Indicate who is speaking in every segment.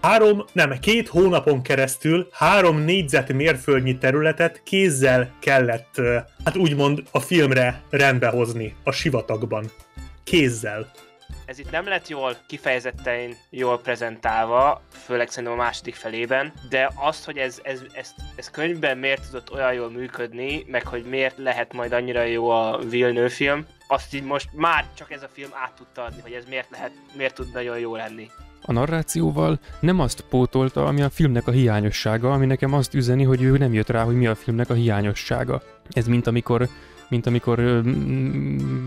Speaker 1: három, nem, két hónapon keresztül három négyzet mérföldnyi területet kézzel kellett, hát úgymond a filmre rendbehozni a sivatagban. Kézzel.
Speaker 2: Ez itt nem lett jól kifejezetten jól prezentálva, főleg szerintem a második felében, de azt, hogy ez, ez, ez, ez könyvben miért tudott olyan jól működni, meg hogy miért lehet majd annyira jó a Vilnő film, azt így most már csak ez a film át tudta adni, hogy ez miért, lehet, miért tud nagyon jó lenni.
Speaker 3: A narrációval nem azt pótolta, ami a filmnek a hiányossága, ami nekem azt üzeni, hogy ő nem jött rá, hogy mi a filmnek a hiányossága. Ez mint amikor mint amikor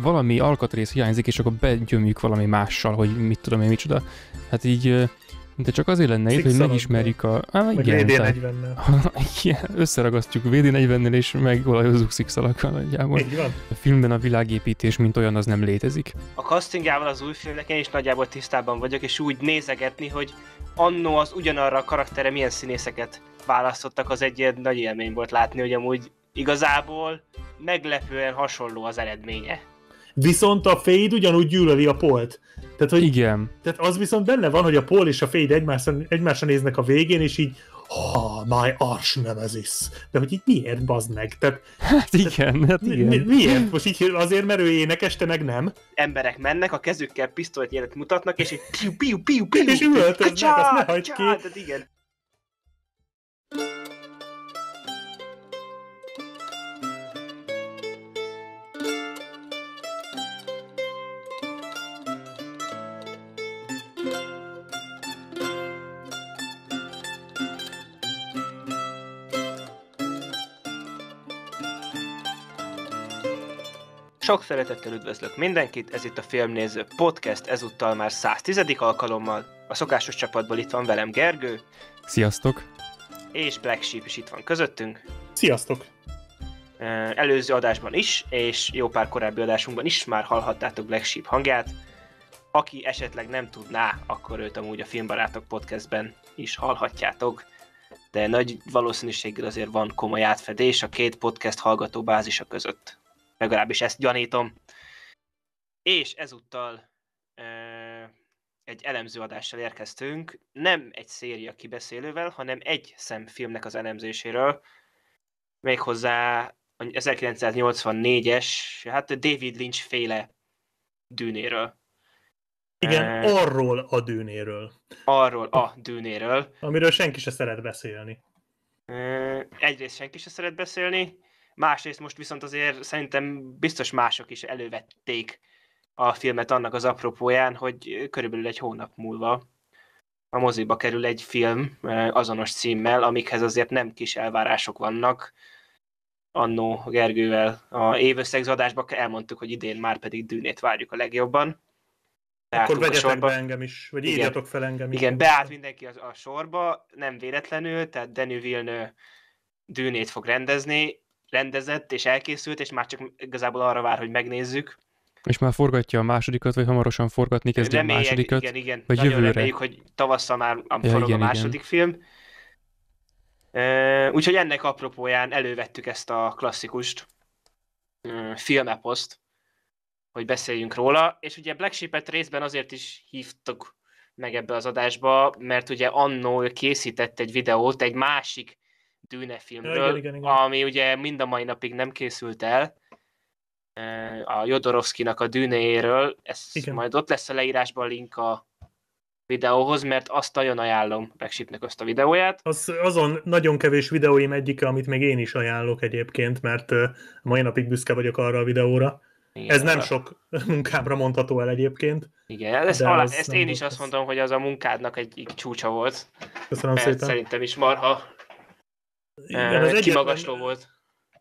Speaker 3: valami alkatrész hiányzik, és akkor begyömjük valami mással, hogy mit tudom én micsoda. Hát így de csak azért lenne itt, hogy megismerjük a... Á, meg igen, VD40-nel. igen, összeragasztjuk VD40-nel és megolajozzuk szikszalakkal nagyjából. Így van. A filmben a világépítés mint olyan az nem létezik.
Speaker 2: A castingjával az új filmnek én is nagyjából tisztában vagyok, és úgy nézegetni, hogy annó az ugyanarra a karaktere milyen színészeket választottak, az egy ilyen nagy élmény volt látni, hogy amúgy igazából meglepően hasonló az eredménye.
Speaker 1: Viszont a féd ugyanúgy gyűlöli a Polt.
Speaker 3: Tehát, hogy, Igen.
Speaker 1: Tehát az viszont benne van, hogy a Pol és a féd egymásra, egymásra néznek a végén, és így ha, oh, my arch nemesis. De hogy így miért, bazd meg? Tehát, hát igen,
Speaker 3: tehát, hát igen. Mi, miért?
Speaker 1: Most így azért, mert ő énekes, te meg
Speaker 2: nem? Emberek mennek, a kezükkel pisztolyt mutatnak, és így
Speaker 1: piu, piu, piu, piu. És üvöltöznek, azt ne hagyd ki. tehát
Speaker 2: hát igen. Sok szeretettel üdvözlök mindenkit, ez itt a Filmnéző Podcast, ezúttal már 110. alkalommal. A szokásos csapatból itt van velem Gergő. Sziasztok! És Black Sheep is itt van közöttünk. Sziasztok! Előző adásban is, és jó pár korábbi adásunkban is már hallhattátok Black Sheep hangját. Aki esetleg nem tudná, akkor őt amúgy a Filmbarátok podcastben is hallhatjátok de nagy valószínűséggel azért van komoly átfedés a két podcast hallgató bázisa között. Legalábbis ezt gyanítom. És ezúttal ö, egy elemzőadással érkeztünk, nem egy széria kibeszélővel, hanem egy szemfilmnek az elemzéséről, méghozzá 1984-es, hát David Lynch féle dűnéről.
Speaker 1: Igen, uh, arról a dűnéről.
Speaker 2: Arról a dűnéről.
Speaker 1: Amiről senki se szeret beszélni.
Speaker 2: Uh, egyrészt senki se szeret beszélni, másrészt most viszont azért szerintem biztos mások is elővették a filmet annak az apropóján, hogy körülbelül egy hónap múlva a moziba kerül egy film eh, azonos címmel, amikhez azért nem kis elvárások vannak. Annó Gergővel a évösszegzadásban elmondtuk, hogy idén már pedig dűnét várjuk a legjobban. Beállt Akkor vegyetek be engem is, vagy igen, írjatok
Speaker 1: fel engem is. Igen, beállt
Speaker 2: mindenki a, a sorba, nem véletlenül, tehát Danny Villeneuve dűnét fog rendezni, rendezett és elkészült, és már csak igazából arra vár, hogy megnézzük.
Speaker 3: És már forgatja a másodikat, vagy hamarosan forgatni kezdje a másodikat? Igen, igen. Vagy Nagyon jövőre. reméljük,
Speaker 2: hogy tavasszal már a, ja, forog igen, a második igen. film. úgyhogy ennek apropóján elővettük ezt a klasszikust, filmeposzt, hogy beszéljünk róla, és ugye Black Sheep-et részben azért is hívtuk meg ebbe az adásba, mert ugye annól készített egy videót egy másik Dűne filmről, ja, igen, igen, igen. ami ugye mind a mai napig nem készült el, a Jodorowskinak a dűnéjéről, ez igen. majd ott lesz a leírásban a link a videóhoz, mert azt nagyon ajánlom Backshipnek azt a videóját.
Speaker 1: Az, azon nagyon kevés videóim egyike, amit még én is ajánlok egyébként, mert uh, mai napig büszke vagyok arra a videóra.
Speaker 2: Igen, ez nem arra. sok
Speaker 1: munkámra mondható el egyébként.
Speaker 2: Igen, ez alá, ezt én is azt mondom, hogy az a munkádnak egy, egy csúcsa volt. Köszönöm mert szépen. Szerintem is marha igen, az egyetlen... kimagasló volt.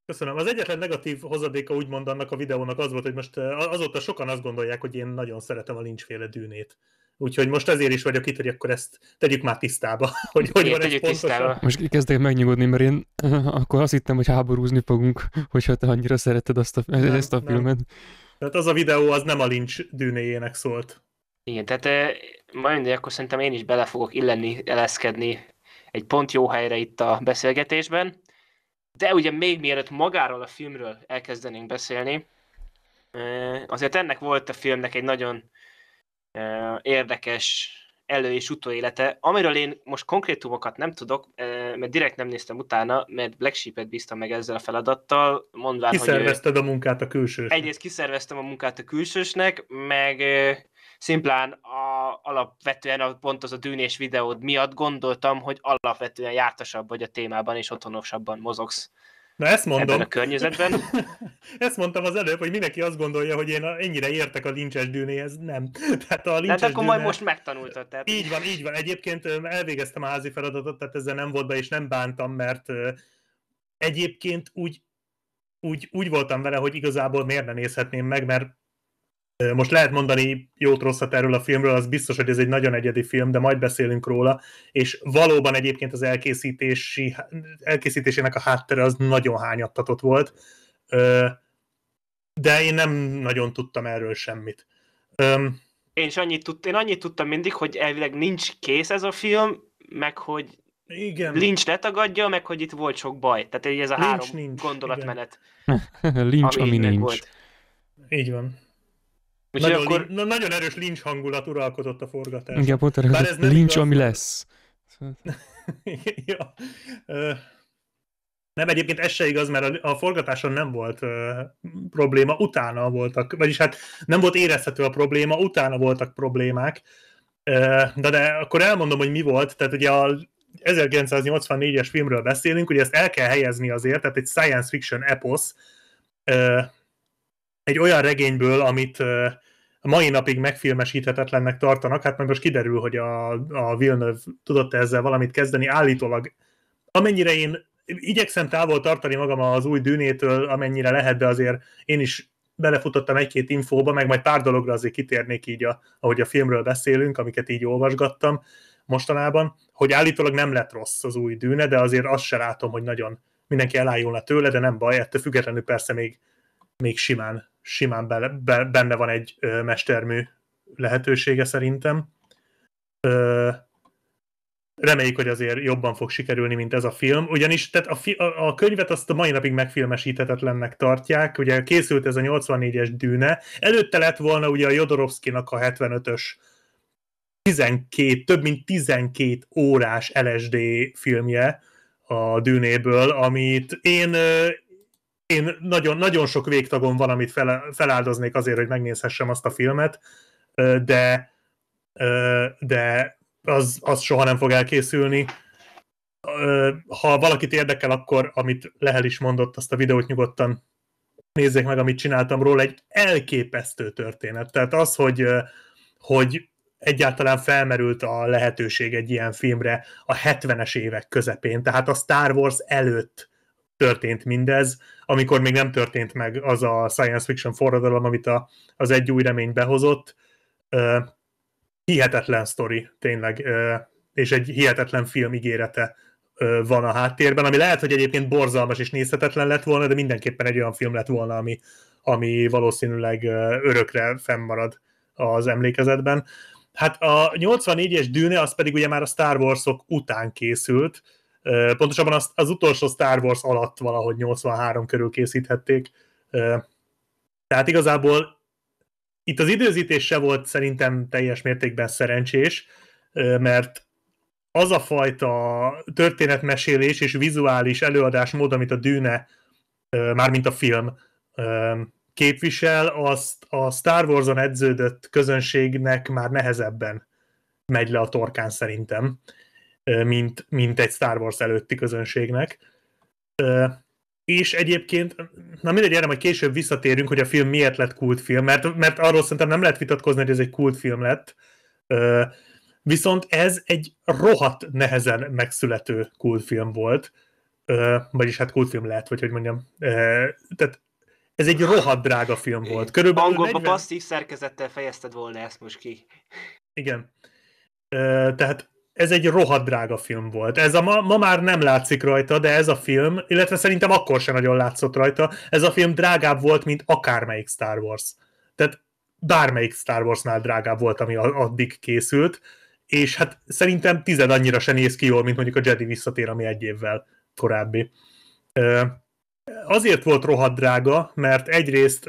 Speaker 1: Köszönöm. Az egyetlen negatív hozadéka úgymond annak a videónak az volt, hogy most azóta sokan azt gondolják, hogy én nagyon szeretem a lincsféle dűnét. Úgyhogy most ezért is vagyok itt, hogy akkor ezt tegyük már tisztába, hogy hogy van ez pontosan.
Speaker 3: Most kezdek megnyugodni, mert én akkor azt hittem, hogy háborúzni fogunk, hogyha te annyira szereted azt a, nem, ezt a nem. filmet.
Speaker 2: Tehát az a videó az
Speaker 1: nem a lincs dűnéjének szólt.
Speaker 2: Igen, tehát majd mindegy, akkor szerintem én is bele fogok illenni, eleszkedni egy pont jó helyre itt a beszélgetésben. De ugye még mielőtt magáról a filmről elkezdenénk beszélni, azért ennek volt a filmnek egy nagyon érdekes elő- és utóélete, amiről én most konkrétumokat nem tudok, mert direkt nem néztem utána, mert Black Sheep-et bíztam meg ezzel a feladattal, mondván, Kiszervezted
Speaker 1: hogy... a munkát a külsősnek.
Speaker 2: Egyrészt kiszerveztem a munkát a külsősnek, meg szimplán a, alapvetően a, pont az a dűnés videód miatt gondoltam, hogy alapvetően jártasabb vagy a témában, és otthonosabban mozogsz. Na ezt mondom. Ebben a környezetben.
Speaker 1: ezt mondtam az előbb, hogy mindenki azt gondolja, hogy én ennyire értek a lincses dűnéhez. Nem. Tehát a lincses hát akkor dűne... majd most megtanultad. Tehát... Így van, így van. Egyébként elvégeztem a házi feladatot, tehát ezzel nem volt be, és nem bántam, mert egyébként úgy, úgy, úgy voltam vele, hogy igazából miért ne nézhetném meg, mert most lehet mondani jót-rosszat erről a filmről, az biztos, hogy ez egy nagyon egyedi film, de majd beszélünk róla, és valóban egyébként az elkészítési, elkészítésének a háttere az nagyon hányattatott volt, de én nem nagyon tudtam erről
Speaker 2: semmit. Én, is annyit tud, én annyit tudtam mindig, hogy elvileg nincs kész ez a film, meg hogy igen. Lynch letagadja, meg hogy itt volt sok baj. Tehát ez a Lynch három nincs, gondolatmenet.
Speaker 3: Lynch, ami, ami nincs. Volt.
Speaker 1: Így van nagyon, akkor... lin- nagyon erős lincs hangulat uralkodott a forgatás. Igen, pont erre, ez nem lincs, ami lesz. Szóval- ja. Nem, egyébként ez se igaz, mert a forgatáson nem volt ö, probléma, utána voltak, vagyis hát nem volt érezhető a probléma, utána voltak problémák. Ö, de, de akkor elmondom, hogy mi volt. Tehát ugye a 1984-es filmről beszélünk, ugye ezt el kell helyezni azért, tehát egy science fiction eposz, ö, egy olyan regényből, amit a mai napig megfilmesíthetetlennek tartanak, hát majd most kiderül, hogy a, a Villeneuve tudott ezzel valamit kezdeni, állítólag amennyire én igyekszem távol tartani magam az új dűnétől, amennyire lehet, de azért én is belefutottam egy-két infóba, meg majd pár dologra azért kitérnék így, a, ahogy a filmről beszélünk, amiket így olvasgattam mostanában, hogy állítólag nem lett rossz az új dűne, de azért azt se látom, hogy nagyon mindenki elájulna tőle, de nem baj, ettől függetlenül persze még, még simán simán be, be, benne van egy ö, mestermű lehetősége szerintem. Ö, reméljük, hogy azért jobban fog sikerülni, mint ez a film. Ugyanis tehát a, fi, a, a könyvet azt a mai napig megfilmesíthetetlennek tartják. Ugye készült ez a 84-es dűne. Előtte lett volna ugye a Jodorowskinak a 75-ös 12, több mint 12 órás LSD filmje a dűnéből, amit én, én nagyon, nagyon sok végtagon valamit fel, feláldoznék azért, hogy megnézhessem azt a filmet, de, de az, az soha nem fog elkészülni. Ha valakit érdekel, akkor, amit Lehel is mondott, azt a videót nyugodtan nézzék meg, amit csináltam róla, egy elképesztő történet. Tehát az, hogy, hogy egyáltalán felmerült a lehetőség egy ilyen filmre a 70-es évek közepén, tehát a Star Wars előtt történt mindez, amikor még nem történt meg az a science fiction forradalom, amit a, az egy új remény behozott. Uh, hihetetlen sztori, tényleg, uh, és egy hihetetlen film ígérete uh, van a háttérben, ami lehet, hogy egyébként borzalmas és nézhetetlen lett volna, de mindenképpen egy olyan film lett volna, ami, ami valószínűleg örökre fennmarad az emlékezetben. Hát a 84-es Dűne az pedig ugye már a Star Warsok után készült, Pontosabban az, az utolsó Star Wars alatt valahogy 83 körül készíthették. Tehát igazából itt az időzítés se volt szerintem teljes mértékben szerencsés, mert az a fajta történetmesélés és vizuális előadásmód, amit a dűne, mármint a film képvisel, azt a Star Wars-on edződött közönségnek már nehezebben megy le a torkán szerintem mint, mint egy Star Wars előtti közönségnek. És egyébként, na mindegy, erre majd később visszatérünk, hogy a film miért lett kultfilm, mert, mert arról szerintem nem lehet vitatkozni, hogy ez egy kultfilm lett, viszont ez egy rohadt nehezen megszülető kultfilm volt, vagyis hát kultfilm lett, vagy hogy mondjam, tehát ez egy rohadt drága film volt. Körülbelül Angolban 40...
Speaker 2: passzív szerkezettel fejezted volna ezt most ki.
Speaker 1: Igen. Tehát ez egy rohadt drága film volt. Ez a ma, ma már nem látszik rajta, de ez a film, illetve szerintem akkor sem nagyon látszott rajta, ez a film drágább volt, mint akármelyik Star Wars. Tehát bármelyik Star Warsnál drágább volt, ami addig készült, és hát szerintem tized annyira se néz ki jól, mint mondjuk a Jedi visszatér, ami egy évvel korábbi. Azért volt rohadt drága, mert egyrészt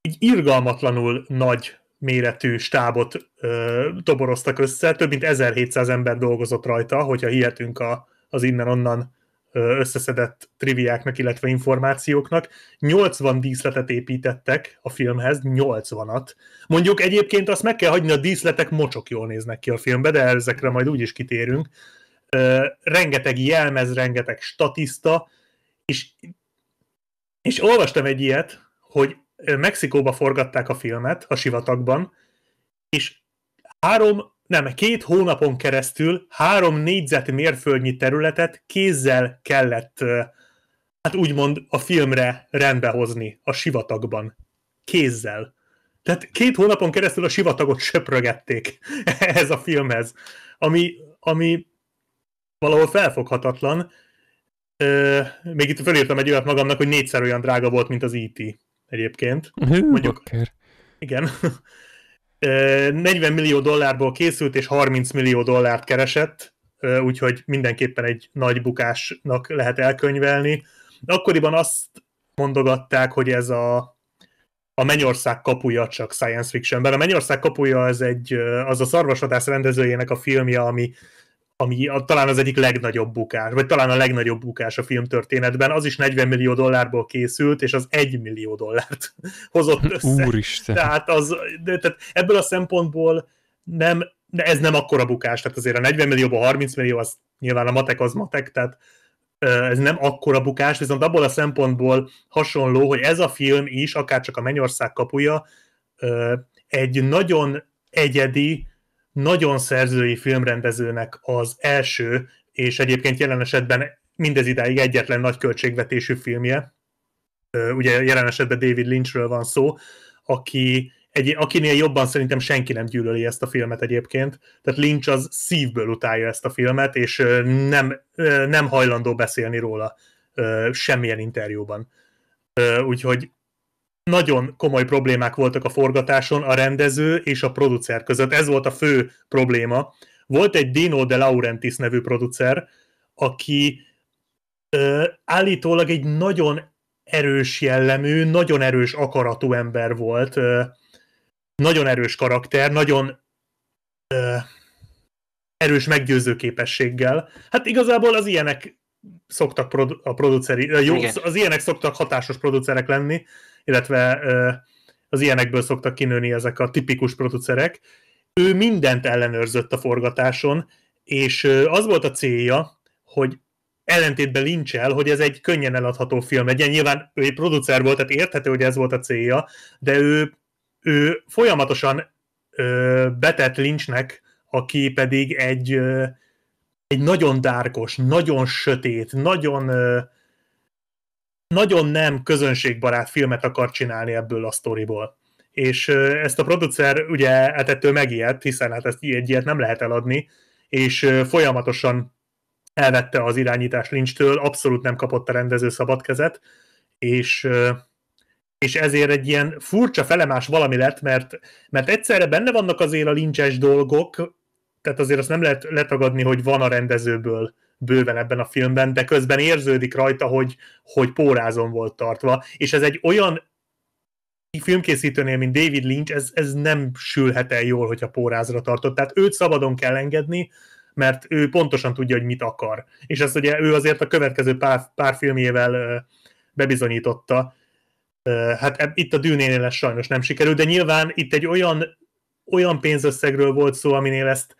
Speaker 1: egy irgalmatlanul nagy méretű stábot ö, toboroztak össze, több mint 1700 ember dolgozott rajta, hogyha hihetünk a, az innen-onnan összeszedett triviáknak, illetve információknak. 80 díszletet építettek a filmhez, 80-at. Mondjuk egyébként azt meg kell hagyni, a díszletek mocsok jól néznek ki a filmbe, de ezekre majd úgy is kitérünk. Ö, rengeteg jelmez, rengeteg statiszta, és, és olvastam egy ilyet, hogy Mexikóba forgatták a filmet, a sivatagban, és három, nem, két hónapon keresztül három négyzet mérföldnyi területet kézzel kellett, hát úgymond a filmre rendbehozni a sivatagban. Kézzel. Tehát két hónapon keresztül a sivatagot söprögették ehhez a filmhez, ami, ami valahol felfoghatatlan. még itt fölírtam egy olyat magamnak, hogy négyszer olyan drága volt, mint az E.T egyébként. Mondjuk, bakker. igen. 40 millió dollárból készült, és 30 millió dollárt keresett, úgyhogy mindenképpen egy nagy bukásnak lehet elkönyvelni. Akkoriban azt mondogatták, hogy ez a a Mennyország kapuja csak science fictionben. A Mennyország kapuja az, egy, az a szarvasvadász rendezőjének a filmje, ami ami a, talán az egyik legnagyobb bukás, vagy talán a legnagyobb bukás a filmtörténetben, az is 40 millió dollárból készült, és az 1 millió dollárt hozott hm, össze.
Speaker 3: Úristen! Tehát,
Speaker 1: az, de, tehát ebből a szempontból nem, de ez nem akkora bukás, tehát azért a 40 millióból 30 millió, az nyilván a matek az matek, tehát ez nem akkora bukás, viszont abból a szempontból hasonló, hogy ez a film is, akár csak a Mennyország kapuja, egy nagyon egyedi, nagyon szerzői filmrendezőnek az első, és egyébként jelen esetben mindez idáig egyetlen nagy költségvetésű filmje, ugye jelen esetben David Lynchről van szó, aki egy, akinél jobban szerintem senki nem gyűlöli ezt a filmet egyébként. Tehát Lynch az szívből utálja ezt a filmet, és nem, nem hajlandó beszélni róla semmilyen interjúban. Úgyhogy nagyon komoly problémák voltak a forgatáson a rendező és a producer között. Ez volt a fő probléma. Volt egy Dino De Laurentiis nevű producer, aki ö, állítólag egy nagyon erős jellemű, nagyon erős akaratú ember volt, ö, nagyon erős karakter, nagyon ö, erős meggyőző képességgel. Hát igazából az ilyenek szoktak produ- a produceri, jó, az ilyenek szoktak hatásos producerek lenni, illetve az ilyenekből szoktak kinőni ezek a tipikus producerek. Ő mindent ellenőrzött a forgatáson, és az volt a célja, hogy ellentétben el, hogy ez egy könnyen eladható film legyen. Nyilván ő egy producer volt, tehát érthető, hogy ez volt a célja, de ő, ő folyamatosan ö, betett lincsnek, aki pedig egy, ö, egy nagyon dárkos, nagyon sötét, nagyon ö, nagyon nem közönségbarát filmet akar csinálni ebből a sztoriból. És ezt a producer ugye hát ettől megijedt, hiszen hát ezt egy ilyet nem lehet eladni, és folyamatosan elvette az irányítás Lynch-től, abszolút nem kapott a rendező szabadkezet, és, és ezért egy ilyen furcsa felemás valami lett, mert, mert egyszerre benne vannak azért a lincses dolgok, tehát azért azt nem lehet letagadni, hogy van a rendezőből bőven ebben a filmben, de közben érződik rajta, hogy, hogy pórázon volt tartva, és ez egy olyan filmkészítőnél, mint David Lynch, ez, ez nem sülhet el jól, hogyha pórázra tartott. Tehát őt szabadon kell engedni, mert ő pontosan tudja, hogy mit akar. És ezt ugye ő azért a következő pár, pár filmjével bebizonyította. Hát itt a dűnénél ez sajnos nem sikerült, de nyilván itt egy olyan, olyan pénzösszegről volt szó, aminél ezt,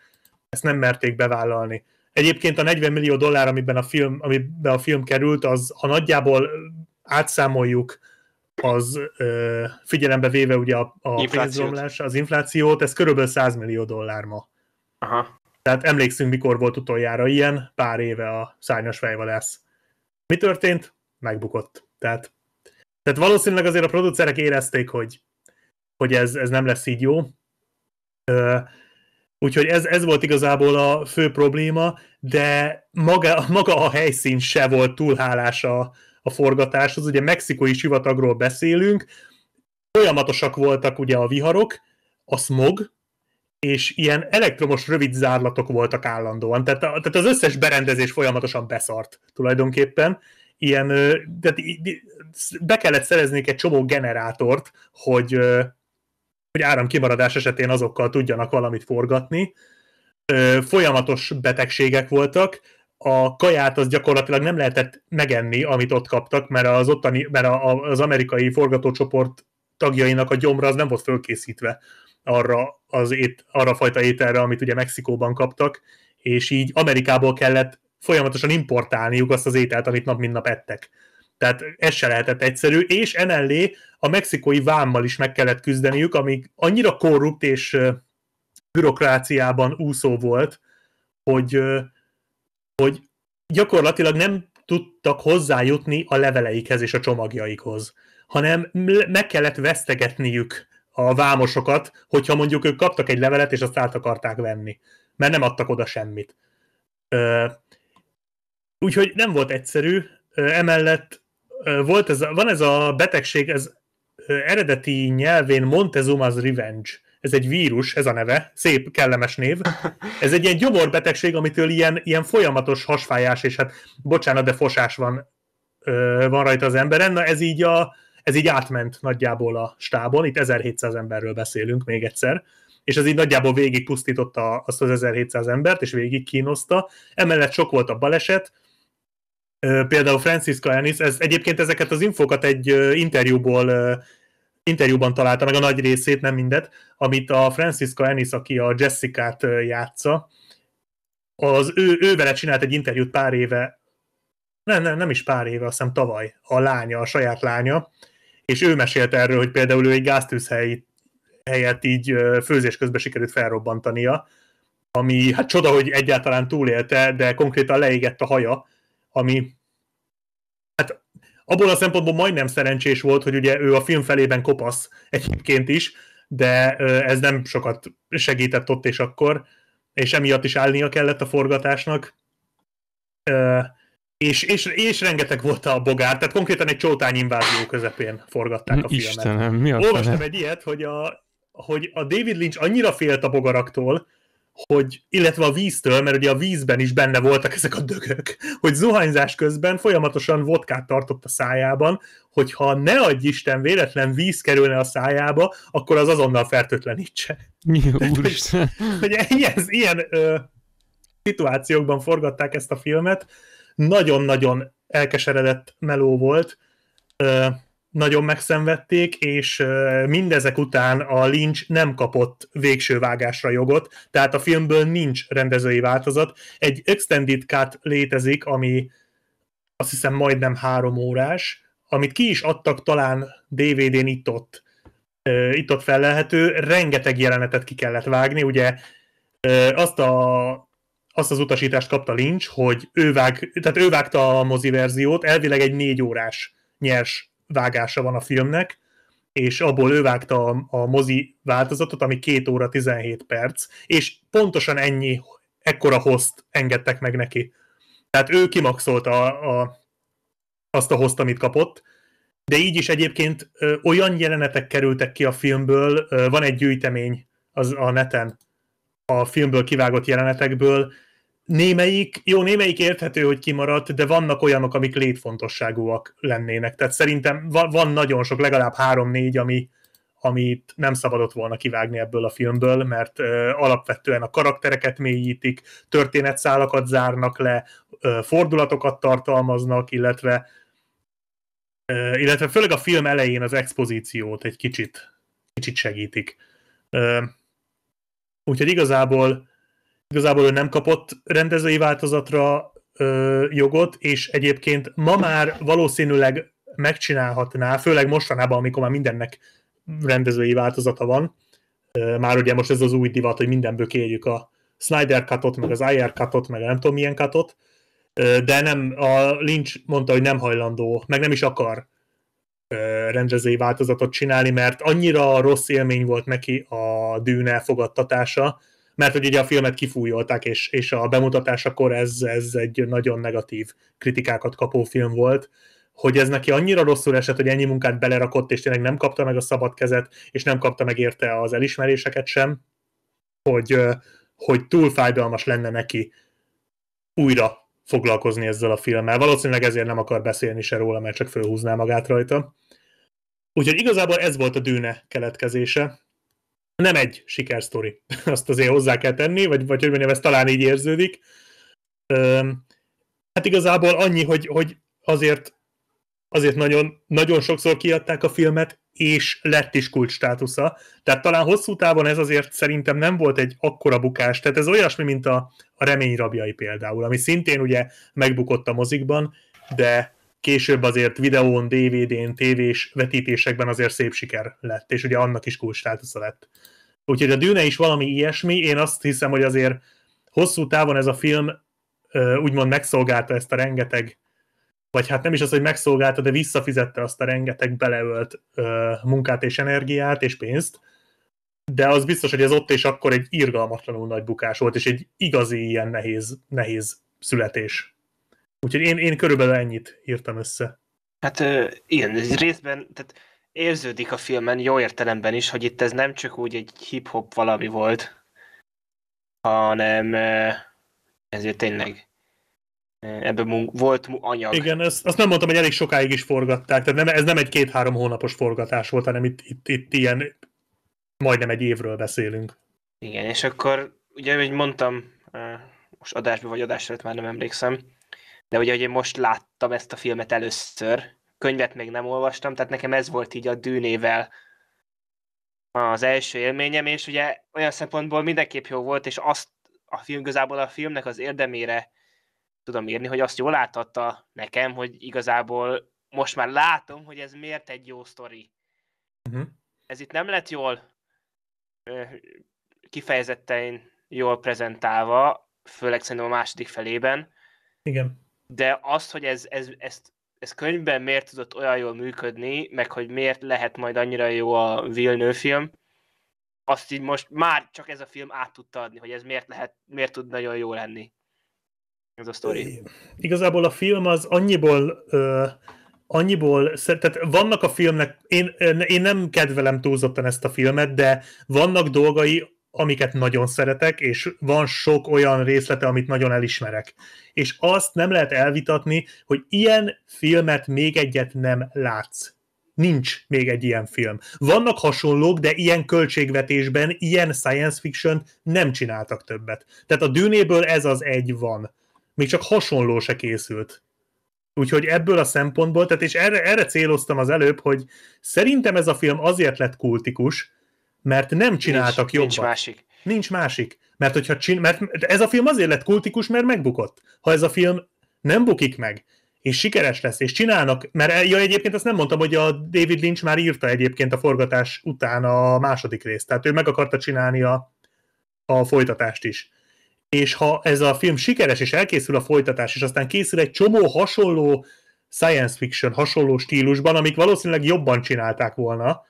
Speaker 1: ezt nem merték bevállalni. Egyébként a 40 millió dollár, amiben a film, amiben a film került, az ha nagyjából átszámoljuk, az ö, figyelembe véve ugye a, a pénzromlás, az inflációt, ez körülbelül 100 millió dollár ma. Aha. Tehát emlékszünk, mikor volt utoljára ilyen, pár éve a szárnyas fejvadász. Mi történt? Megbukott. Tehát, tehát valószínűleg azért a producerek érezték, hogy, hogy ez, ez nem lesz így jó. Ö, Úgyhogy ez, ez volt igazából a fő probléma, de maga, maga a helyszín se volt túl hálás a, a forgatáshoz. Ugye mexikói sivatagról beszélünk, folyamatosak voltak ugye a viharok, a smog, és ilyen elektromos rövid zárlatok voltak állandóan. Tehát, a, tehát az összes berendezés folyamatosan beszart tulajdonképpen. Ilyen, tehát be kellett szereznék egy csomó generátort, hogy hogy áramkimaradás esetén azokkal tudjanak valamit forgatni. Folyamatos betegségek voltak, a kaját az gyakorlatilag nem lehetett megenni, amit ott kaptak, mert az, ottani, mert az amerikai forgatócsoport tagjainak a gyomra az nem volt fölkészítve arra, az ét, arra fajta ételre, amit ugye Mexikóban kaptak, és így Amerikából kellett folyamatosan importálniuk azt az ételt, amit nap mint nap ettek. Tehát ez se lehetett egyszerű, és emellé a mexikói vámmal is meg kellett küzdeniük, ami annyira korrupt és bürokráciában úszó volt, hogy, hogy gyakorlatilag nem tudtak hozzájutni a leveleikhez és a csomagjaikhoz, hanem meg kellett vesztegetniük a vámosokat, hogyha mondjuk ők kaptak egy levelet, és azt át akarták venni, mert nem adtak oda semmit. Úgyhogy nem volt egyszerű, emellett volt ez, van ez a betegség, ez eredeti nyelvén Montezuma's Revenge. Ez egy vírus, ez a neve, szép, kellemes név. Ez egy ilyen gyomorbetegség, amitől ilyen, ilyen folyamatos hasfájás, és hát bocsánat, de fosás van, van rajta az emberen. Na ez így, a, ez így átment nagyjából a stábon, itt 1700 emberről beszélünk még egyszer és ez így nagyjából végig pusztította azt az 1700 embert, és végig kínoszta. Emellett sok volt a baleset, például Francisca Ennis, ez, egyébként ezeket az infókat egy interjúból interjúban találta meg a nagy részét, nem mindet, amit a Francisca Ennis, aki a Jessica-t játsza, az ő, ő vele csinált egy interjút pár éve, nem, nem, nem is pár éve, azt hiszem tavaly, a lánya, a saját lánya, és ő mesélt erről, hogy például ő egy gáztűzhelyi helyett így főzés közben sikerült felrobbantania, ami hát csoda, hogy egyáltalán túlélte, de konkrétan leégett a haja, ami hát abból a szempontból majdnem szerencsés volt, hogy ugye ő a film felében kopasz egyébként is, de ez nem sokat segített ott és akkor, és emiatt is állnia kellett a forgatásnak. És, és, és rengeteg volt a bogár, tehát konkrétan egy csótány invázió közepén forgatták a Istenem, filmet. Istenem, mi a Olvastam egy ilyet, hogy a, hogy a David Lynch annyira félt a bogaraktól, hogy, illetve a víztől, mert ugye a vízben is benne voltak ezek a dögök, hogy zuhanyzás közben folyamatosan vodkát tartott a szájában, hogyha ne adj Isten véletlen víz kerülne a szájába, akkor az azonnal fertőtlenítse. Úristen! hogy, hogy ilyen, ilyen ö, szituációkban forgatták ezt a filmet, nagyon-nagyon elkeseredett meló volt, ö, nagyon megszenvedték, és mindezek után a Lynch nem kapott végső vágásra jogot, tehát a filmből nincs rendezői változat. Egy extended cut létezik, ami azt hiszem majdnem három órás, amit ki is adtak talán DVD-n itt-ott itt-ott felelhető, rengeteg jelenetet ki kellett vágni, ugye azt a azt az utasítást kapta Lynch, hogy ő, vág, tehát ő vágta a mozi verziót, elvileg egy négy órás nyers vágása van a filmnek, és abból ő vágta a, a mozi változatot, ami 2 óra 17 perc, és pontosan ennyi, ekkora host engedtek meg neki. Tehát ő kimaxolta a, a, azt a host, amit kapott, de így is egyébként ö, olyan jelenetek kerültek ki a filmből, ö, van egy gyűjtemény az a neten a filmből kivágott jelenetekből, némelyik, jó, némelyik érthető, hogy kimaradt, de vannak olyanok, amik létfontosságúak lennének. Tehát szerintem van, van nagyon sok, legalább három-négy, ami, amit nem szabadott volna kivágni ebből a filmből, mert ö, alapvetően a karaktereket mélyítik, történetszálakat zárnak le, ö, fordulatokat tartalmaznak, illetve ö, illetve főleg a film elején az expozíciót egy kicsit, kicsit segítik. Ö, úgyhogy igazából Igazából ő nem kapott rendezői változatra ö, jogot, és egyébként ma már valószínűleg megcsinálhatná, főleg mostanában, amikor már mindennek rendezői változata van, ö, már ugye most ez az új divat, hogy mindenből kérjük a Snyder katot meg az IR katot meg nem tudom milyen katot, de nem, a Lynch mondta, hogy nem hajlandó, meg nem is akar rendezői változatot csinálni, mert annyira rossz élmény volt neki a dűne fogadtatása, mert hogy ugye a filmet kifújolták, és, és a bemutatásakor ez, ez egy nagyon negatív kritikákat kapó film volt, hogy ez neki annyira rosszul esett, hogy ennyi munkát belerakott, és tényleg nem kapta meg a szabad kezet, és nem kapta meg érte az elismeréseket sem, hogy, hogy túl fájdalmas lenne neki újra foglalkozni ezzel a filmmel. Valószínűleg ezért nem akar beszélni se róla, mert csak fölhúzná magát rajta. Úgyhogy igazából ez volt a dűne keletkezése nem egy sikersztori. Azt azért hozzá kell tenni, vagy, vagy hogy mondjam, ez talán így érződik. hát igazából annyi, hogy, hogy azért, azért nagyon, nagyon sokszor kiadták a filmet, és lett is kult státusza. Tehát talán hosszú távon ez azért szerintem nem volt egy akkora bukás. Tehát ez olyasmi, mint a, a remény rabjai például, ami szintén ugye megbukott a mozikban, de később azért videón, DVD-n, tévés vetítésekben azért szép siker lett, és ugye annak is kulcs státusza lett. Úgyhogy a Dűne is valami ilyesmi, én azt hiszem, hogy azért hosszú távon ez a film úgymond megszolgálta ezt a rengeteg, vagy hát nem is az, hogy megszolgálta, de visszafizette azt a rengeteg beleölt munkát és energiát és pénzt, de az biztos, hogy ez ott és akkor egy irgalmatlanul nagy bukás volt, és egy igazi ilyen nehéz, nehéz születés. Úgyhogy én, én körülbelül ennyit írtam össze. Hát
Speaker 2: igen, ez részben tehát érződik a filmen jó értelemben is, hogy itt ez nem csak úgy egy hip-hop valami volt, hanem ezért tényleg ebben volt anyag. Igen,
Speaker 1: ezt, azt nem mondtam, hogy elég sokáig is forgatták, tehát nem, ez nem egy két-három hónapos forgatás volt, hanem itt, itt, itt ilyen majdnem egy évről beszélünk.
Speaker 2: Igen, és akkor ugye, hogy mondtam, most adásban vagy adásra, már nem emlékszem, de ugye, én most láttam ezt a filmet először, könyvet még nem olvastam, tehát nekem ez volt így a dűnével az első élményem, és ugye olyan szempontból mindenképp jó volt, és azt a film igazából a filmnek az érdemére tudom írni, hogy azt jól láthatta nekem, hogy igazából most már látom, hogy ez miért egy jó sztori. Uh-huh. Ez itt nem lett jól kifejezetten jól prezentálva, főleg szerintem a második felében. Igen de azt, hogy ez, ez, ezt, ez könyvben miért tudott olyan jól működni, meg hogy miért lehet majd annyira jó a Villeneuve film, azt így most már csak ez a film át tudta adni, hogy ez miért, lehet, miért tud nagyon jó lenni. Ez a sztori.
Speaker 1: Igazából a film az annyiból ö, annyiból, tehát vannak a filmnek, én, én nem kedvelem túlzottan ezt a filmet, de vannak dolgai, amiket nagyon szeretek, és van sok olyan részlete, amit nagyon elismerek. És azt nem lehet elvitatni, hogy ilyen filmet még egyet nem látsz. Nincs még egy ilyen film. Vannak hasonlók, de ilyen költségvetésben, ilyen science fiction nem csináltak többet. Tehát a dűnéből ez az egy van. Még csak hasonló se készült. Úgyhogy ebből a szempontból, tehát és erre, erre céloztam az előbb, hogy szerintem ez a film azért lett kultikus, mert nem csináltak nincs, jobbat. Nincs másik. Nincs másik. Mert, hogyha csin- mert ez a film azért lett kultikus, mert megbukott. Ha ez a film nem bukik meg, és sikeres lesz, és csinálnak, mert e- ja, egyébként azt nem mondtam, hogy a David Lynch már írta egyébként a forgatás után a második részt, tehát ő meg akarta csinálni a, a folytatást is. És ha ez a film sikeres, és elkészül a folytatás, és aztán készül egy csomó hasonló science fiction, hasonló stílusban, amik valószínűleg jobban csinálták volna,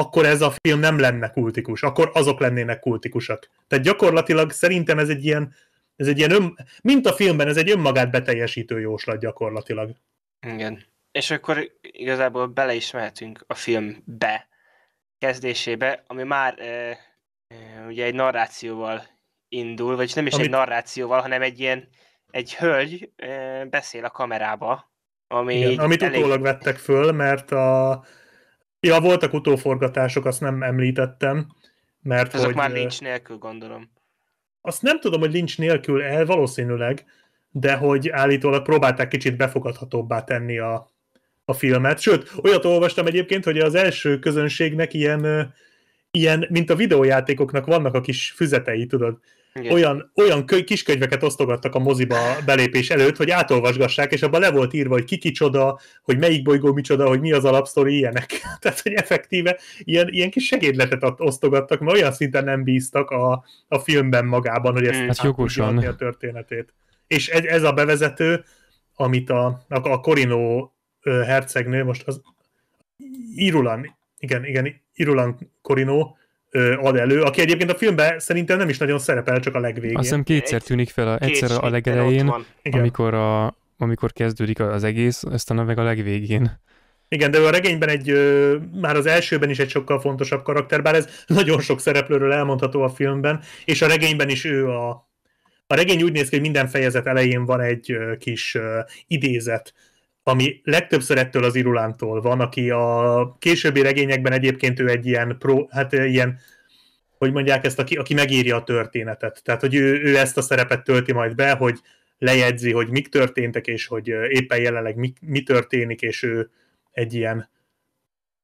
Speaker 1: akkor ez a film nem lenne kultikus, akkor azok lennének kultikusak. Tehát gyakorlatilag szerintem ez egy ilyen, ez egy ilyen ön, mint a filmben, ez egy önmagát beteljesítő jóslat gyakorlatilag.
Speaker 2: Igen. És akkor igazából bele is mehetünk a filmbe, kezdésébe, ami már e, e, ugye egy narrációval indul, vagyis nem is Amit... egy narrációval, hanem egy ilyen, egy hölgy e, beszél a kamerába, ami Igen, amit elég... utólag
Speaker 1: vettek föl, mert a Ja, voltak utóforgatások, azt nem említettem, mert Ezek hogy, már nincs
Speaker 2: nélkül, gondolom.
Speaker 1: Azt nem tudom, hogy nincs nélkül el, eh, valószínűleg, de hogy állítólag próbálták kicsit befogadhatóbbá tenni a, a filmet. Sőt, olyat olvastam egyébként, hogy az első közönségnek ilyen, ilyen, mint a videójátékoknak vannak a kis füzetei, tudod, igen. Olyan, olyan kö, könyveket osztogattak a moziba belépés előtt, hogy átolvasgassák, és abban le volt írva, hogy ki kicsoda, hogy melyik bolygó micsoda, hogy mi az alapsztori, ilyenek. Tehát, hogy effektíve ilyen, ilyen kis segédletet osztogattak, mert olyan szinten nem bíztak a, a filmben magában, hogy ezt hmm. hát jogosan. a történetét. És ez, ez a bevezető, amit a, a, a Corino hercegnő, most az Irulan, igen, igen, Irulan Corino, ad elő, aki egyébként a filmben szerintem nem is nagyon szerepel, csak a legvégén. Azt hiszem kétszer
Speaker 3: tűnik fel, a, egyszer a legelején, amikor, a, amikor kezdődik az egész, aztán meg a legvégén.
Speaker 1: Igen, de ő a regényben egy, ö, már az elsőben is egy sokkal fontosabb karakter, bár ez nagyon sok szereplőről elmondható a filmben, és a regényben is ő a... A regény úgy néz ki, hogy minden fejezet elején van egy ö, kis ö, idézet, ami legtöbbször ettől az Irulántól van, aki a későbbi regényekben egyébként ő egy ilyen, pro, hát ilyen hogy mondják ezt, aki, aki megírja a történetet. Tehát, hogy ő, ő ezt a szerepet tölti majd be, hogy lejegyzi, hogy mik történtek, és hogy éppen jelenleg mi, mi történik, és ő egy ilyen,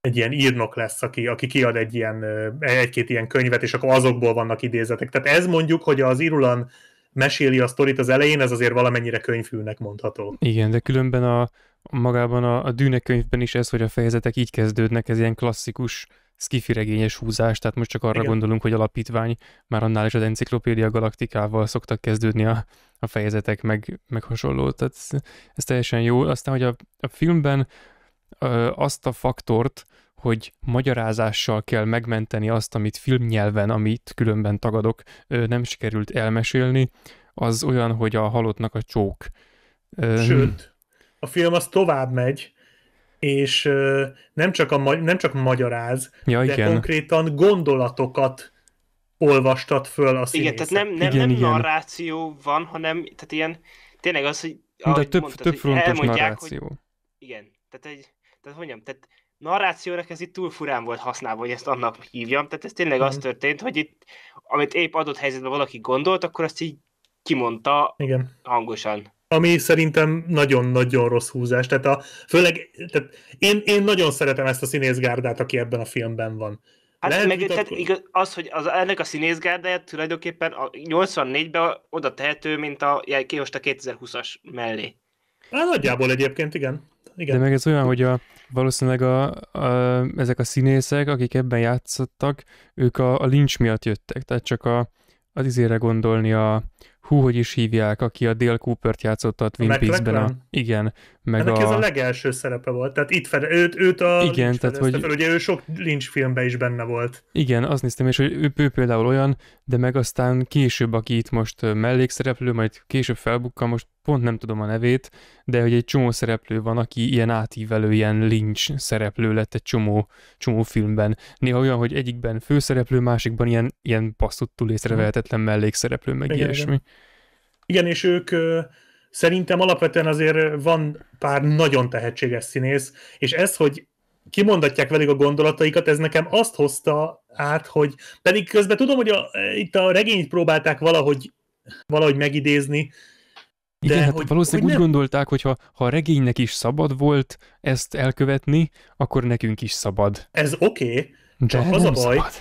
Speaker 1: egy ilyen írnok lesz, aki, aki kiad egy ilyen, egy-két ilyen könyvet, és akkor azokból vannak idézetek. Tehát ez mondjuk, hogy az Irulan meséli a sztorit az elején, ez azért valamennyire könyvfülnek mondható.
Speaker 3: Igen, de különben a, magában a, a Dűne könyvben is ez, hogy a fejezetek így kezdődnek, ez ilyen klasszikus skifiregényes húzás, tehát most csak arra Igen. gondolunk, hogy alapítvány, már annál is az enciklopédia galaktikával szoktak kezdődni a, a fejezetek, meg, meg hasonló, tehát ez, ez teljesen jó. Aztán, hogy a, a filmben ö, azt a faktort, hogy magyarázással kell megmenteni azt, amit filmnyelven, amit különben tagadok, ö, nem sikerült elmesélni, az olyan, hogy a halottnak a csók. Ö, Sőt,
Speaker 1: a film az tovább megy, és nem csak, a, nem csak magyaráz, ja, de igen. konkrétan gondolatokat olvastat föl a színészet. Igen, tehát nem, nem, igen, nem igen.
Speaker 2: narráció van, hanem tehát ilyen, tényleg az, hogy ahogy de több, mondtad, több frontos narráció. Hogy, igen, tehát egy, tehát mondjam, tehát narrációnak ez itt túl furán volt használva, hogy ezt annak hívjam, tehát ez tényleg mm. az mhm. történt, hogy itt, amit épp adott helyzetben valaki gondolt, akkor azt így kimondta Igen. hangosan
Speaker 1: ami szerintem nagyon-nagyon rossz húzás. Tehát a, főleg, tehát én, én nagyon szeretem ezt a színészgárdát, aki ebben a filmben van.
Speaker 2: Hát Lehet meg, tehát igaz, az, hogy az, ennek a színészgárdáját tulajdonképpen a 84-ben oda tehető, mint a a 2020-as mellé. Hát nagyjából egyébként, igen. igen. De meg
Speaker 3: ez olyan, hogy a, valószínűleg a, a, ezek a színészek, akik ebben játszottak, ők a, a lincs miatt jöttek, tehát csak a, az izére gondolni a, hú, hogy is hívják, aki a Dale Coopert játszott a Twin Peaks-ben. A, igen. Meg Ennek a... ez a
Speaker 1: legelső szerepe volt, tehát itt fel, őt, őt a igen, tehát, hogy... fel, ugye ő sok Lynch filmben is benne volt.
Speaker 3: Igen, azt néztem, és hogy ő, ő például olyan de meg aztán később, aki itt most mellékszereplő, majd később felbukka, most pont nem tudom a nevét, de hogy egy csomó szereplő van, aki ilyen átívelő, ilyen Lynch szereplő lett egy csomó, csomó filmben. Néha olyan, hogy egyikben főszereplő, másikban ilyen, ilyen passzottul észrevehetetlen mhm. mellékszereplő, meg igen, ilyesmi. Igen.
Speaker 1: igen, és ők szerintem alapvetően azért van pár nagyon tehetséges színész, és ez, hogy kimondatják velük a gondolataikat, ez nekem azt hozta át, hogy pedig közben tudom, hogy a, itt a regényt próbálták valahogy, valahogy megidézni,
Speaker 3: de Igen, hát hogy, valószínűleg hogy úgy nem... gondolták, hogy ha, ha a regénynek is szabad volt ezt elkövetni, akkor nekünk is szabad.
Speaker 1: Ez oké, okay, csak de az a baj. Szabad.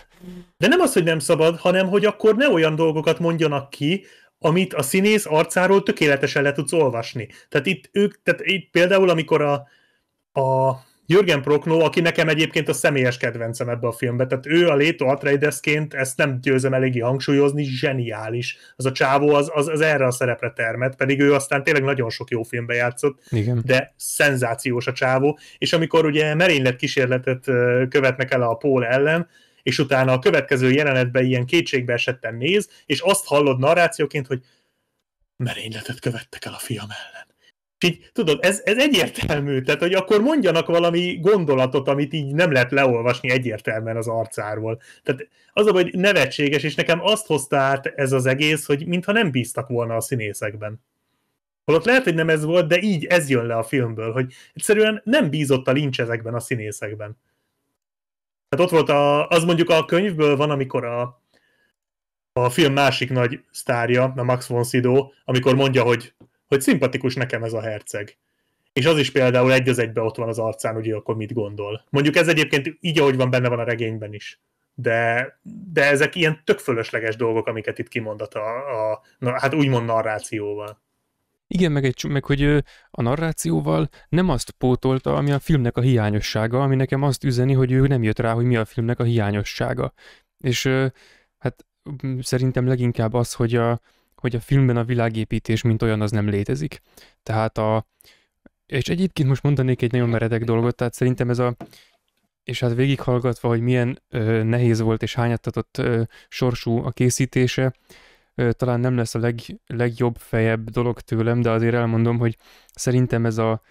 Speaker 1: De nem az, hogy nem szabad, hanem hogy akkor ne olyan dolgokat mondjanak ki, amit a színész arcáról tökéletesen le tudsz olvasni. Tehát itt ők, tehát itt például, amikor a, a Jürgen Prokno, aki nekem egyébként a személyes kedvencem ebbe a filmbe, tehát ő a Léto Atreidesként, ezt nem győzem eléggé hangsúlyozni, zseniális. Az a csávó az, az, az erre a szerepre termet, pedig ő aztán tényleg nagyon sok jó filmbe játszott, Igen. de szenzációs a csávó, és amikor ugye merénylet kísérletet követnek el a Pól ellen, és utána a következő jelenetben ilyen kétségbe esetten néz, és azt hallod narrációként, hogy merényletet követtek el a fiam ellen így, tudod, ez, ez egyértelmű, tehát hogy akkor mondjanak valami gondolatot, amit így nem lehet leolvasni egyértelműen az arcáról. Tehát az a hogy nevetséges, és nekem azt hozta át ez az egész, hogy mintha nem bíztak volna a színészekben. Holott lehet, hogy nem ez volt, de így ez jön le a filmből, hogy egyszerűen nem bízott a lincs ezekben a színészekben. Tehát ott volt a, az mondjuk a könyvből van, amikor a, a film másik nagy sztárja, a Max von Sydow, amikor mondja, hogy hogy szimpatikus nekem ez a herceg. És az is például egy az egybe ott van az arcán, hogy akkor mit gondol. Mondjuk ez egyébként így, ahogy van, benne van a regényben is. De, de ezek ilyen tök fölösleges dolgok, amiket itt kimondat a, a na, hát úgymond narrációval.
Speaker 3: Igen, meg, egy, meg hogy a narrációval nem azt pótolta, ami a filmnek a hiányossága, ami nekem azt üzeni, hogy ő nem jött rá, hogy mi a filmnek a hiányossága. És hát mm, szerintem leginkább az, hogy a, hogy a filmben a világépítés mint olyan az nem létezik. Tehát a... És egyébként most mondanék egy nagyon meredek dolgot, tehát szerintem ez a és hát végighallgatva, hogy milyen ö, nehéz volt és hányattatott ö, sorsú a készítése, ö, talán nem lesz a leg, legjobb fejebb dolog tőlem, de azért elmondom, hogy szerintem ez a,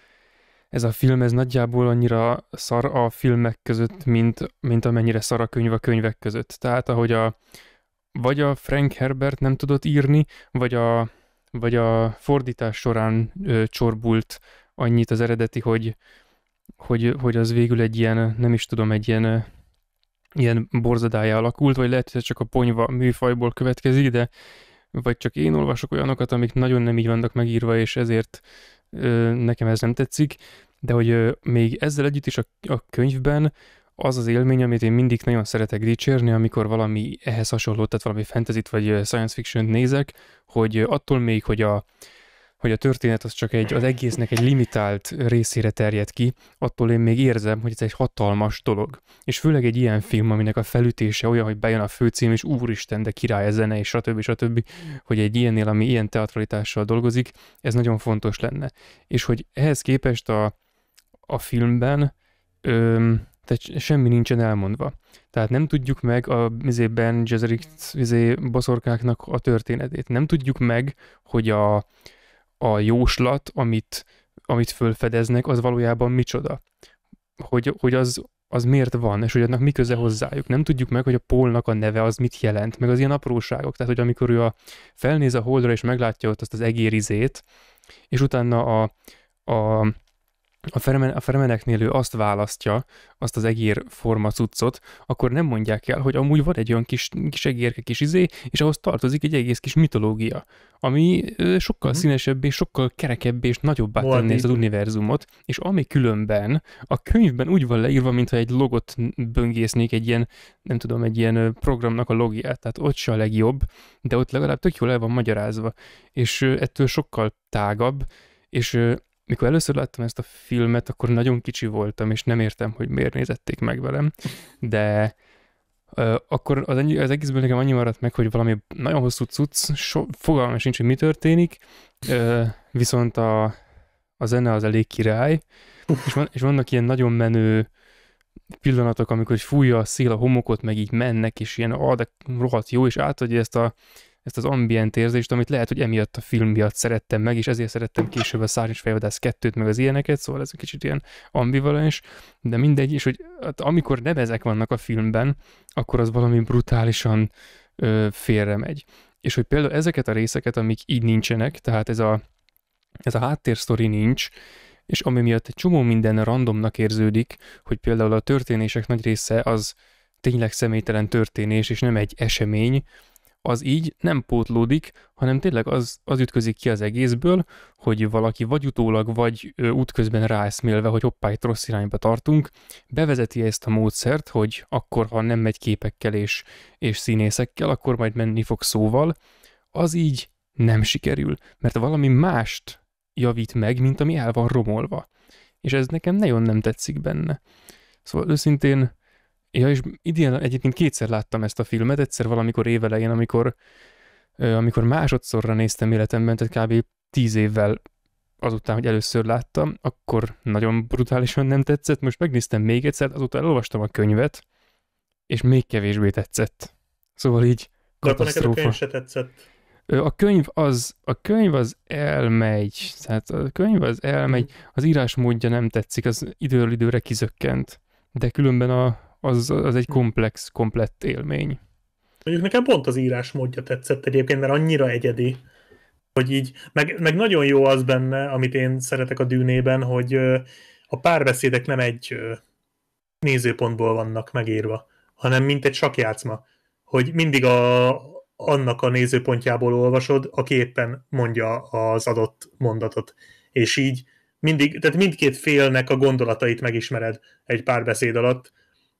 Speaker 3: ez a film, ez nagyjából annyira szar a filmek között, mint, mint amennyire szar a könyv a könyvek között. Tehát ahogy a, vagy a Frank Herbert nem tudott írni, vagy a, vagy a fordítás során ö, csorbult annyit az eredeti, hogy, hogy, hogy az végül egy ilyen, nem is tudom, egy ilyen, ilyen borzadája alakult, vagy lehet, hogy csak a ponyva műfajból következik, de vagy csak én olvasok olyanokat, amik nagyon nem így vannak megírva, és ezért ö, nekem ez nem tetszik, de hogy ö, még ezzel együtt is a, a könyvben az az élmény, amit én mindig nagyon szeretek dicsérni, amikor valami ehhez hasonló, tehát valami fantasy vagy science fiction nézek, hogy attól még, hogy a, hogy a történet az csak egy, az egésznek egy limitált részére terjed ki, attól én még érzem, hogy ez egy hatalmas dolog. És főleg egy ilyen film, aminek a felütése olyan, hogy bejön a főcím, és úristen, de király a zene, és stb. stb., hogy egy ilyennél, ami ilyen teatralitással dolgozik, ez nagyon fontos lenne. És hogy ehhez képest a, a filmben öm, tehát semmi nincsen elmondva. Tehát nem tudjuk meg a izé Ben Jezeritz izé, boszorkáknak a történetét. Nem tudjuk meg, hogy a, a jóslat, amit, amit fölfedeznek, az valójában micsoda. Hogy, hogy az, az miért van, és hogy annak mi köze hozzájuk. Nem tudjuk meg, hogy a pólnak a neve az mit jelent, meg az ilyen apróságok. Tehát, hogy amikor ő a, felnéz a holdra, és meglátja ott azt az egérizét, és utána a, a a, feremen, a feremeneknél ő azt választja, azt az egér forma cuccot, akkor nem mondják el, hogy amúgy van egy olyan kis, kis egérke kis izé, és ahhoz tartozik egy egész kis mitológia, ami sokkal uh-huh. színesebb és sokkal kerekebb és nagyobbá Volt tenni ezt az univerzumot, és ami különben a könyvben úgy van leírva, mintha egy logot böngésznék, egy ilyen, nem tudom, egy ilyen programnak a logiát, tehát ott se a legjobb, de ott legalább tök jól el van magyarázva, és ettől sokkal tágabb, és mikor először láttam ezt a filmet, akkor nagyon kicsi voltam, és nem értem, hogy miért nézették meg velem, de uh, akkor az, ennyi, az egészből nekem annyi maradt meg, hogy valami nagyon hosszú cucc, so, fogalmam sincs, hogy mi történik, uh, viszont a, a zene az elég király, és, van, és vannak ilyen nagyon menő pillanatok, amikor fújja a szél a homokot, meg így mennek, és ilyen, ah, de rohadt jó, és átadja ezt a ezt az ambient érzést, amit lehet, hogy emiatt a film miatt szerettem meg, és ezért szerettem később a Szárnyas Fejvadász 2-t, meg az ilyeneket, szóval ez egy kicsit ilyen ambivalens, de mindegy, és hogy hát, amikor nem ezek vannak a filmben, akkor az valami brutálisan ö, félre megy. És hogy például ezeket a részeket, amik így nincsenek, tehát ez a, ez a háttérsztori nincs, és ami miatt egy csomó minden randomnak érződik, hogy például a történések nagy része az tényleg személytelen történés, és nem egy esemény, az így nem pótlódik, hanem tényleg az, az ütközik ki az egészből, hogy valaki vagy utólag, vagy útközben ráeszmélve, hogy hoppá, itt rossz irányba tartunk, bevezeti ezt a módszert, hogy akkor, ha nem megy képekkel és, és színészekkel, akkor majd menni fog szóval, az így nem sikerül, mert valami mást javít meg, mint ami el van romolva. És ez nekem nagyon nem tetszik benne. Szóval őszintén Ja, és idén egyébként kétszer láttam ezt a filmet, egyszer valamikor évelején, amikor, amikor másodszorra néztem életemben, tehát kb. tíz évvel azután, hogy először láttam, akkor nagyon brutálisan nem tetszett, most megnéztem még egyszer, azóta elolvastam a könyvet, és még kevésbé tetszett. Szóval így katasztrófa. De akkor neked a könyv se tetszett. A könyv az, a könyv az elmegy, tehát a könyv az elmegy, mhm. az írásmódja nem tetszik, az időről időre kizökkent, de különben a, az, az egy hm. komplex, komplett élmény.
Speaker 1: Mondjuk nekem pont az írás módja tetszett egyébként, mert annyira egyedi, hogy így, meg, meg nagyon jó az benne, amit én szeretek a dűnében, hogy a párbeszédek nem egy nézőpontból vannak megírva, hanem mint egy sakjátszma, hogy mindig a, annak a nézőpontjából olvasod, aki éppen mondja az adott mondatot. És így mindig, tehát mindkét félnek a gondolatait megismered egy párbeszéd alatt,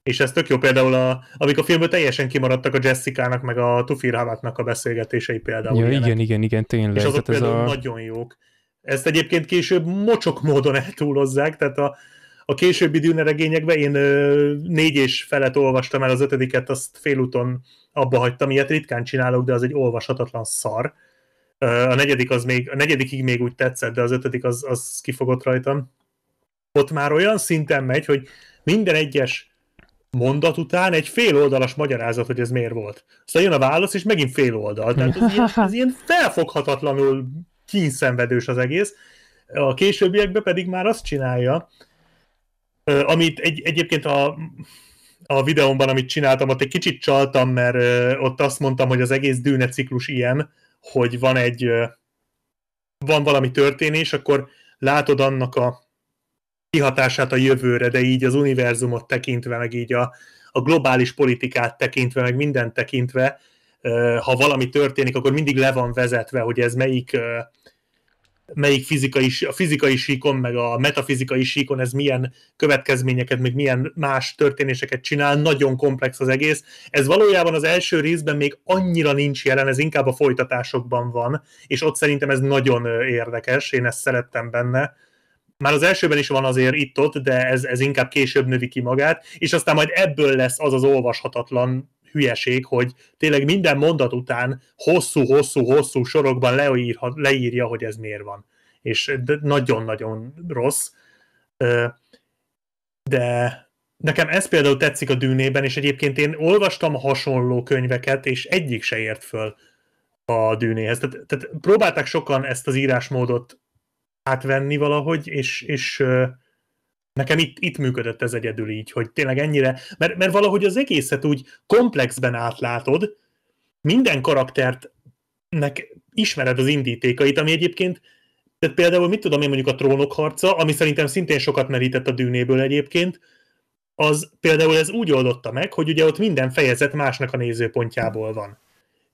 Speaker 1: és ez tök jó például, a, amik a filmből teljesen kimaradtak a Jessica-nak, meg a Tufir Havatnak a beszélgetései például. Ja, igen,
Speaker 3: igen, igen, tényleg. És azok tehát például ez a...
Speaker 1: nagyon jók. Ezt egyébként később mocsok módon eltúlozzák, tehát a, a későbbi Dune regényekben én ö, négy és felet olvastam el az ötödiket, azt félúton abba hagytam, ilyet ritkán csinálok, de az egy olvashatatlan szar. A negyedik az még, a negyedikig még úgy tetszett, de az ötödik az, az kifogott rajtam. Ott már olyan szinten megy, hogy minden egyes mondat után egy fél oldalas magyarázat, hogy ez miért volt. Aztán jön a válasz, és megint fél oldal. Tehát ez ilyen, ez ilyen felfoghatatlanul kínszenvedős az egész. A későbbiekben pedig már azt csinálja, amit egy, egyébként a, a videómban, amit csináltam, ott egy kicsit csaltam, mert ott azt mondtam, hogy az egész dűne ciklus ilyen, hogy van egy van valami történés, akkor látod annak a kihatását a jövőre, de így az univerzumot tekintve, meg így a, a globális politikát tekintve, meg mindent tekintve, ha valami történik, akkor mindig le van vezetve, hogy ez melyik, melyik fizikai, a fizikai síkon, meg a metafizikai síkon ez milyen következményeket, meg milyen más történéseket csinál, nagyon komplex az egész. Ez valójában az első részben még annyira nincs jelen, ez inkább a folytatásokban van, és ott szerintem ez nagyon érdekes, én ezt szerettem benne, már az elsőben is van azért itt-ott, de ez, ez inkább később növi ki magát, és aztán majd ebből lesz az az olvashatatlan hülyeség, hogy tényleg minden mondat után hosszú-hosszú-hosszú sorokban leírha, leírja, hogy ez miért van. És nagyon-nagyon rossz. De nekem ez például tetszik a dűnében, és egyébként én olvastam hasonló könyveket, és egyik se ért föl a dűnéhez. Tehát, tehát próbálták sokan ezt az írásmódot átvenni valahogy, és, és nekem itt, itt működött ez egyedül így, hogy tényleg ennyire, mert, mert valahogy az egészet úgy komplexben átlátod, minden karaktert nek ismered az indítékait, ami egyébként tehát például mit tudom én mondjuk a trónok harca, ami szerintem szintén sokat merített a dűnéből egyébként, az például ez úgy oldotta meg, hogy ugye ott minden fejezet másnak a nézőpontjából van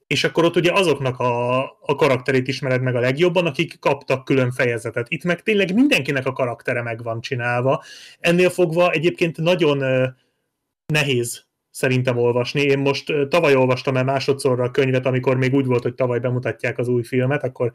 Speaker 1: és akkor ott ugye azoknak a, a karakterét ismered meg a legjobban, akik kaptak külön fejezetet. Itt meg tényleg mindenkinek a karaktere meg van csinálva. Ennél fogva egyébként nagyon nehéz szerintem olvasni. Én most tavaly olvastam el másodszorra a könyvet, amikor még úgy volt, hogy tavaly bemutatják az új filmet, akkor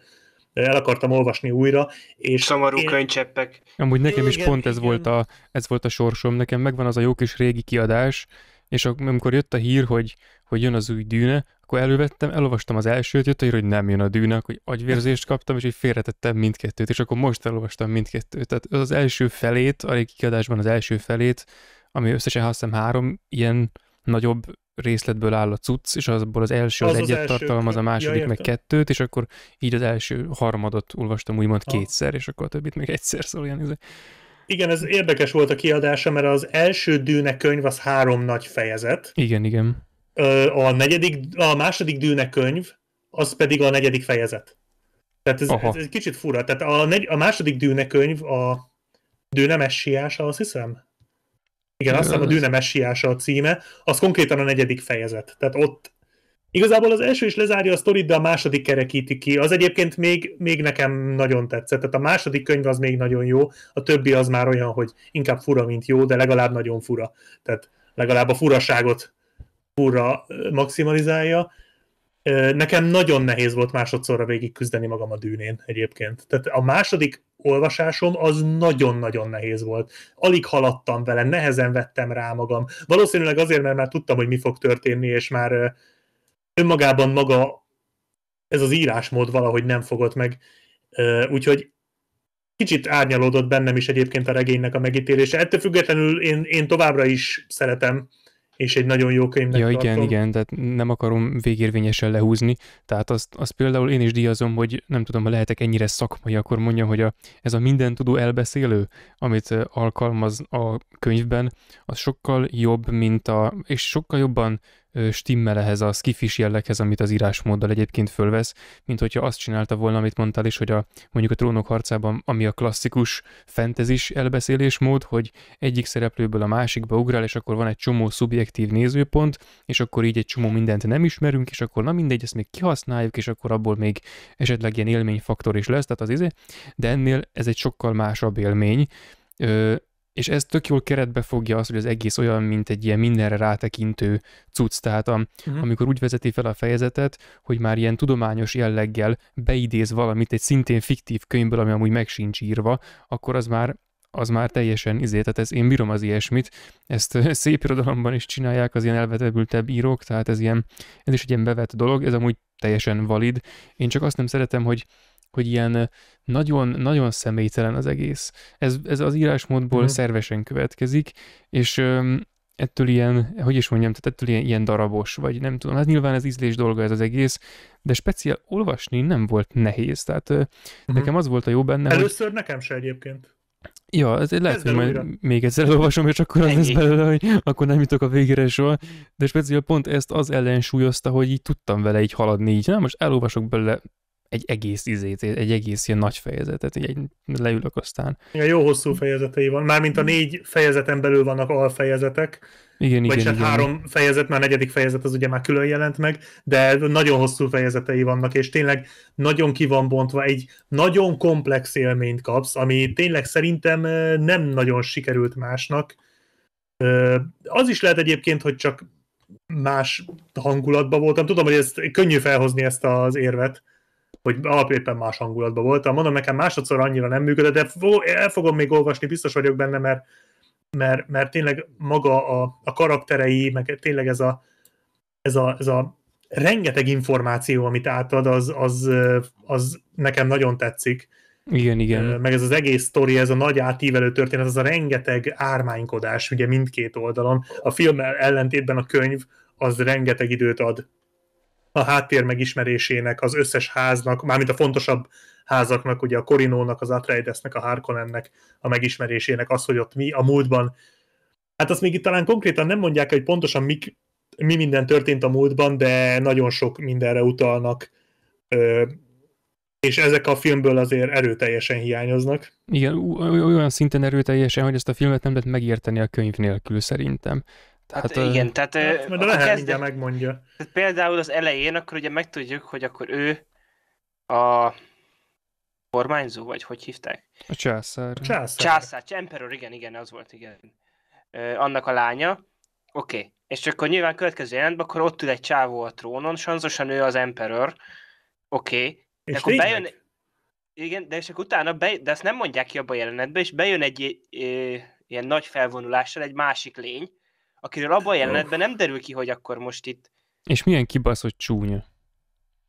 Speaker 1: el akartam olvasni
Speaker 2: újra. És Szomorú én... könycseppek. Amúgy nekem is igen, pont ez igen.
Speaker 3: volt, a, ez volt a sorsom. Nekem megvan az a jó kis régi kiadás, és amikor jött a hír, hogy, hogy jön az új dűne, akkor elővettem, elolvastam az elsőt, jött hogy nem jön a dűne, akkor agyvérzést kaptam, és így félretettem mindkettőt, és akkor most elolvastam mindkettőt. Tehát az első felét, a régi kiadásban az első felét, ami összesen hiszem három ilyen nagyobb részletből áll a cucc, és azból az első az, az, egyet első, tartalmaz, a második ja, meg kettőt, és akkor így az első harmadot olvastam úgymond ha. Ah. kétszer, és akkor a többit meg
Speaker 1: egyszer, szól ilyen izé. Igen, ez érdekes volt a kiadása, mert az első dűne könyv az három nagy fejezet. Igen, igen a, negyedik, a második dűne könyv, az pedig a negyedik fejezet. Tehát ez, ez, ez, egy kicsit fura. Tehát a, negy, a második dűne könyv a dűne messiása, azt hiszem? Igen, azt hiszem a dűne messiása a címe, az konkrétan a negyedik fejezet. Tehát ott Igazából az első is lezárja a sztorit, de a második kerekíti ki. Az egyébként még, még nekem nagyon tetszett. Tehát a második könyv az még nagyon jó, a többi az már olyan, hogy inkább fura, mint jó, de legalább nagyon fura. Tehát legalább a furaságot fullra maximalizálja. Nekem nagyon nehéz volt másodszorra végig küzdeni magam a dűnén egyébként. Tehát a második olvasásom az nagyon-nagyon nehéz volt. Alig haladtam vele, nehezen vettem rá magam. Valószínűleg azért, mert már tudtam, hogy mi fog történni, és már önmagában maga ez az írásmód valahogy nem fogott meg. Úgyhogy kicsit árnyalódott bennem is egyébként a regénynek a megítélése. Ettől függetlenül én, én továbbra is szeretem, és egy nagyon jó könyvnek Ja, tartom. igen, igen,
Speaker 3: tehát nem akarom végérvényesen lehúzni. Tehát azt, azt például én is díjazom, hogy nem tudom, ha lehetek ennyire szakmai, akkor mondjam, hogy a, ez a mindentudó elbeszélő, amit alkalmaz a könyvben, az sokkal jobb, mint a, és sokkal jobban stimmel ehhez a skifis jelleghez, amit az írásmóddal egyébként fölvesz, mint hogyha azt csinálta volna, amit mondtál is, hogy a, mondjuk a trónok harcában, ami a klasszikus fentezis elbeszélésmód, hogy egyik szereplőből a másikba ugrál, és akkor van egy csomó szubjektív nézőpont, és akkor így egy csomó mindent nem ismerünk, és akkor na mindegy, ezt még kihasználjuk, és akkor abból még esetleg ilyen élményfaktor is lesz, tehát az izé, de ennél ez egy sokkal másabb élmény, és ez tök jól keretbe fogja azt, hogy az egész olyan, mint egy ilyen mindenre rátekintő cucc, tehát a, uh-huh. Mhm. amikor úgy vezeti fel a fejezetet, hogy már ilyen tudományos jelleggel beidéz valamit egy szintén fiktív könyvből, ami amúgy meg sincs írva, akkor az már az már teljesen izé, tehát ez, én bírom az ilyesmit, ezt szép irodalomban is csinálják az ilyen elvetebültebb írók, tehát ez ilyen, ez is egy ilyen bevett dolog, ez amúgy teljesen valid. Én csak azt nem szeretem, hogy hogy ilyen nagyon, nagyon személytelen az egész. Ez, ez az írásmódból mm. szervesen következik, és öm, ettől ilyen, hogy is mondjam, tehát ettől ilyen, ilyen darabos, vagy nem tudom, hát nyilván ez ízlés dolga ez az egész, de speciál olvasni nem volt nehéz, tehát mm. huh nekem az volt a jó benne, Először
Speaker 1: hogy... nekem se egyébként.
Speaker 3: Ja, ez lehet, Ezzel hogy majd még egyszer olvasom, és akkor az lesz belőle, hogy akkor nem jutok a végére soha. De speciál pont ezt az ellensúlyozta, hogy így tudtam vele így haladni, így nem, most elolvasok belőle egy egész izét, egy egész ilyen nagy fejezetet, így leülök aztán.
Speaker 1: Igen, jó hosszú fejezetei van. Mármint a mm. négy fejezeten belül vannak alfejezetek,
Speaker 3: igen, vagy igen, hát igen, három
Speaker 1: fejezet, már negyedik fejezet az ugye már külön jelent meg, de nagyon hosszú fejezetei vannak, és tényleg nagyon ki van bontva, egy nagyon komplex élményt kapsz, ami tényleg szerintem nem nagyon sikerült másnak. Az is lehet egyébként, hogy csak más hangulatban voltam. Tudom, hogy ez könnyű felhozni ezt az érvet, hogy alapéppen más hangulatban voltam. Mondom, nekem másodszor annyira nem működött, de el fogom még olvasni, biztos vagyok benne, mert, mert, mert tényleg maga a, a karakterei, meg tényleg ez a, ez a, ez a rengeteg információ, amit átad, az, az, az nekem nagyon tetszik.
Speaker 3: Igen, igen. Meg
Speaker 1: ez az egész sztori, ez a nagy átívelő történet, ez a rengeteg ármánykodás ugye mindkét oldalon. A film ellentétben a könyv az rengeteg időt ad a háttér megismerésének, az összes háznak, mármint a fontosabb házaknak, ugye a Korinónak, az Atreidesnek, a Harkonnennek a megismerésének, az, hogy ott mi a múltban. Hát azt még itt talán konkrétan nem mondják, hogy pontosan mik, mi minden történt a múltban, de nagyon sok mindenre utalnak, ö, és ezek a filmből azért erőteljesen hiányoznak.
Speaker 3: Igen, olyan szinten erőteljesen, hogy ezt a filmet nem lehet megérteni a könyv nélkül szerintem. Hát hát, igen,
Speaker 2: tehát... Hát, majd a Lehel mindjárt
Speaker 1: megmondja.
Speaker 2: Tehát például az elején akkor ugye megtudjuk, hogy akkor ő a kormányzó, vagy hogy hívták? A császár. Császár. Császár, emperor, igen, igen, az volt, igen. Ö, annak a lánya. Oké. Okay. És akkor nyilván következő jelentben, akkor ott ül egy csávó a trónon, sanzosan ő az emperor. Oké. Okay. és akkor bejön... Igen, de és akkor utána, be, de ezt nem mondják ki abban a jelenetben, és bejön egy ilyen nagy felvonulással egy másik lény, akiről abban a jelenetben nem derül ki, hogy akkor most itt...
Speaker 3: És milyen kibaszott csúnya.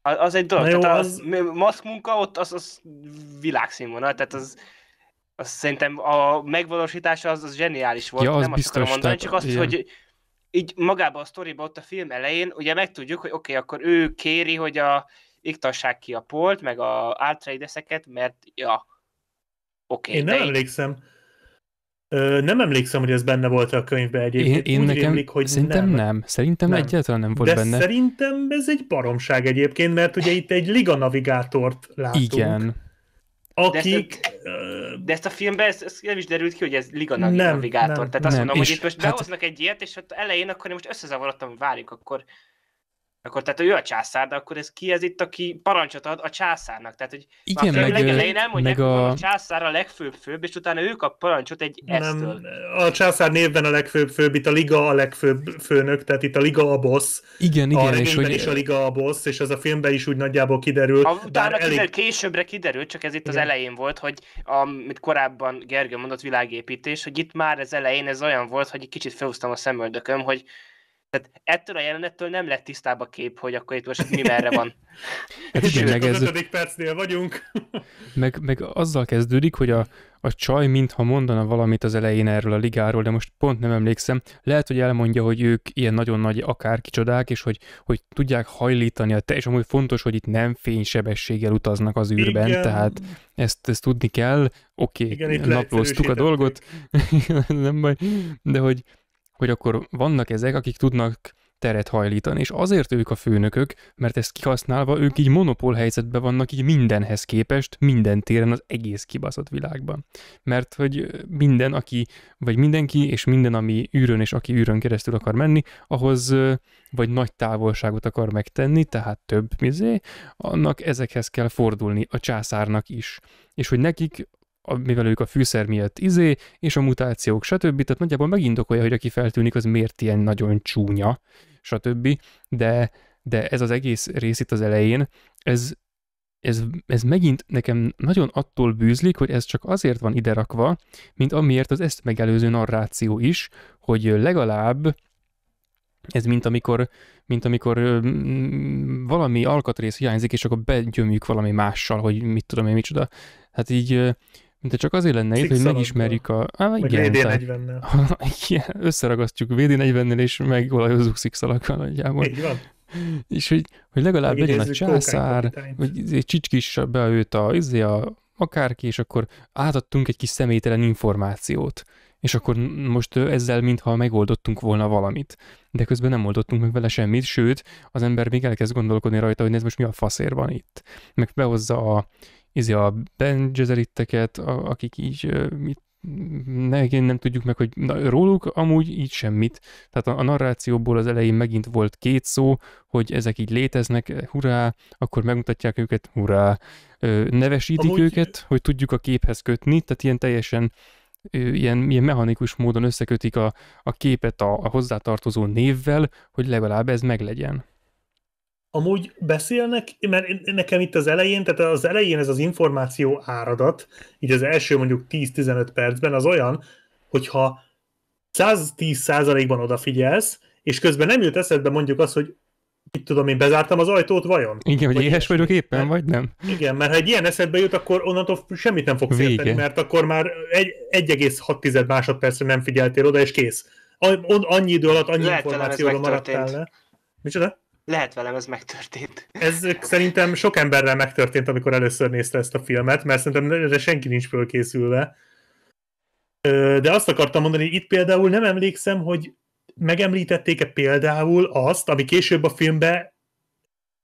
Speaker 2: Az egy dolog, jó, tehát az... az... maszk munka ott az, az világszínvonal, tehát az, az szerintem a megvalósítása az, az zseniális volt, ja, az nem biztos, azt akarom mondani, csak azt, ilyen. hogy így magában a sztoriban ott a film elején, ugye megtudjuk, hogy oké, okay, akkor ő kéri, hogy a iktassák ki a polt, meg a átrejdesszeket, mert ja, oké. Okay, Én nem így...
Speaker 1: emlékszem, nem emlékszem, hogy ez benne volt a könyvben egyébként. Én, én Úgy nekem rémlik, hogy szerintem nem.
Speaker 3: nem. Szerintem nem. egyáltalán nem volt De benne.
Speaker 1: szerintem ez egy baromság egyébként, mert ugye itt egy liga navigátort látunk. Igen
Speaker 2: akik... De ezt, a, de ezt a filmben ez, ez nem is derült ki, hogy ez Liga nem, Navigátor. Nem, Tehát azt nem. mondom, és hogy itt most hát... behoznak egy ilyet, és ott elején akkor én most összezavarodtam, hogy várjuk, akkor akkor tehát ő a császár, de akkor ez ki ez itt, aki parancsot ad a császárnak? Tehát, hogy Igen, meg, ő, elmondják, meg a... a császár a legfőbb főbb, és utána ő kap parancsot egy esztől. Nem,
Speaker 1: a császár névben a legfőbb főbb, itt a liga a legfőbb főnök, tehát itt a liga a boss. Igen, a igen. és hogy... is a liga a boss, és az a filmben is úgy nagyjából kiderül. A, bár elég... kiderül,
Speaker 2: későbbre kiderült, csak ez itt igen. az elején volt, hogy amit korábban Gergő mondott, világépítés, hogy itt már az elején ez olyan volt, hogy egy kicsit felhúztam a szemöldököm, hogy tehát ettől a jelenettől nem lett tisztább a kép, hogy akkor itt most mi merre van. Hát igen, meg ez... ötödik percnél vagyunk.
Speaker 3: meg, meg azzal kezdődik, hogy a, a csaj mintha mondana valamit az elején erről a ligáról, de most pont nem emlékszem. Lehet, hogy elmondja, hogy ők ilyen nagyon nagy akárkicsodák, és hogy, hogy tudják hajlítani a te, és amúgy fontos, hogy itt nem fénysebességgel utaznak az űrben, igen. tehát ezt, ezt tudni kell. Oké, okay, naplóztuk a dolgot, nem baj, de hogy hogy akkor vannak ezek, akik tudnak teret hajlítani, és azért ők a főnökök, mert ezt kihasználva ők így monopól helyzetben vannak így mindenhez képest, minden téren az egész kibaszott világban. Mert hogy minden, aki, vagy mindenki, és minden, ami űrön és aki űrön keresztül akar menni, ahhoz vagy nagy távolságot akar megtenni, tehát több mizé, annak ezekhez kell fordulni, a császárnak is. És hogy nekik a, mivel ők a fűszer miatt izé, és a mutációk, stb. Tehát nagyjából megindokolja, hogy aki feltűnik, az miért ilyen nagyon csúnya, stb. De, de ez az egész rész itt az elején, ez, ez, ez megint nekem nagyon attól bűzlik, hogy ez csak azért van ide rakva, mint amiért az ezt megelőző narráció is, hogy legalább ez mint amikor, mint amikor valami alkatrész hiányzik, és akkor begyömjük valami mással, hogy mit tudom én, micsoda. Hát így mint csak azért lenne itt, hogy megismerjük a... Á, igen, VD40-nel. igen, összeragasztjuk VD40-nél, és megolajozzuk szikszalakkal nagyjából. Így van. És hogy, hogy legalább legyen a császár, hogy izé csicskissa be őt a, izé a akárki, és akkor átadtunk egy kis személytelen információt. És akkor most ezzel mintha megoldottunk volna valamit. De közben nem oldottunk meg vele semmit, sőt, az ember még elkezd gondolkodni rajta, hogy ez most mi a faszér van itt. Meg behozza a izé a ben Benjezeritteket, akik így mit ne, nem tudjuk meg, hogy na, róluk amúgy így semmit. Tehát a, a narrációból az elején megint volt két szó, hogy ezek így léteznek, hurrá, akkor megmutatják őket, hurrá, ö, nevesítik amúgy... őket, hogy tudjuk a képhez kötni, tehát ilyen teljesen ö, ilyen, ilyen mechanikus módon összekötik a, a képet a, a hozzátartozó névvel, hogy legalább ez meglegyen
Speaker 1: amúgy beszélnek, mert nekem itt az elején, tehát az elején ez az információ áradat, így az első mondjuk 10-15 percben az olyan, hogyha 110%-ban odafigyelsz, és közben nem jut eszedbe mondjuk az, hogy itt tudom én, bezártam az ajtót vajon?
Speaker 3: Igen, vagy éhes vagyok éppen, mert, vagy nem?
Speaker 1: Igen, mert ha egy ilyen eszedbe jut, akkor onnantól semmit nem fogsz Vége. érteni, mert akkor már egy, 1,6 másodpercre nem figyeltél oda, és kész. Annyi idő alatt annyi információra maradtál le. Micsoda?
Speaker 2: lehet velem ez megtörtént.
Speaker 1: Ez szerintem sok emberrel megtörtént, amikor először nézte ezt a filmet, mert szerintem erre senki nincs fölkészülve. De azt akartam mondani, hogy itt például nem emlékszem, hogy megemlítették-e például azt, ami később a filmbe,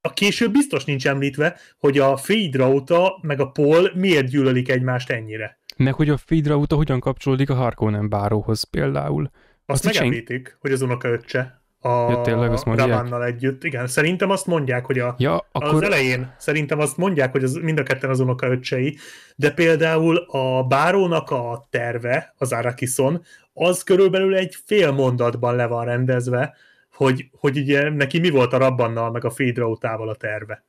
Speaker 1: a később biztos nincs említve, hogy a óta meg a Paul miért gyűlölik egymást ennyire.
Speaker 3: Meg hogy a óta hogyan kapcsolódik a Harkonnen báróhoz például. Azt, azt megemlítik,
Speaker 1: hogy az unoka öccse a ja, tényleg, azt Ravannal együtt. Igen, szerintem azt mondják, hogy a, ja, akkor... az elején szerintem azt mondják, hogy az, mind a ketten az öcsei, de például a bárónak a terve, az Arakison, az körülbelül egy fél mondatban le van rendezve, hogy, hogy ugye neki mi volt a Rabbannal meg a Fédrautával a terve.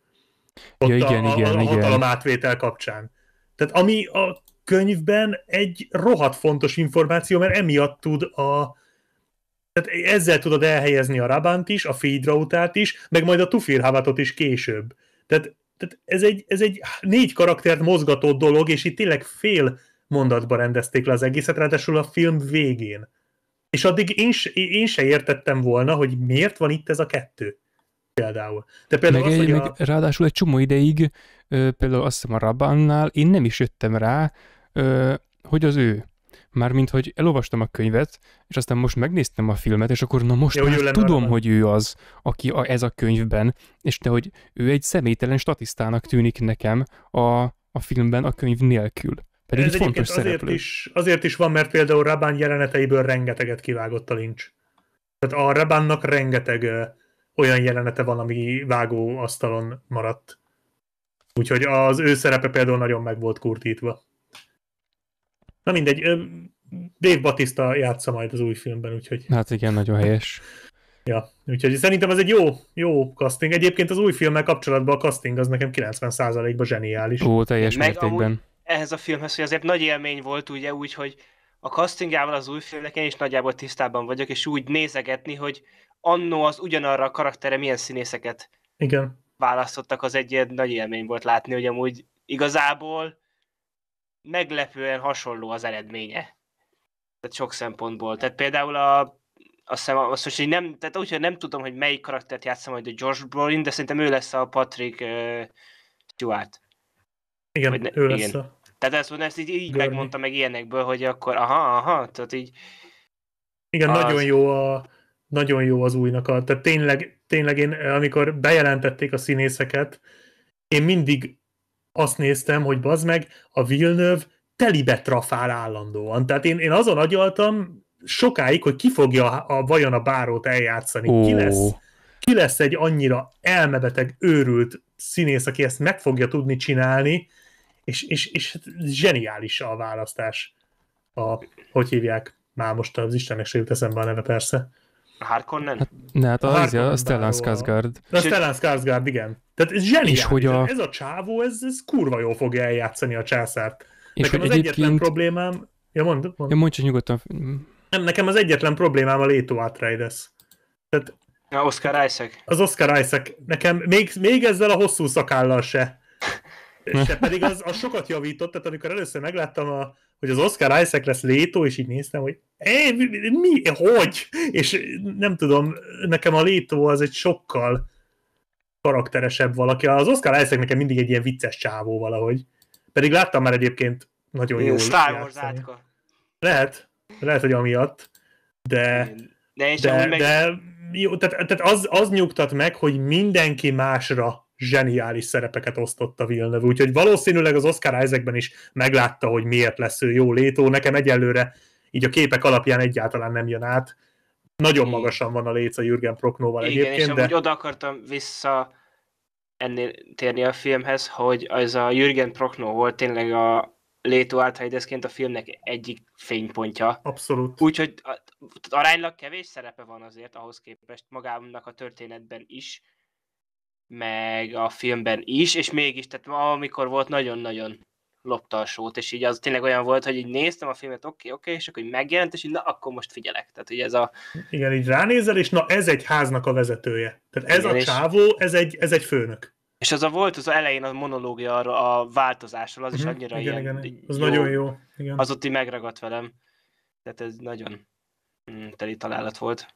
Speaker 1: Ott ja, igen, a, igen, a, a hatalom átvétel kapcsán. Tehát ami a könyvben egy rohadt fontos információ, mert emiatt tud a, tehát ezzel tudod elhelyezni a Rabant is, a Fidrautát is, meg majd a Tufirhavatot is később. Tehát, tehát ez, egy, ez egy négy karaktert mozgató dolog, és itt tényleg fél mondatba rendezték le az egészet, ráadásul a film végén. És addig én, én se értettem volna, hogy miért van itt ez a kettő. Például. De például meg az, egy, hogy meg
Speaker 3: a... Ráadásul egy csomó ideig, például azt hiszem a Rabannál, én nem is jöttem rá, hogy az ő Mármint, hogy elolvastam a könyvet, és aztán most megnéztem a filmet, és akkor na most Jó, már tudom, hogy ő az, aki a, ez a könyvben, és de hogy ő egy személytelen statisztának tűnik nekem a, a filmben a könyv nélkül. Pedig ez egy fontos szereplő. azért is,
Speaker 1: azért is van, mert például Rabán jeleneteiből rengeteget kivágott a lincs. Tehát a Rabánnak rengeteg ö, olyan jelenete van, ami vágó asztalon maradt. Úgyhogy az ő szerepe például nagyon meg volt kurtítva. Na mindegy, Dave Batista játsza majd az új filmben, úgyhogy...
Speaker 3: Hát igen, nagyon helyes.
Speaker 1: Ja, úgyhogy szerintem ez egy jó, jó casting. Egyébként az új filmmel kapcsolatban a casting az nekem 90%-ban zseniális. Ó, teljes Meg mértékben.
Speaker 2: ehhez a filmhez, hogy azért nagy élmény volt ugye úgy, hogy a castingjával az új filmnek én is nagyjából tisztában vagyok, és úgy nézegetni, hogy annó az ugyanarra a karaktere milyen színészeket Igen. választottak, az egy ilyen nagy élmény volt látni, hogy amúgy igazából meglepően hasonló az eredménye. Tehát sok szempontból. Tehát például a azt hiszem, azt most, hogy nem, tehát úgy, hogy nem tudom, hogy melyik karaktert játszom majd a George Brolin, de szerintem ő lesz a Patrick uh, Stewart. Igen, ne, ő igen. lesz a... Tehát ezt, ezt így, így megmondta meg ilyenekből, hogy akkor aha, aha, tehát így... Igen, az... nagyon jó
Speaker 1: a nagyon jó az újnak a, tehát tényleg, tényleg én, amikor bejelentették a színészeket, én mindig azt néztem, hogy bazd meg, a Villeneuve telibe trafál állandóan. Tehát én, én azon agyaltam sokáig, hogy ki fogja a, a, vajon a bárót eljátszani. Oh. Ki, lesz, ki lesz egy annyira elmebeteg, őrült színész, aki ezt meg fogja tudni csinálni, és, és, és hát zseniális a választás. A, hogy hívják? Már most az Istennek se jut eszembe a neve, persze.
Speaker 2: Harkonnen? Hát,
Speaker 3: hát, ne, hát a, az, a Stellan Skarsgård. A
Speaker 1: Stellan Skarsgård,
Speaker 3: igen. Tehát ez zseniális. És hogy a... Ez a
Speaker 1: csávó, ez, ez kurva jól fogja eljátszani a császárt.
Speaker 3: És Nekem az egyetlen
Speaker 1: problémám... Ja, mondd, mondd. Ja, mondj csak nyugodtan. Nem, nekem az egyetlen problémám a Leto Atreides. Tehát... A Oscar Isaac. Az Oscar Isaac. Nekem még, még ezzel a hosszú szakállal se. Se pedig az, az sokat javított, tehát amikor először megláttam a, hogy az Oscar Isaac lesz Létó, és így néztem, hogy é, mi, hogy? És nem tudom, nekem a Létó az egy sokkal karakteresebb valaki. Az Oscar Isaac nekem mindig egy ilyen vicces csávó valahogy. Pedig láttam már egyébként nagyon jó. Star Wars Lehet, lehet, hogy amiatt, de... De, de, de, meg... de jó, tehát, tehát az, az nyugtat meg, hogy mindenki másra zseniális szerepeket osztott a Villeneuve, úgyhogy valószínűleg az Oscar Isaacben is meglátta, hogy miért lesz ő jó létó, nekem egyelőre így a képek alapján egyáltalán nem jön át, nagyon Igen. magasan van a léc a Jürgen Proknóval Igen, egyébként. Igen, és
Speaker 2: de... oda akartam vissza ennél térni a filmhez, hogy az a Jürgen Proknó volt tényleg a Léto Arthridesként a filmnek egyik fénypontja. Abszolút. Úgyhogy aránylag kevés szerepe van azért ahhoz képest magának a történetben is, meg a filmben is, és mégis, tehát amikor volt, nagyon-nagyon lopta a sót, és így az tényleg olyan volt, hogy így néztem a filmet, oké, okay, oké, okay, és akkor így megjelent, és így na, akkor most figyelek. Tehát így ez a...
Speaker 1: Igen, így ránézel, és na, ez egy háznak a vezetője. Tehát ez Igen, a csávó, ez egy, ez egy főnök.
Speaker 2: És az a volt az elején a monológia arra a változásról, az is mhm. annyira igen, ilyen... Igen, az jó, nagyon jó. Igen. Az ott így megragadt velem. Tehát ez nagyon mm, teli találat volt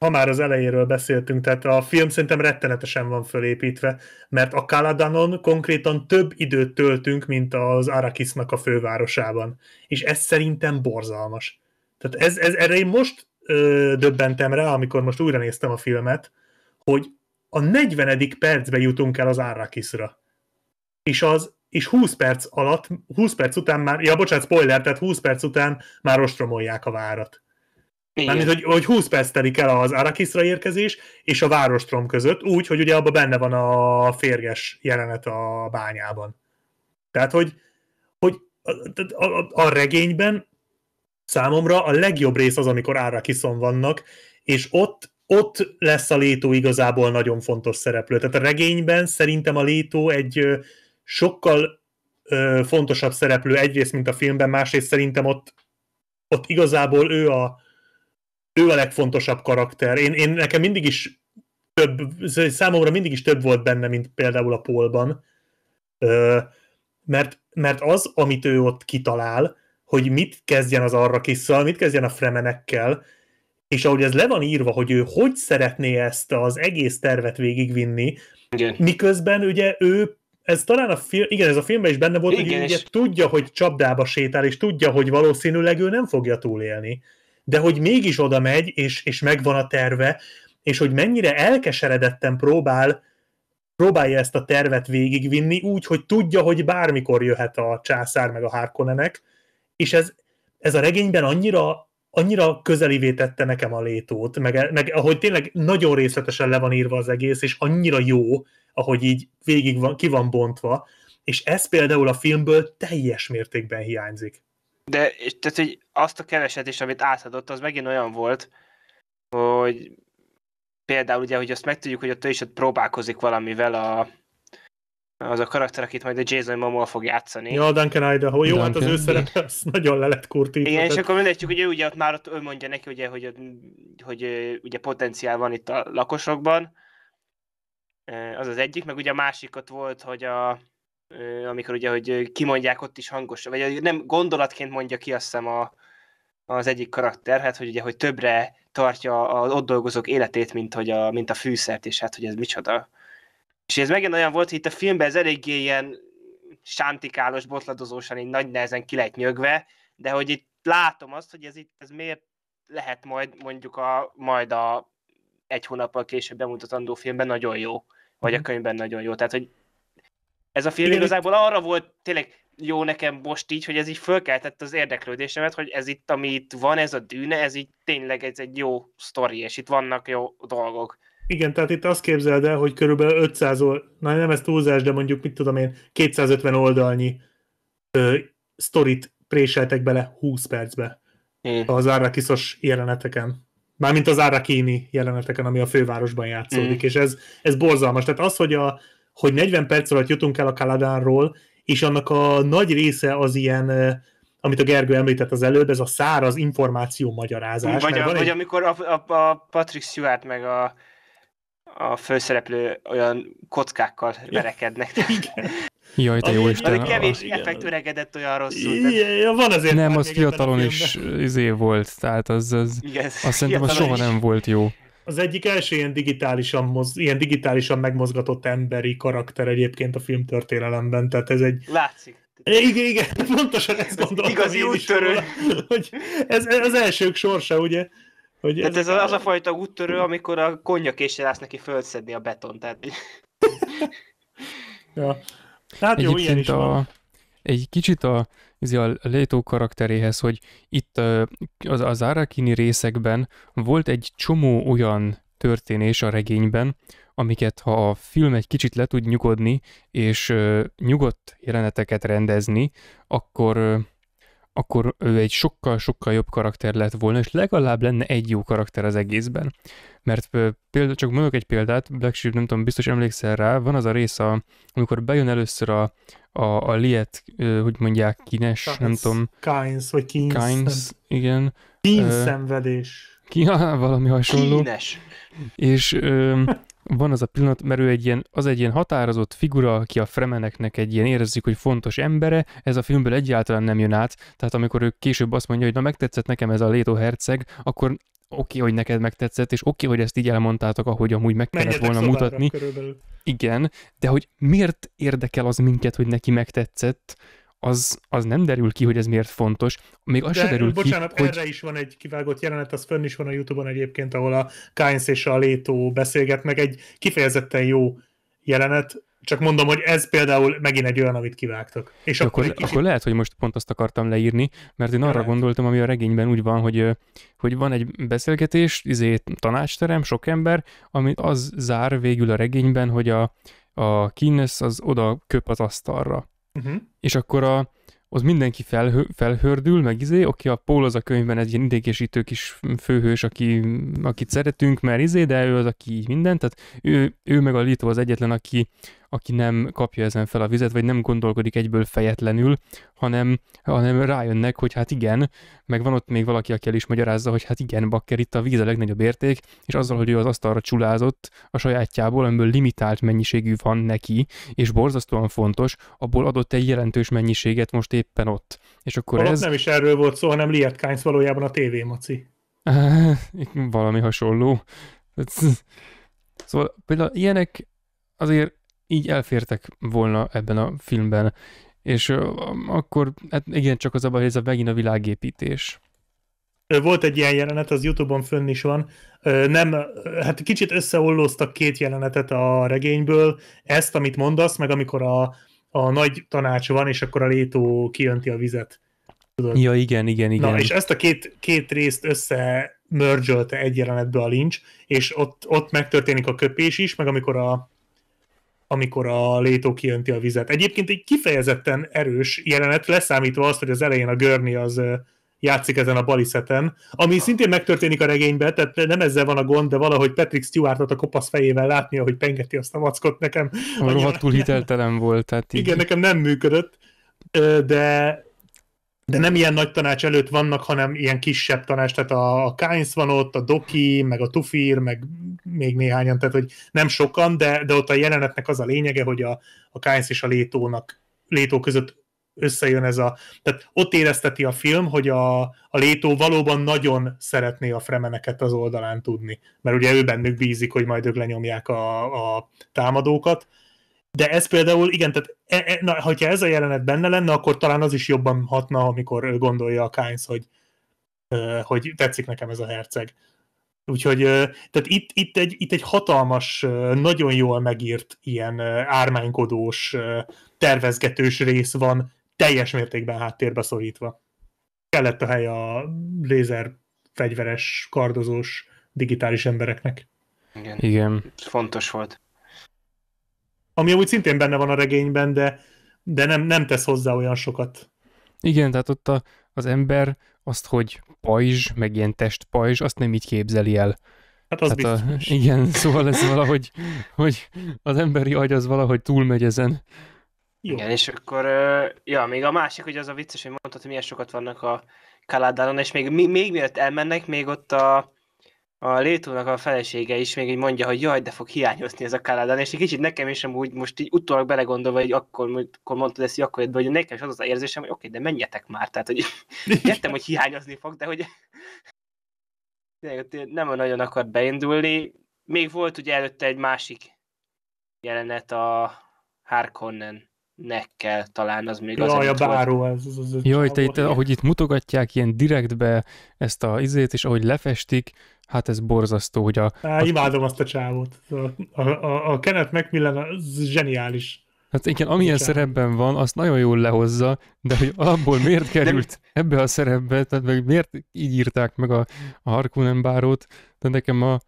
Speaker 1: ha már az elejéről beszéltünk, tehát a film szerintem rettenetesen van fölépítve, mert a Kaladanon konkrétan több időt töltünk, mint az Arakisnak a fővárosában. És ez szerintem borzalmas. Tehát ez, ez erre én most ö, döbbentem rá, amikor most újra néztem a filmet, hogy a 40. percbe jutunk el az Arrakisra. És az és 20 perc alatt, 20 perc után már, ja bocsánat, spoiler, tehát 20 perc után már ostromolják a várat. Mármint, hogy, hogy 20 perc telik el az Arakisra érkezés és a Várostrom között, úgy, hogy ugye abban benne van a férges jelenet a bányában. Tehát, hogy, hogy a, a, a regényben számomra a legjobb rész az, amikor Arakiszon vannak, és ott, ott lesz a Létó igazából nagyon fontos szereplő. Tehát a regényben szerintem a Létó egy sokkal ö, fontosabb szereplő egyrészt, mint a filmben, másrészt szerintem ott, ott igazából ő a, ő a legfontosabb karakter. Én, én nekem mindig is több, számomra mindig is több volt benne, mint például a Polban. Mert, mert az, amit ő ott kitalál, hogy mit kezdjen az arra kisszal, mit kezdjen a Fremenekkel, és ahogy ez le van írva, hogy ő hogy szeretné ezt az egész tervet végigvinni, igen. miközben ugye ő, ez talán a film, igen, ez a filmben is benne volt, igen, hogy ő ugye tudja, hogy csapdába sétál, és tudja, hogy valószínűleg ő nem fogja túlélni de hogy mégis oda megy, és, és megvan a terve, és hogy mennyire elkeseredetten próbál próbálja ezt a tervet végigvinni úgy, hogy tudja, hogy bármikor jöhet a császár meg a hárkonenek, és ez, ez a regényben annyira, annyira közelivé tette nekem a létót, meg, meg ahogy tényleg nagyon részletesen le van írva az egész, és annyira jó, ahogy így végig van, ki van bontva, és ez például a filmből teljes mértékben hiányzik.
Speaker 2: De tehát, hogy azt a keveset is, amit átadott, az megint olyan volt, hogy például ugye, hogy azt megtudjuk, hogy ott ő is ott próbálkozik valamivel a, az a karakter, akit majd a Jason Momoa fog játszani. Ja, Duncan
Speaker 1: Idaho. Jó, Duncan. hát az ő szerepe az nagyon le lett kurtítva. Igen, tehát... és akkor
Speaker 2: mindegy, hogy ő ugye ott már ott ő mondja neki, ugye, hogy, hogy ugye potenciál van itt a lakosokban. Az az egyik, meg ugye a másik ott volt, hogy a amikor ugye, hogy kimondják ott is hangos, vagy nem gondolatként mondja ki azt hiszem a, az egyik karakter, hát hogy ugye, hogy többre tartja az ott dolgozók életét, mint, hogy a, mint a fűszert, és hát, hogy ez micsoda. És ez megint olyan volt, hogy itt a filmben ez eléggé ilyen sántikálos, botladozósan, így nagy nehezen ki lehet nyögve, de hogy itt látom azt, hogy ez itt ez miért lehet majd mondjuk a, majd a egy hónappal később bemutatandó filmben nagyon jó, vagy a mhm. könyvben nagyon jó. Tehát, hogy
Speaker 3: ez a film igazából
Speaker 2: arra volt tényleg jó nekem most így, hogy ez így fölkeltett az érdeklődésemet, hogy ez itt, ami itt van, ez a dűne, ez így tényleg ez egy jó sztori, és itt vannak jó dolgok.
Speaker 1: Igen, tehát itt azt képzeld el, hogy körülbelül 500, na nem ez túlzás, de mondjuk mit tudom én, 250 oldalnyi ö, sztorit préseltek bele 20 percbe mm. az árakiszos jeleneteken. Mármint az árakíni jeleneteken, ami a fővárosban játszódik, mm. és ez, ez borzalmas. Tehát az, hogy a, hogy 40 perc alatt jutunk el a Kaladánról, és annak a nagy része az ilyen, amit a Gergő említett az előbb, ez a száraz információ magyarázás. Vagy, a, vagy egy...
Speaker 2: amikor a, a, a Patrick Stewart meg a, a főszereplő olyan kockákkal verekednek. Igen.
Speaker 3: Jaj, te jó Isten. Ami kevés igen. effekt
Speaker 2: öregedett olyan rosszul. Tehát... Ja, van azért. Nem, az fiatalon is
Speaker 3: izé volt, tehát az, az, igen, az, az szerintem az soha nem volt jó
Speaker 1: az egyik első ilyen digitálisan, moz, ilyen digitálisan megmozgatott emberi karakter egyébként a filmtörténelemben, tehát ez egy... Látszik. E, igen, igen, pontosan ezt gondoltam. Igazi úttörő. Róla,
Speaker 2: hogy ez,
Speaker 1: ez az elsők sorsa, ugye? Hogy tehát ez, ez az
Speaker 2: a fajta úttörő, amikor a késsel állsz neki földszedni a beton, tehát...
Speaker 3: ja. Hát jó, ilyen is a, van. Egy kicsit a a Leto karakteréhez, hogy itt az, az Arakini részekben volt egy csomó olyan történés a regényben, amiket ha a film egy kicsit le tud nyugodni, és ö, nyugodt jeleneteket rendezni, akkor akkor ő egy sokkal-sokkal jobb karakter lett volna, és legalább lenne egy jó karakter az egészben. Mert például, csak mondok egy példát, Black Sheep, nem tudom, biztos emlékszel rá, van az a rész, amikor bejön először a, a, a Liet, hogy mondják, Kines, Kainz, nem tudom.
Speaker 1: Kainz, vagy Kines. Kainz, igen. szenvedés.
Speaker 3: Ki, valami hasonló. Kínes. És... Ö, van az a pillanat, mert ő egy ilyen, az egy ilyen határozott figura, aki a fremeneknek egy ilyen érezzük, hogy fontos embere, ez a filmből egyáltalán nem jön át, tehát amikor ő később azt mondja, hogy na megtetszett nekem ez a Léto herceg, akkor oké, okay, hogy neked megtetszett, és oké, okay, hogy ezt így elmondtátok, ahogy amúgy meg kellett Menjetek volna mutatni. Körülbelül. Igen, de hogy miért érdekel az minket, hogy neki megtetszett, az, az nem derül ki, hogy ez miért fontos. Még az De, se derül bocsánat, ki, hogy... erre
Speaker 1: is van egy kivágott jelenet, az fönn is van a Youtube-on egyébként, ahol a Kainz és a Létó meg egy kifejezetten jó jelenet, csak mondom, hogy ez például megint egy olyan, amit kivágtak.
Speaker 3: És akkor, akkor, kicsit... akkor lehet, hogy most pont azt akartam leírni, mert én arra lehet. gondoltam, ami a regényben úgy van, hogy hogy van egy beszélgetés, izé, tanácsterem, sok ember, amit az zár végül a regényben, hogy a, a Kines az oda köp az asztalra uh-huh. és akkor a, az mindenki felhő, felhördül, meg izé, oké, a Paul az a könyvben egy ilyen idegesítő kis főhős, aki, akit szeretünk, mert izé, de ő az, aki így minden, tehát ő, ő meg a Lito az egyetlen, aki aki nem kapja ezen fel a vizet, vagy nem gondolkodik egyből fejetlenül, hanem, hanem rájönnek, hogy hát igen, meg van ott még valaki, aki el is magyarázza, hogy hát igen, bakker, itt a víz a legnagyobb érték, és azzal, hogy ő az asztalra csulázott a sajátjából, amiből limitált mennyiségű van neki, és borzasztóan fontos, abból adott egy jelentős mennyiséget most éppen ott. És akkor ez... nem
Speaker 1: is erről volt szó, hanem Liet Kainz valójában a tévémaci.
Speaker 3: Valami hasonló. Szóval például ilyenek azért így elfértek volna ebben a filmben. És akkor, hát igen, csak az abban, hogy ez a megint a világépítés.
Speaker 1: Volt egy ilyen jelenet, az Youtube-on fönn is van. Nem, hát kicsit összeollóztak két jelenetet a regényből, ezt, amit mondasz, meg amikor a, a nagy tanács van, és akkor a létó kiönti a vizet.
Speaker 3: Tudod? Ja, igen, igen, igen. Na, és ezt
Speaker 1: a két, két részt össze egy jelenetbe a lincs, és ott, ott megtörténik a köpés is, meg amikor a, amikor a létó kijönti a vizet. Egyébként egy kifejezetten erős jelenet, leszámítva azt, hogy az elején a Görni az játszik ezen a baliszeten, ami szintén megtörténik a regényben, tehát nem ezzel van a gond, de valahogy Patrick Stewartot a kopasz fejével látni, hogy pengeti azt a mackot nekem. A rohadtul
Speaker 3: hiteltelen volt. Tehát így... Igen,
Speaker 1: nekem nem működött, de de nem ilyen nagy tanács előtt vannak, hanem ilyen kisebb tanács, tehát a, a Kainz van ott, a Doki, meg a Tufir, meg még néhányan, tehát hogy nem sokan, de, de ott a jelenetnek az a lényege, hogy a, a Kainz és a Létónak, Létó között összejön ez a... Tehát ott érezteti a film, hogy a, a Létó valóban nagyon szeretné a fremeneket az oldalán tudni, mert ugye ő bennük bízik, hogy majd ők lenyomják a, a támadókat, de ez például, igen, tehát e, e, na, hogyha ez a jelenet benne lenne, akkor talán az is jobban hatna, amikor gondolja a Kainz, hogy, hogy tetszik nekem ez a herceg. Úgyhogy tehát itt, itt, egy, itt egy hatalmas, nagyon jól megírt ilyen ármánykodós, tervezgetős rész van, teljes mértékben háttérbe szorítva. Kellett a hely a lézer fegyveres, kardozós, digitális embereknek.
Speaker 3: Igen. Igen. Fontos volt
Speaker 1: ami úgy szintén benne van a regényben, de, de nem, nem tesz hozzá olyan sokat.
Speaker 3: Igen, tehát ott a, az ember azt, hogy pajzs, meg ilyen testpajzs, azt nem így képzeli el. Hát az hát biztos. A, igen, szóval ez valahogy, hogy az emberi agy az valahogy túlmegy ezen.
Speaker 2: Jó. Igen, és akkor, ja, még a másik, hogy az a vicces, hogy mondtad, hogy milyen sokat vannak a Kaládánon, és még, még mielőtt elmennek, még ott a a Létónak a felesége is még így mondja, hogy jaj, de fog hiányozni ez a Kaladán, és egy kicsit nekem is úgy most így utólag belegondolva, hogy akkor, akkor mondtad ezt, akkor hogy nekem is az az érzésem, hogy oké, de menjetek már, tehát hogy értem, hogy hiányozni fog, de hogy nem nagyon akar beindulni. Még volt ugye előtte egy másik jelenet a Harkonnen nekkel talán az még Jaj, az a báró ez. ez, ez, Jaj,
Speaker 3: te itt, ahogy itt mutogatják ilyen direktbe ezt a izét, és ahogy lefestik, hát ez borzasztó, hogy a...
Speaker 1: Á, a imádom azt a csávot. A, a, a Kenneth Macmillan az zseniális.
Speaker 3: Hát igen, amilyen Csáv. szerepben van, azt nagyon jól lehozza, de hogy abból miért került de... ebbe a szerepbe, tehát meg miért így írták meg a, a Harkunen bárót, de nekem a,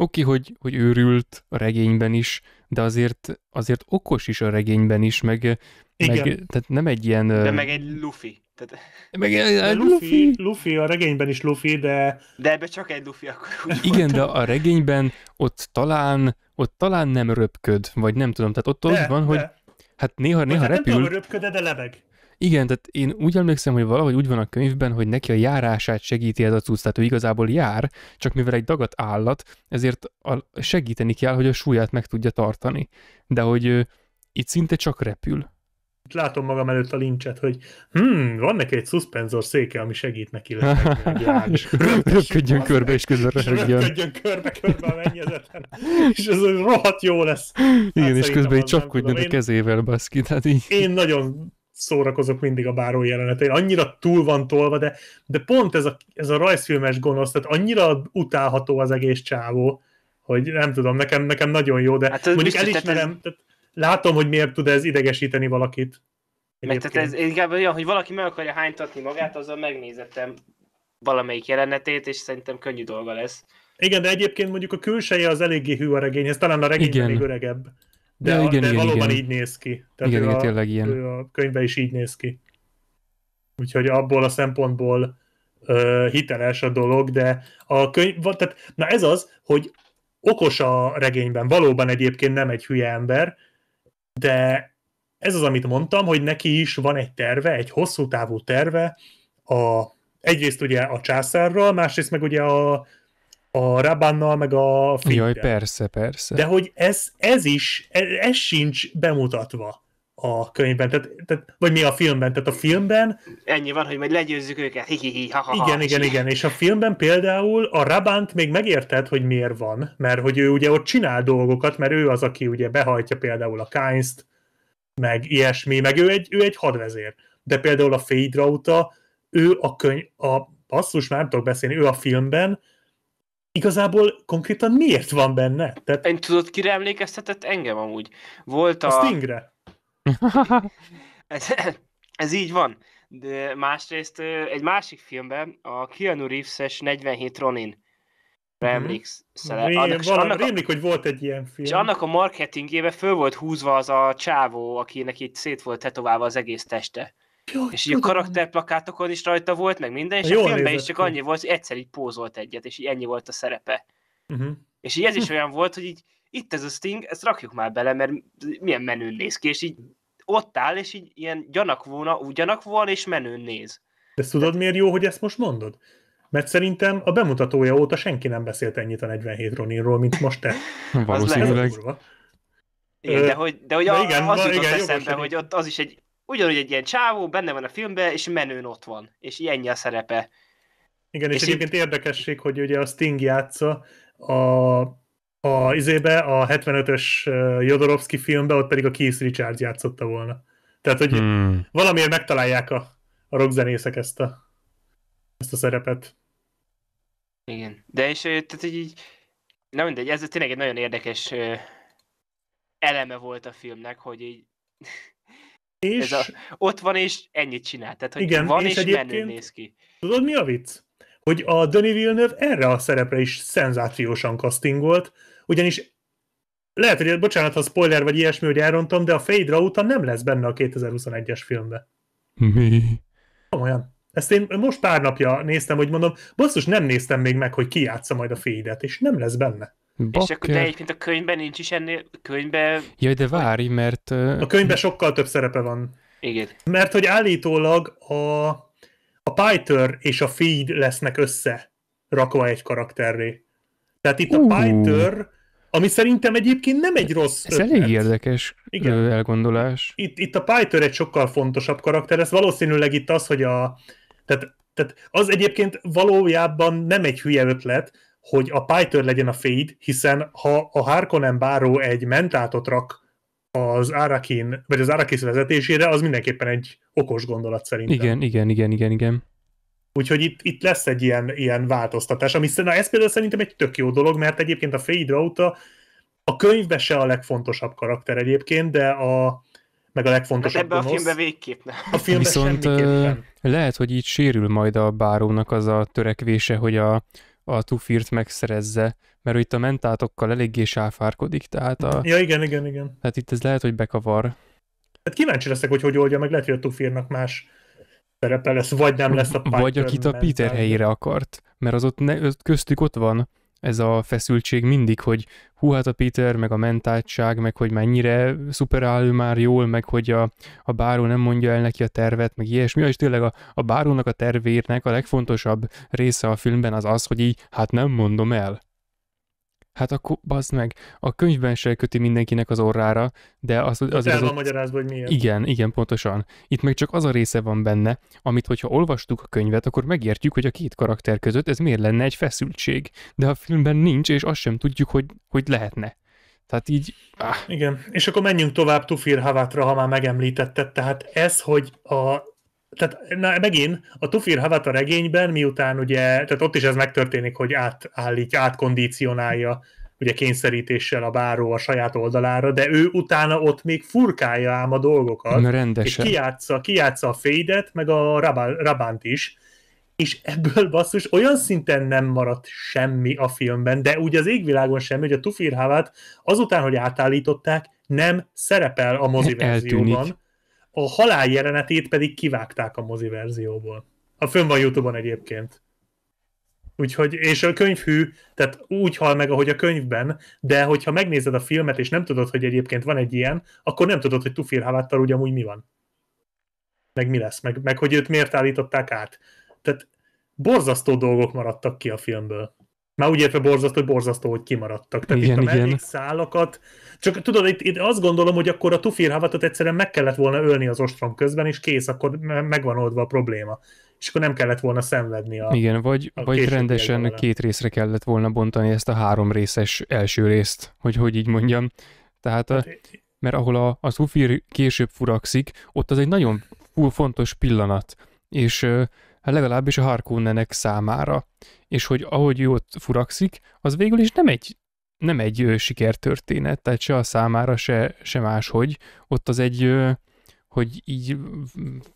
Speaker 3: Oké, okay, hogy, hogy őrült a regényben is, de azért, azért okos is a regényben is, meg, Igen. meg tehát nem egy ilyen... De meg
Speaker 2: egy lufi. Tehát...
Speaker 1: Meg egy Luffy, Luffy. Luffy, a regényben is Luffy, de... De ebbe csak egy Luffy akkor.
Speaker 3: Igen, de a regényben ott talán, ott talán nem röpköd, vagy nem tudom, tehát ott de, az van, de. hogy hát néha, néha hát repül. Nem tudom,
Speaker 1: röpköd, de lebeg.
Speaker 3: Igen, tehát én úgy emlékszem, hogy valahogy úgy van a könyvben, hogy neki a járását segíti ez a cucc, tehát ő igazából jár, csak mivel egy dagat állat, ezért a, segíteni kell, hogy a súlyát meg tudja tartani. De hogy ő, itt szinte csak repül.
Speaker 1: Itt látom magam előtt a lincset, hogy hmm, van neki egy szuszpenzor széke, ami segít neki
Speaker 3: Röpködjön körbe és közben röpködjön. Röpködjön körbe, körbe
Speaker 1: a mennyezeten. És ez rohadt jó lesz. Igen, hát és közben így csapkodjon a
Speaker 3: kezével, baszki. Tehát így...
Speaker 1: Én nagyon szórakozok mindig a báró jelenetén. Annyira túl van tolva, de, de pont ez a, ez a rajzfilmes gonosz, tehát annyira utálható az egész csávó, hogy nem tudom, nekem, nekem nagyon jó, de hát mondjuk biztos, elismerem, tehát ez... tehát látom, hogy miért tud ez idegesíteni valakit. Mert tehát ez
Speaker 2: inkább olyan, hogy valaki meg akarja hánytatni magát, azzal megnézettem valamelyik jelenetét, és szerintem könnyű dolga lesz.
Speaker 1: Igen, de egyébként mondjuk a külseje az eléggé hű a regényhez, talán a regény Igen. még öregebb. De, ja, igen, a, de igen, valóban igen. így néz ki. Tehát igen, igen, a, tényleg ilyen. a könyve is így néz ki. Úgyhogy abból a szempontból ö, uh, hiteles a dolog, de a könyv, tehát, na ez az, hogy okos a regényben, valóban egyébként nem egy hülye ember, de ez az, amit mondtam, hogy neki is van egy terve, egy hosszú távú terve, a, egyrészt ugye a császárral, másrészt meg ugye a a Rabannal, meg a Flippel. Jaj, persze, persze. De hogy ez, ez is, ez, ez sincs bemutatva a könyvben, tehát, tehát, vagy mi a filmben, tehát a filmben...
Speaker 2: Ennyi van, hogy majd legyőzzük őket, -hi ha, ha, Igen, igen, igen,
Speaker 1: és a filmben például a Rabant még megérted, hogy miért van, mert hogy ő ugye ott csinál dolgokat, mert ő az, aki ugye behajtja például a Kainzt, meg ilyesmi, meg ő egy, ő egy hadvezér. De például a Rauta, ő a könyv, a basszus, már nem tudok beszélni, ő a filmben igazából konkrétan miért van benne? Tehát...
Speaker 2: Én tudod, kire emlékeztetett engem amúgy? Volt a... A Stingre. ez, ez így van. De másrészt egy másik filmben, a Keanu Reeves-es 47 Ronin mhm. emlékszel. Mm. Annak, valami, annak a, rémlik,
Speaker 1: hogy volt egy ilyen film. És
Speaker 2: annak a marketingébe föl volt húzva az a csávó, akinek itt szét volt tetoválva az egész teste. Jó, és így a karakterplakátokon is rajta volt, meg minden, és Jól a filmben is csak ki. annyi volt, hogy egyszer így pózolt egyet, és így ennyi volt a szerepe. Uh-huh. És így ez is hm. olyan volt, hogy így itt ez a Sting, ezt rakjuk már bele, mert milyen menőn néz ki, és így ott áll, és így ilyen gyanakvóna, gyanakvóan, és menőn néz.
Speaker 1: De tudod, Tehát... miért jó, hogy ezt most mondod? Mert szerintem a bemutatója óta senki nem beszélt ennyit a 47 Roninról, mint most te. Valószínűleg. Igen, de hogy,
Speaker 2: de hogy de igen, az jutott igen, eszembe, hogy ott az is egy ugyanúgy egy ilyen csávó, benne van a filmben, és menőn ott van, és ennyi a szerepe.
Speaker 1: Igen, és, és egyébként így... érdekesség, hogy ugye a Sting játsza a, a izébe, a 75-ös Jodorowsky filmbe, ott pedig a Keith Richards játszotta volna. Tehát, hogy hmm. valamiért megtalálják a, a rockzenészek ezt a, ezt a szerepet.
Speaker 2: Igen, de és tehát, hogy így, nem, mindegy, ez tényleg egy nagyon érdekes eleme volt a filmnek, hogy így és... Ez a, ott van, és ennyit csinál. Tehát, hogy igen, van, és, és menő néz ki.
Speaker 1: Tudod, mi a vicc? Hogy a Denis Villeneuve erre a szerepre is szenzációsan castingolt, ugyanis lehet, hogy bocsánat, ha spoiler vagy ilyesmi, hogy elrontom, de a Fade után nem lesz benne a 2021-es filmbe. Mi? Komolyan. Ezt én most pár napja néztem, hogy mondom, basszus, nem néztem még meg, hogy ki játsza majd a fade és nem lesz benne. Bakker. És akkor, de egyébként
Speaker 2: a könyvben nincs is ennél, könyvben...
Speaker 3: Jaj, de várj, mert... A
Speaker 1: könyvben sokkal több szerepe van. Igen. Mert hogy állítólag a, a Pyter és a Feed lesznek össze rakva egy karakterré. Tehát itt
Speaker 3: uh. a Pyter,
Speaker 1: ami szerintem egyébként nem egy rossz Ez ötlet. elég
Speaker 3: érdekes Igen. elgondolás.
Speaker 1: Itt, itt a Pyter egy sokkal fontosabb karakter, ez valószínűleg itt az, hogy a... Tehát, tehát az egyébként valójában nem egy hülye ötlet, hogy a Pyter legyen a fade, hiszen ha a Harkonnen báró egy mentátot rak az Arakin, vagy az Arakis vezetésére, az mindenképpen egy okos gondolat szerintem. Igen,
Speaker 3: igen, igen, igen, igen.
Speaker 1: Úgyhogy itt, itt lesz egy ilyen, ilyen változtatás, ami na ez például szerintem egy tök jó dolog, mert egyébként a Fade Rauta a könyvbe se a legfontosabb karakter egyébként, de a meg a legfontosabb hát ebben gonosz. a filmbe
Speaker 2: végképp nem. A filmbe Viszont
Speaker 3: lehet, hogy így sérül majd a bárónak az a törekvése, hogy a, a Tufirt megszerezze, mert itt a mentátokkal eléggé sáfárkodik, tehát a... Ja, igen, igen, igen. Tehát itt ez lehet, hogy bekavar.
Speaker 1: Hát kíváncsi leszek, hogy hogy oldja meg, lehet, hogy a Tufirnak más szerepe lesz, vagy nem lesz a Vagy akit
Speaker 3: a Peter mentál. helyére akart, mert az ott ne, köztük ott van ez a feszültség mindig, hogy hú, hát a Peter, meg a mentátság, meg hogy mennyire szuperál ő már jól, meg hogy a, a báró nem mondja el neki a tervet, meg ilyesmi, és tényleg a, a bárónak a tervérnek a legfontosabb része a filmben az az, hogy így, hát nem mondom el hát akkor bazd meg, a könyvben se köti mindenkinek az orrára, de az... az, az az van magyarázva, hogy miért. Igen, igen, pontosan. Itt meg csak az a része van benne, amit hogyha olvastuk a könyvet, akkor megértjük, hogy a két karakter között ez miért lenne egy feszültség. De a filmben nincs, és azt sem tudjuk, hogy, hogy lehetne. Tehát így...
Speaker 1: Ah. Igen, és akkor menjünk tovább Tufir Havatra, ha már megemlítetted. Tehát ez, hogy a tehát na, megint a Tufir Havata regényben, miután ugye, tehát ott is ez megtörténik, hogy átállítja, átkondicionálja ugye kényszerítéssel a báró a saját oldalára, de ő utána ott még furkálja ám a dolgokat. Na rendesen. És kiátsza, kiátsza a Fédet, meg a rabá, Rabánt is, és ebből basszus olyan szinten nem maradt semmi a filmben, de úgy az égvilágon semmi, hogy a Tufir havat azután, hogy átállították, nem szerepel a moziverzióban. Eltűnik a halál jelenetét pedig kivágták a mozi verzióból. A fönn van Youtube-on egyébként. Úgyhogy, és a könyvhű, tehát úgy hal meg, ahogy a könyvben, de hogyha megnézed a filmet, és nem tudod, hogy egyébként van egy ilyen, akkor nem tudod, hogy Tufir Haváttal ugye amúgy mi van. Meg mi lesz, meg, meg hogy őt miért állították át. Tehát borzasztó dolgok maradtak ki a filmből. Már úgy értve borzasztó, hogy borzasztó, hogy kimaradtak. Tehát igen, itt a igen. szálakat. Csak tudod, itt, itt, azt gondolom, hogy akkor a Tufir Havatot egyszerűen meg kellett volna ölni az ostrom közben, és kész, akkor megvan oldva a probléma. És akkor nem kellett volna szenvedni a Igen,
Speaker 3: vagy, a vagy rendesen jelen. két részre kellett volna bontani ezt a három részes első részt, hogy hogy így mondjam. Tehát a, hát mert ahol a, a Tufir később furakszik, ott az egy nagyon fontos pillanat. És hát legalábbis a Harkonnenek számára, és hogy ahogy jót furakszik, az végül is nem egy, nem egy sikertörténet, tehát se a számára, se, se máshogy. Ott az egy, hogy így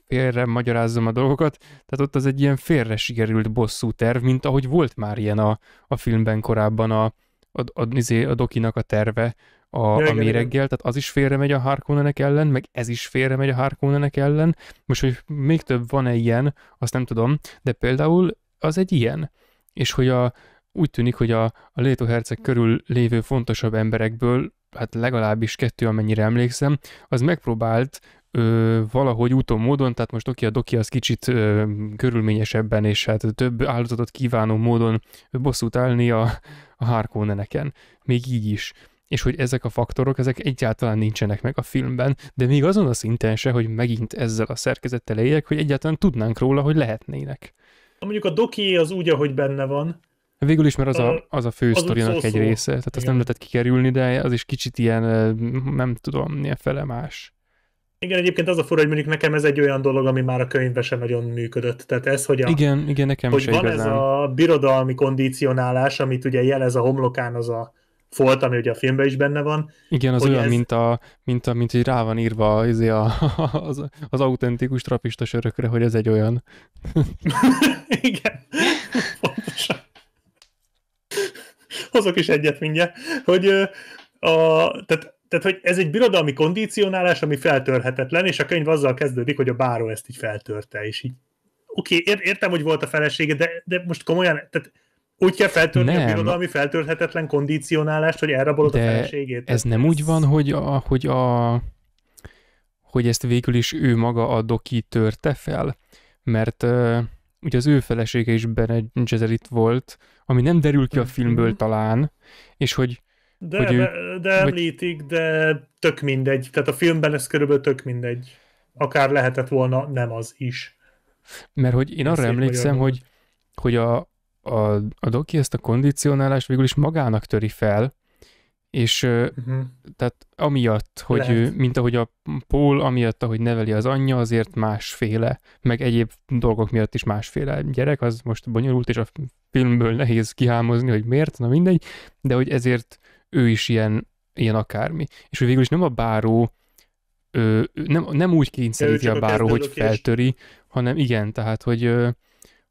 Speaker 3: félre magyarázzam a dolgokat, tehát ott az egy ilyen félre sikerült bosszú terv, mint ahogy volt már ilyen a, a filmben korábban a, a, a, a, izé, a dokinak a terve, a, ja, a méreggel, tehát az is félre megy a Harkonnenek ellen, meg ez is félre megy a Harkonnenek ellen. Most, hogy még több van-e ilyen, azt nem tudom, de például az egy ilyen. És hogy a, úgy tűnik, hogy a, a herceg körül lévő fontosabb emberekből, hát legalábbis kettő, amennyire emlékszem, az megpróbált ö, valahogy úton, módon, tehát most oké, a doki az kicsit ö, körülményesebben és hát több áldozatot kívánó módon bosszút állni a, a Harkonneneken, még így is és hogy ezek a faktorok, ezek egyáltalán nincsenek meg a filmben, de még azon a szinten se, hogy megint ezzel a szerkezettel éljek, hogy egyáltalán tudnánk róla, hogy lehetnének.
Speaker 1: Mondjuk a doki az úgy, ahogy benne van,
Speaker 3: Végül is, mert az a, az a fő az sztorinak szó, egy része, tehát Igen. azt nem lehetett kikerülni, de az is kicsit ilyen, nem tudom, milyen fele más.
Speaker 1: Igen, egyébként az a fura, hogy mondjuk nekem ez egy olyan dolog, ami már a könyvben sem nagyon működött. Tehát ez, hogy a,
Speaker 3: igen, igen, nekem hogy van igazán. ez
Speaker 1: a birodalmi kondicionálás, amit ugye jelez a homlokán az a folt, ami ugye a filmben is benne van.
Speaker 3: Igen, az olyan, ez... mint, a, mint, a, mint hogy rá van írva az, a, izé az, az autentikus trapista sörökre, hogy ez egy olyan. Igen, pontosan.
Speaker 1: Hozok is egyet mindjárt, hogy a, tehát, tehát, hogy ez egy birodalmi kondicionálás, ami feltörhetetlen, és a könyv azzal kezdődik, hogy a báró ezt így feltörte, és így oké, okay, értem, hogy volt a felesége, de, de most komolyan, tehát úgy kell feltörni nem. a birodalmi feltörhetetlen kondicionálást, hogy elrabolod De a feleségét. Ez
Speaker 3: nem úgy van, hogy a, hogy a hogy ezt végül is ő maga a doki törte fel, mert uh, ugye az ő felesége is Bene Gesserit volt, ami nem derül ki a mhm. filmből talán, és hogy de, hogy ő,
Speaker 1: de említik, vagy... de tök mindegy. Tehát a filmben ez körülbelül tök mindegy. Akár lehetett volna nem az is.
Speaker 3: Mert hogy én arra Szép emlékszem, hogy, hogy a, a, a doki ezt a kondicionálást végül is magának töri fel, és uh-huh. tehát amiatt, hogy ő, mint ahogy a Paul, amiatt, ahogy neveli az anyja, azért másféle, meg egyéb dolgok miatt is másféle gyerek, az most bonyolult, és a filmből nehéz kihámozni, hogy miért, na mindegy, de hogy ezért ő is ilyen, ilyen akármi. És hogy végül is nem a báró, ő, nem, nem úgy kényszeríti a báró, a hogy feltöri, hanem igen, tehát, hogy ö,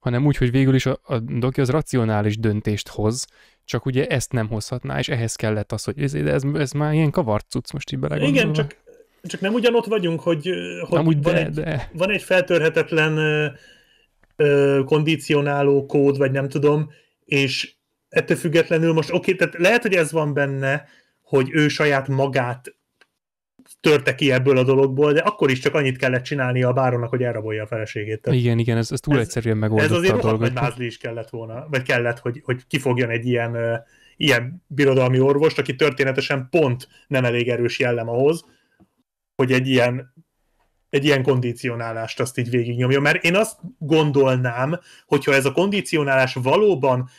Speaker 3: hanem úgy, hogy végül is a, a doki az racionális döntést hoz, csak ugye ezt nem hozhatná, és ehhez kellett az, hogy ez, ez, ez már ilyen kavart cucc most így belegondolva. Igen, csak,
Speaker 1: csak nem ugyanott vagyunk, hogy, hogy Amúgy van, de, egy, de. van egy feltörhetetlen ö, ö, kondicionáló kód, vagy nem tudom, és ettől függetlenül most oké, okay, tehát lehet, hogy ez van benne, hogy ő saját magát törte ki ebből a dologból, de akkor is csak annyit kellett csinálni a báronnak, hogy elrabolja a feleségét. Tehát
Speaker 3: igen, igen, ez, ez túl ez, egyszerűen megoldotta ez azért a dolgot. Ez mázli
Speaker 1: is kellett volna, vagy kellett, hogy, hogy kifogjon egy ilyen, ilyen birodalmi orvost, aki történetesen pont nem elég erős jellem ahhoz, hogy egy ilyen egy ilyen kondicionálást azt így végignyomja, mert én azt gondolnám, hogyha ez a kondicionálás valóban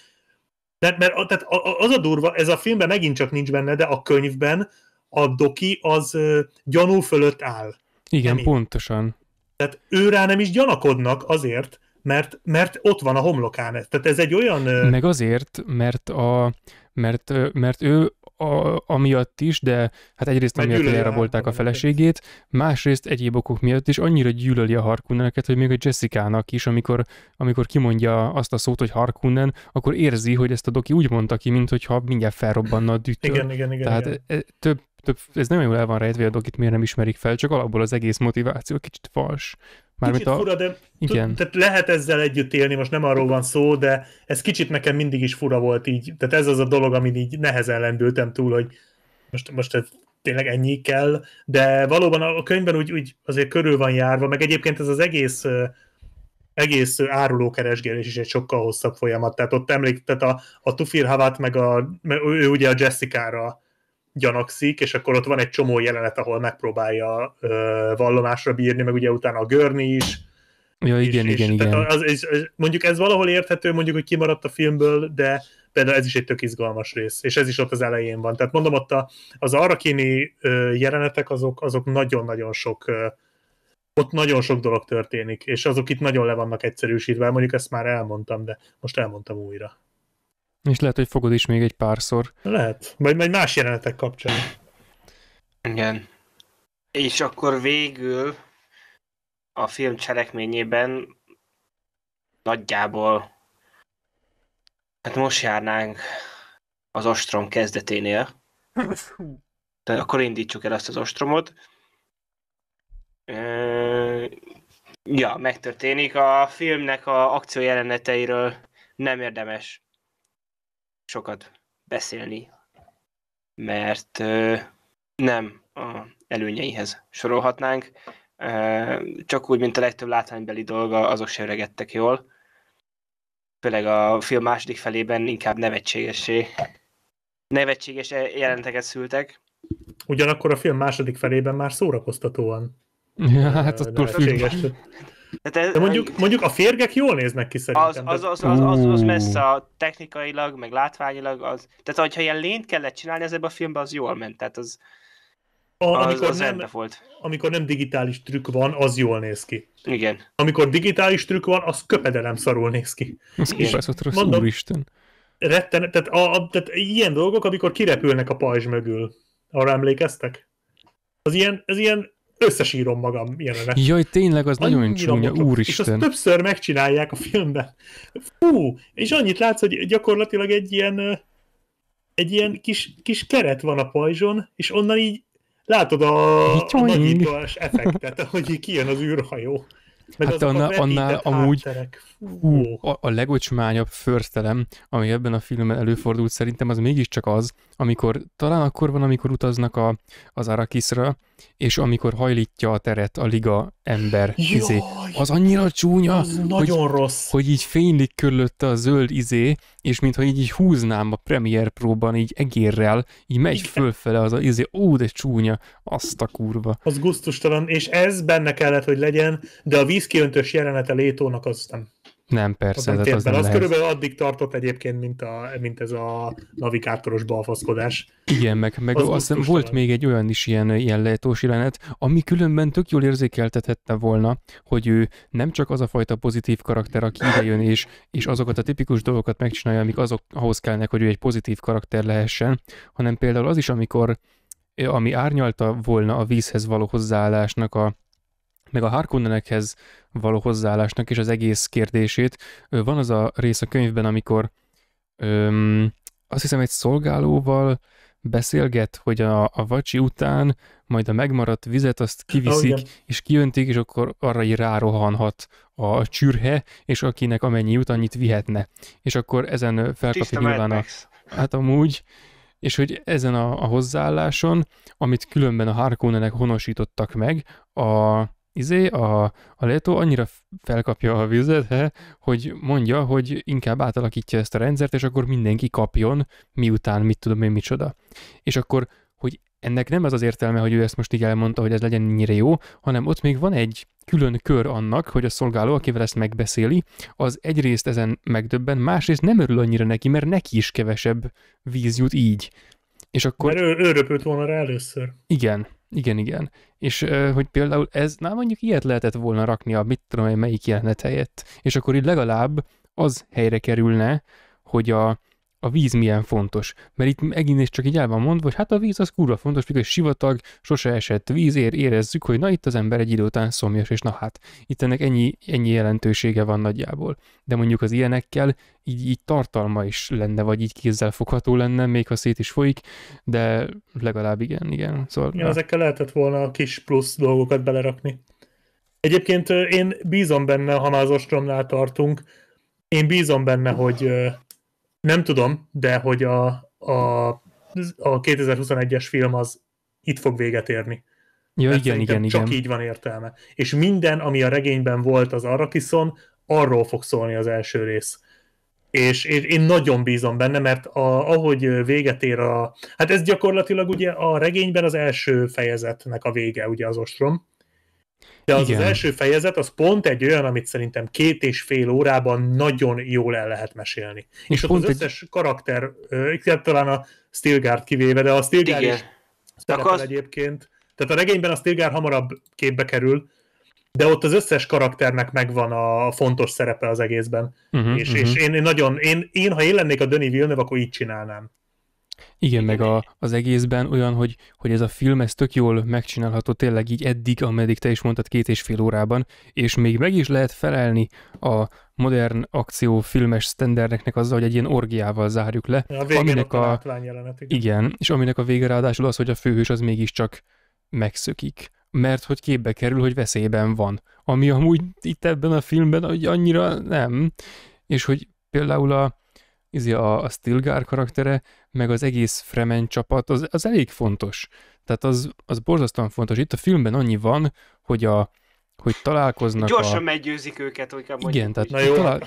Speaker 1: mert, mert tehát az a durva, ez a filmben megint csak nincs benne, de a könyvben a doki az gyanú fölött áll. Igen, nem
Speaker 3: pontosan. Én.
Speaker 1: Tehát ő rá nem is gyanakodnak azért, mert, mert ott van a homlokán Tehát ez egy olyan... Meg
Speaker 3: azért, mert, a, mert, mert ő a, amiatt is, de hát egyrészt amiatt, elrabolták a feleségét, másrészt egyéb okok miatt is annyira gyűlöli a Harkunneneket, hogy még a Jessica-nak is, amikor, amikor kimondja azt a szót, hogy Harkunnen, akkor érzi, hogy ezt a doki úgy mondta ki, mintha mindjárt felrobbanna a dűtől. Igen, igen, igen. Tehát igen. E, több több, ez nagyon jól el van rejtve, a dogit miért nem ismerik fel, csak alapból az egész motiváció kicsit fals. Mármint kicsit a... fura, de igen.
Speaker 1: tehát lehet ezzel együtt élni, most nem arról van szó, de ez kicsit nekem mindig is fura volt így, tehát ez az a dolog, amit így nehezen lendültem túl, hogy most, most ez tényleg ennyi kell, de valóban a könyvben úgy, úgy azért körül van járva, meg egyébként ez az egész egész árulókeresgélés is egy sokkal hosszabb folyamat, tehát ott emlék, tehát a, a Tufir Havat, meg a, ő ugye a Jessica-ra gyanakszik, és akkor ott van egy csomó jelenet, ahol megpróbálja ö, vallomásra bírni, meg ugye utána a Görni is.
Speaker 3: Ja, igen, és, igen, és, igen. Tehát
Speaker 1: az, az, az, mondjuk ez valahol érthető, mondjuk, hogy kimaradt a filmből, de például ez is egy tök izgalmas rész, és ez is ott az elején van. Tehát mondom, ott a, az arrakini ö, jelenetek, azok, azok nagyon-nagyon sok ö, ott nagyon sok dolog történik, és azok itt nagyon le vannak egyszerűsítve, mondjuk ezt már elmondtam, de most elmondtam újra.
Speaker 3: És lehet, hogy fogod is még egy párszor.
Speaker 1: Lehet, vagy majd más jelenetek kapcsán. Igen.
Speaker 2: És akkor végül a film cselekményében nagyjából hát most járnánk az ostrom kezdeténél. Tehát akkor indítsuk el azt az ostromot. Ja, megtörténik. A filmnek a akció jeleneteiről nem érdemes sokat beszélni, mert nem a előnyeihez sorolhatnánk. Csak úgy, mint a legtöbb látványbeli dolga, azok se öregedtek jól. Főleg a film második felében inkább nevetségesé. Nevetséges e-, jelenteket szültek.
Speaker 1: Ugyanakkor a film második felében már szórakoztatóan. Ja, hát az túl
Speaker 2: tehát ez, De mondjuk, mondjuk a
Speaker 1: férgek jól néznek ki szerintem. Az, az, az, az, az, az messze a
Speaker 2: technikailag, meg látványilag az. Tehát, hogyha ilyen lényt kellett csinálni, az ebben a filmben az jól ment. Tehát az, a, az, amikor, az nem, volt.
Speaker 1: amikor nem digitális trükk van, az jól néz ki. Igen. Amikor digitális trükk van, az köpedelem szarul néz ki. Az kipászatrosz, úristen. Retten, tehát, a, a, tehát ilyen dolgok, amikor kirepülnek a pajzs mögül. Arra emlékeztek? Az ilyen, az ilyen összesírom magam jelenet. Jaj,
Speaker 3: tényleg, az nagyon csúnya, úristen. És azt
Speaker 1: többször megcsinálják a filmben. Fú, és annyit látsz, hogy gyakorlatilag egy ilyen, egy ilyen kis, kis keret van a pajzson, és onnan így látod a, a nagyítás effektet, hogy kijön az űrhajó. Meg hát anna, annál amúgy
Speaker 3: a, a legocsmányabb förtelem, ami ebben a filmben előfordult szerintem, az mégiscsak az, amikor talán akkor van, amikor utaznak a, az Arakisra, és amikor hajlítja a teret a liga ember Jaj, izé. Az annyira csúnya, az hogy, nagyon rossz. hogy így fénylik körülötte a zöld izé, és mintha így, így húznám a Premier próban így egérrel, így megy Igen. fölfele az a izé, ó, de csúnya, azt a kurva.
Speaker 1: Az guztustalan, és ez benne kellett, hogy legyen, de a vízkiöntős jelenete Létónak az nem. Nem,
Speaker 3: persze. Az, nem az, nem az lehet. körülbelül
Speaker 1: addig tartott egyébként, mint, a, mint ez a navigátoros balfaszkodás.
Speaker 3: Igen, meg, meg az az volt még egy olyan is ilyen, ilyen lehetős jelenet, ami különben tök jól érzékeltethette volna, hogy ő nem csak az a fajta pozitív karakter, aki idejön és, és azokat a tipikus dolgokat megcsinálja, amik azok ahhoz kellnek, hogy ő egy pozitív karakter lehessen, hanem például az is, amikor ami árnyalta volna a vízhez való hozzáállásnak a, meg a Harkonnenekhez való hozzáállásnak és az egész kérdését. Van az a rész a könyvben, amikor öm, azt hiszem egy szolgálóval beszélget, hogy a, a vacsi után majd a megmaradt vizet azt kiviszik, oh, és kiöntik, és akkor arra így rárohanhat a csürhe, és akinek amennyi jut, annyit vihetne. És akkor ezen felkapja nyilván a... Hát amúgy, és hogy ezen a, a hozzáálláson, amit különben a Harkonnenek honosítottak meg, a, izé, a, a Leto annyira felkapja a vizet, he, hogy mondja, hogy inkább átalakítja ezt a rendszert, és akkor mindenki kapjon, miután mit tudom én micsoda. És akkor, hogy ennek nem az az értelme, hogy ő ezt most így elmondta, hogy ez legyen ennyire jó, hanem ott még van egy külön kör annak, hogy a szolgáló, akivel ezt megbeszéli, az egyrészt ezen megdöbben, másrészt nem örül annyira neki, mert neki is kevesebb víz jut így. És akkor... Mert ő, ő röpült volna rá először. Igen. Igen, igen. És hogy például ez, na mondjuk ilyet lehetett volna rakni a mit tudom én melyik jelenet helyett, és akkor így legalább az helyre kerülne, hogy a, a víz milyen fontos. Mert itt megint is csak így el van mondva, hogy hát a víz az kurva fontos, mikor sivatag, sose esett víz, ér, érezzük, hogy na itt az ember egy idő után szomjas, és na hát, itt ennek ennyi, ennyi jelentősége van nagyjából. De mondjuk az ilyenekkel így, így tartalma is lenne, vagy így kézzel fogható lenne, még ha szét is folyik, de legalább igen, igen. Szóval, ja,
Speaker 1: ezekkel lehetett volna a kis plusz dolgokat belerakni. Egyébként én bízom benne, ha már az ostromnál tartunk, én bízom benne, hogy nem tudom, de hogy a, a, a 2021-es film az itt fog véget érni. Ja, igen igen, igen, csak igen. így van értelme. És minden, ami a regényben volt az Arrakiszon, arról fog szólni az első rész és én, én nagyon bízom benne, mert a, ahogy véget ér a... Hát ez gyakorlatilag ugye a regényben az első fejezetnek a vége, ugye az ostrom, de az, az első fejezet az pont egy olyan, amit szerintem két és fél órában nagyon jól el lehet mesélni. És, és ott az összes egy... karakter, talán a Stilgard kivéve, de a Stilgard Igen. is szerepel az... egyébként. Tehát a regényben a Stilgár hamarabb képbe kerül, de ott az összes karakternek megvan a fontos szerepe az egészben. Uh-huh, és, uh-huh. és én, én nagyon, én, én ha én lennék a Döni Villeneuve, akkor így csinálnám.
Speaker 3: Igen, meg a, az egészben olyan, hogy, hogy ez a film, ez tök jól megcsinálható tényleg így eddig, ameddig te is mondtad két és fél órában, és még meg is lehet felelni a modern akciófilmes sztenderneknek azzal, hogy egy ilyen orgiával zárjuk le. A végén aminek a, a jelenet, igen. igen. és aminek a vége ráadásul az, hogy a főhős az mégiscsak megszökik mert hogy képbe kerül, hogy veszélyben van. Ami amúgy itt ebben a filmben hogy annyira nem. És hogy például a, izé a, a Stilgar karaktere, meg az egész Fremen csapat, az, az elég fontos. Tehát az, az borzasztóan fontos. Itt a filmben annyi van, hogy a hogy találkoznak Gyorsan a...
Speaker 2: meggyőzik őket, hogy kell Igen, tehát, Na jó. Talál...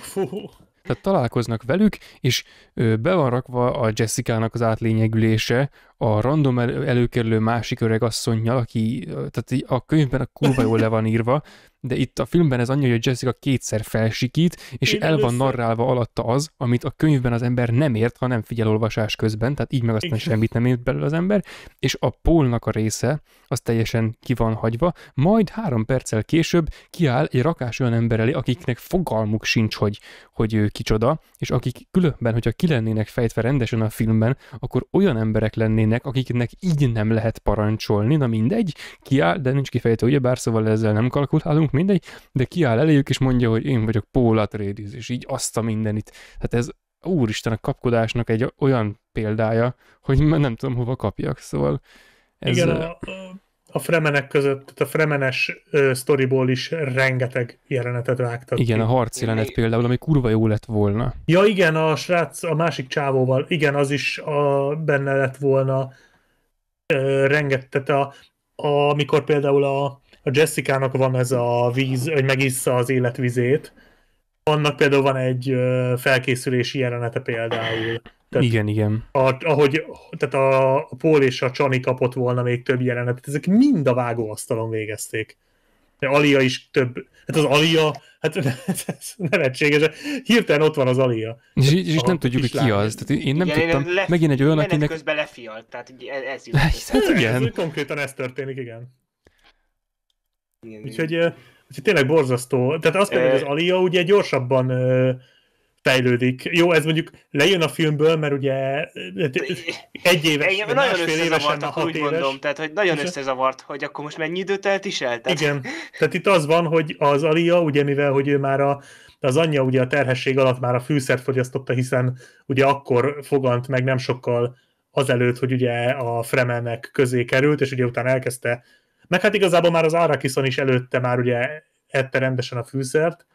Speaker 3: tehát találkoznak velük, és be van rakva a Jessica-nak az átlényegülése, a random előkerülő másik öreg asszonynal, aki, tehát a könyvben a kurva jól le van írva, de itt a filmben ez annyi, hogy Jessica kétszer felsikít, és Én el van össze. narrálva alatta az, amit a könyvben az ember nem ért, ha nem figyel olvasás közben, tehát így meg aztán Igen. semmit nem ért belőle az ember, és a pólnak a része, az teljesen ki van hagyva, majd három perccel később kiáll egy rakás olyan ember elé, akiknek fogalmuk sincs, hogy, hogy ő kicsoda, és akik különben, hogyha ki lennének fejtve rendesen a filmben, akkor olyan emberek lennének, lennének, akiknek így nem lehet parancsolni, na mindegy, kiáll, de nincs kifejtő, ugye, bár szóval ezzel nem kalkulálunk, mindegy, de kiáll eléjük és mondja, hogy én vagyok Paul Atreides, és így azt a mindenit. Hát ez úristen a kapkodásnak egy olyan példája, hogy már nem tudom hova kapjak, szóval ez... Igen, a, a
Speaker 1: a fremenek között, tehát a fremenes ö, sztoriból is rengeteg jelenetet vágtak. Igen, ki. a
Speaker 3: harc jelenet például, ami kurva jó lett volna.
Speaker 1: Ja igen, a srác a másik csávóval, igen, az is a, benne lett volna ö, rengeteg, a, a, amikor például a, a Jessica-nak van ez a víz, hogy megissza az életvizét, annak például van egy ö, felkészülési jelenete például tehát igen, igen. A, ahogy tehát a, a Paul és a Csani kapott volna még több jelenetet, ezek mind a vágóasztalon végezték. De Alia is több, hát az Alia, hát ez nevetséges, hirtelen ott van az Alia.
Speaker 3: És, és, és nem tudjuk, hogy ki az. Tehát
Speaker 2: én nem igen, tudtam, én le, megint egy olyan, akinek... közben lefialt, tehát ez jut. Hát, hát igen. Ez, konkrétan
Speaker 1: ez történik, igen. igen úgyhogy, igen. úgyhogy tényleg borzasztó. Tehát azt mondja, hogy az Alia ugye gyorsabban fejlődik. Jó, ez mondjuk lejön a filmből, mert ugye hát, egy éves, Én nagyon összezavart, a hat úgy éves. mondom, tehát hogy nagyon
Speaker 2: összezavart, hogy akkor most mennyi időt telt is el? Tehát... Igen,
Speaker 1: tehát itt az van, hogy az Alia, ugye mivel, hogy ő már a, az anyja ugye a terhesség alatt már a fűszert fogyasztotta, hiszen ugye akkor fogant meg nem sokkal azelőtt, hogy ugye a Fremennek közé került, és ugye utána elkezdte, meg hát igazából már az Arrakison is előtte már ugye ette rendesen a fűszert,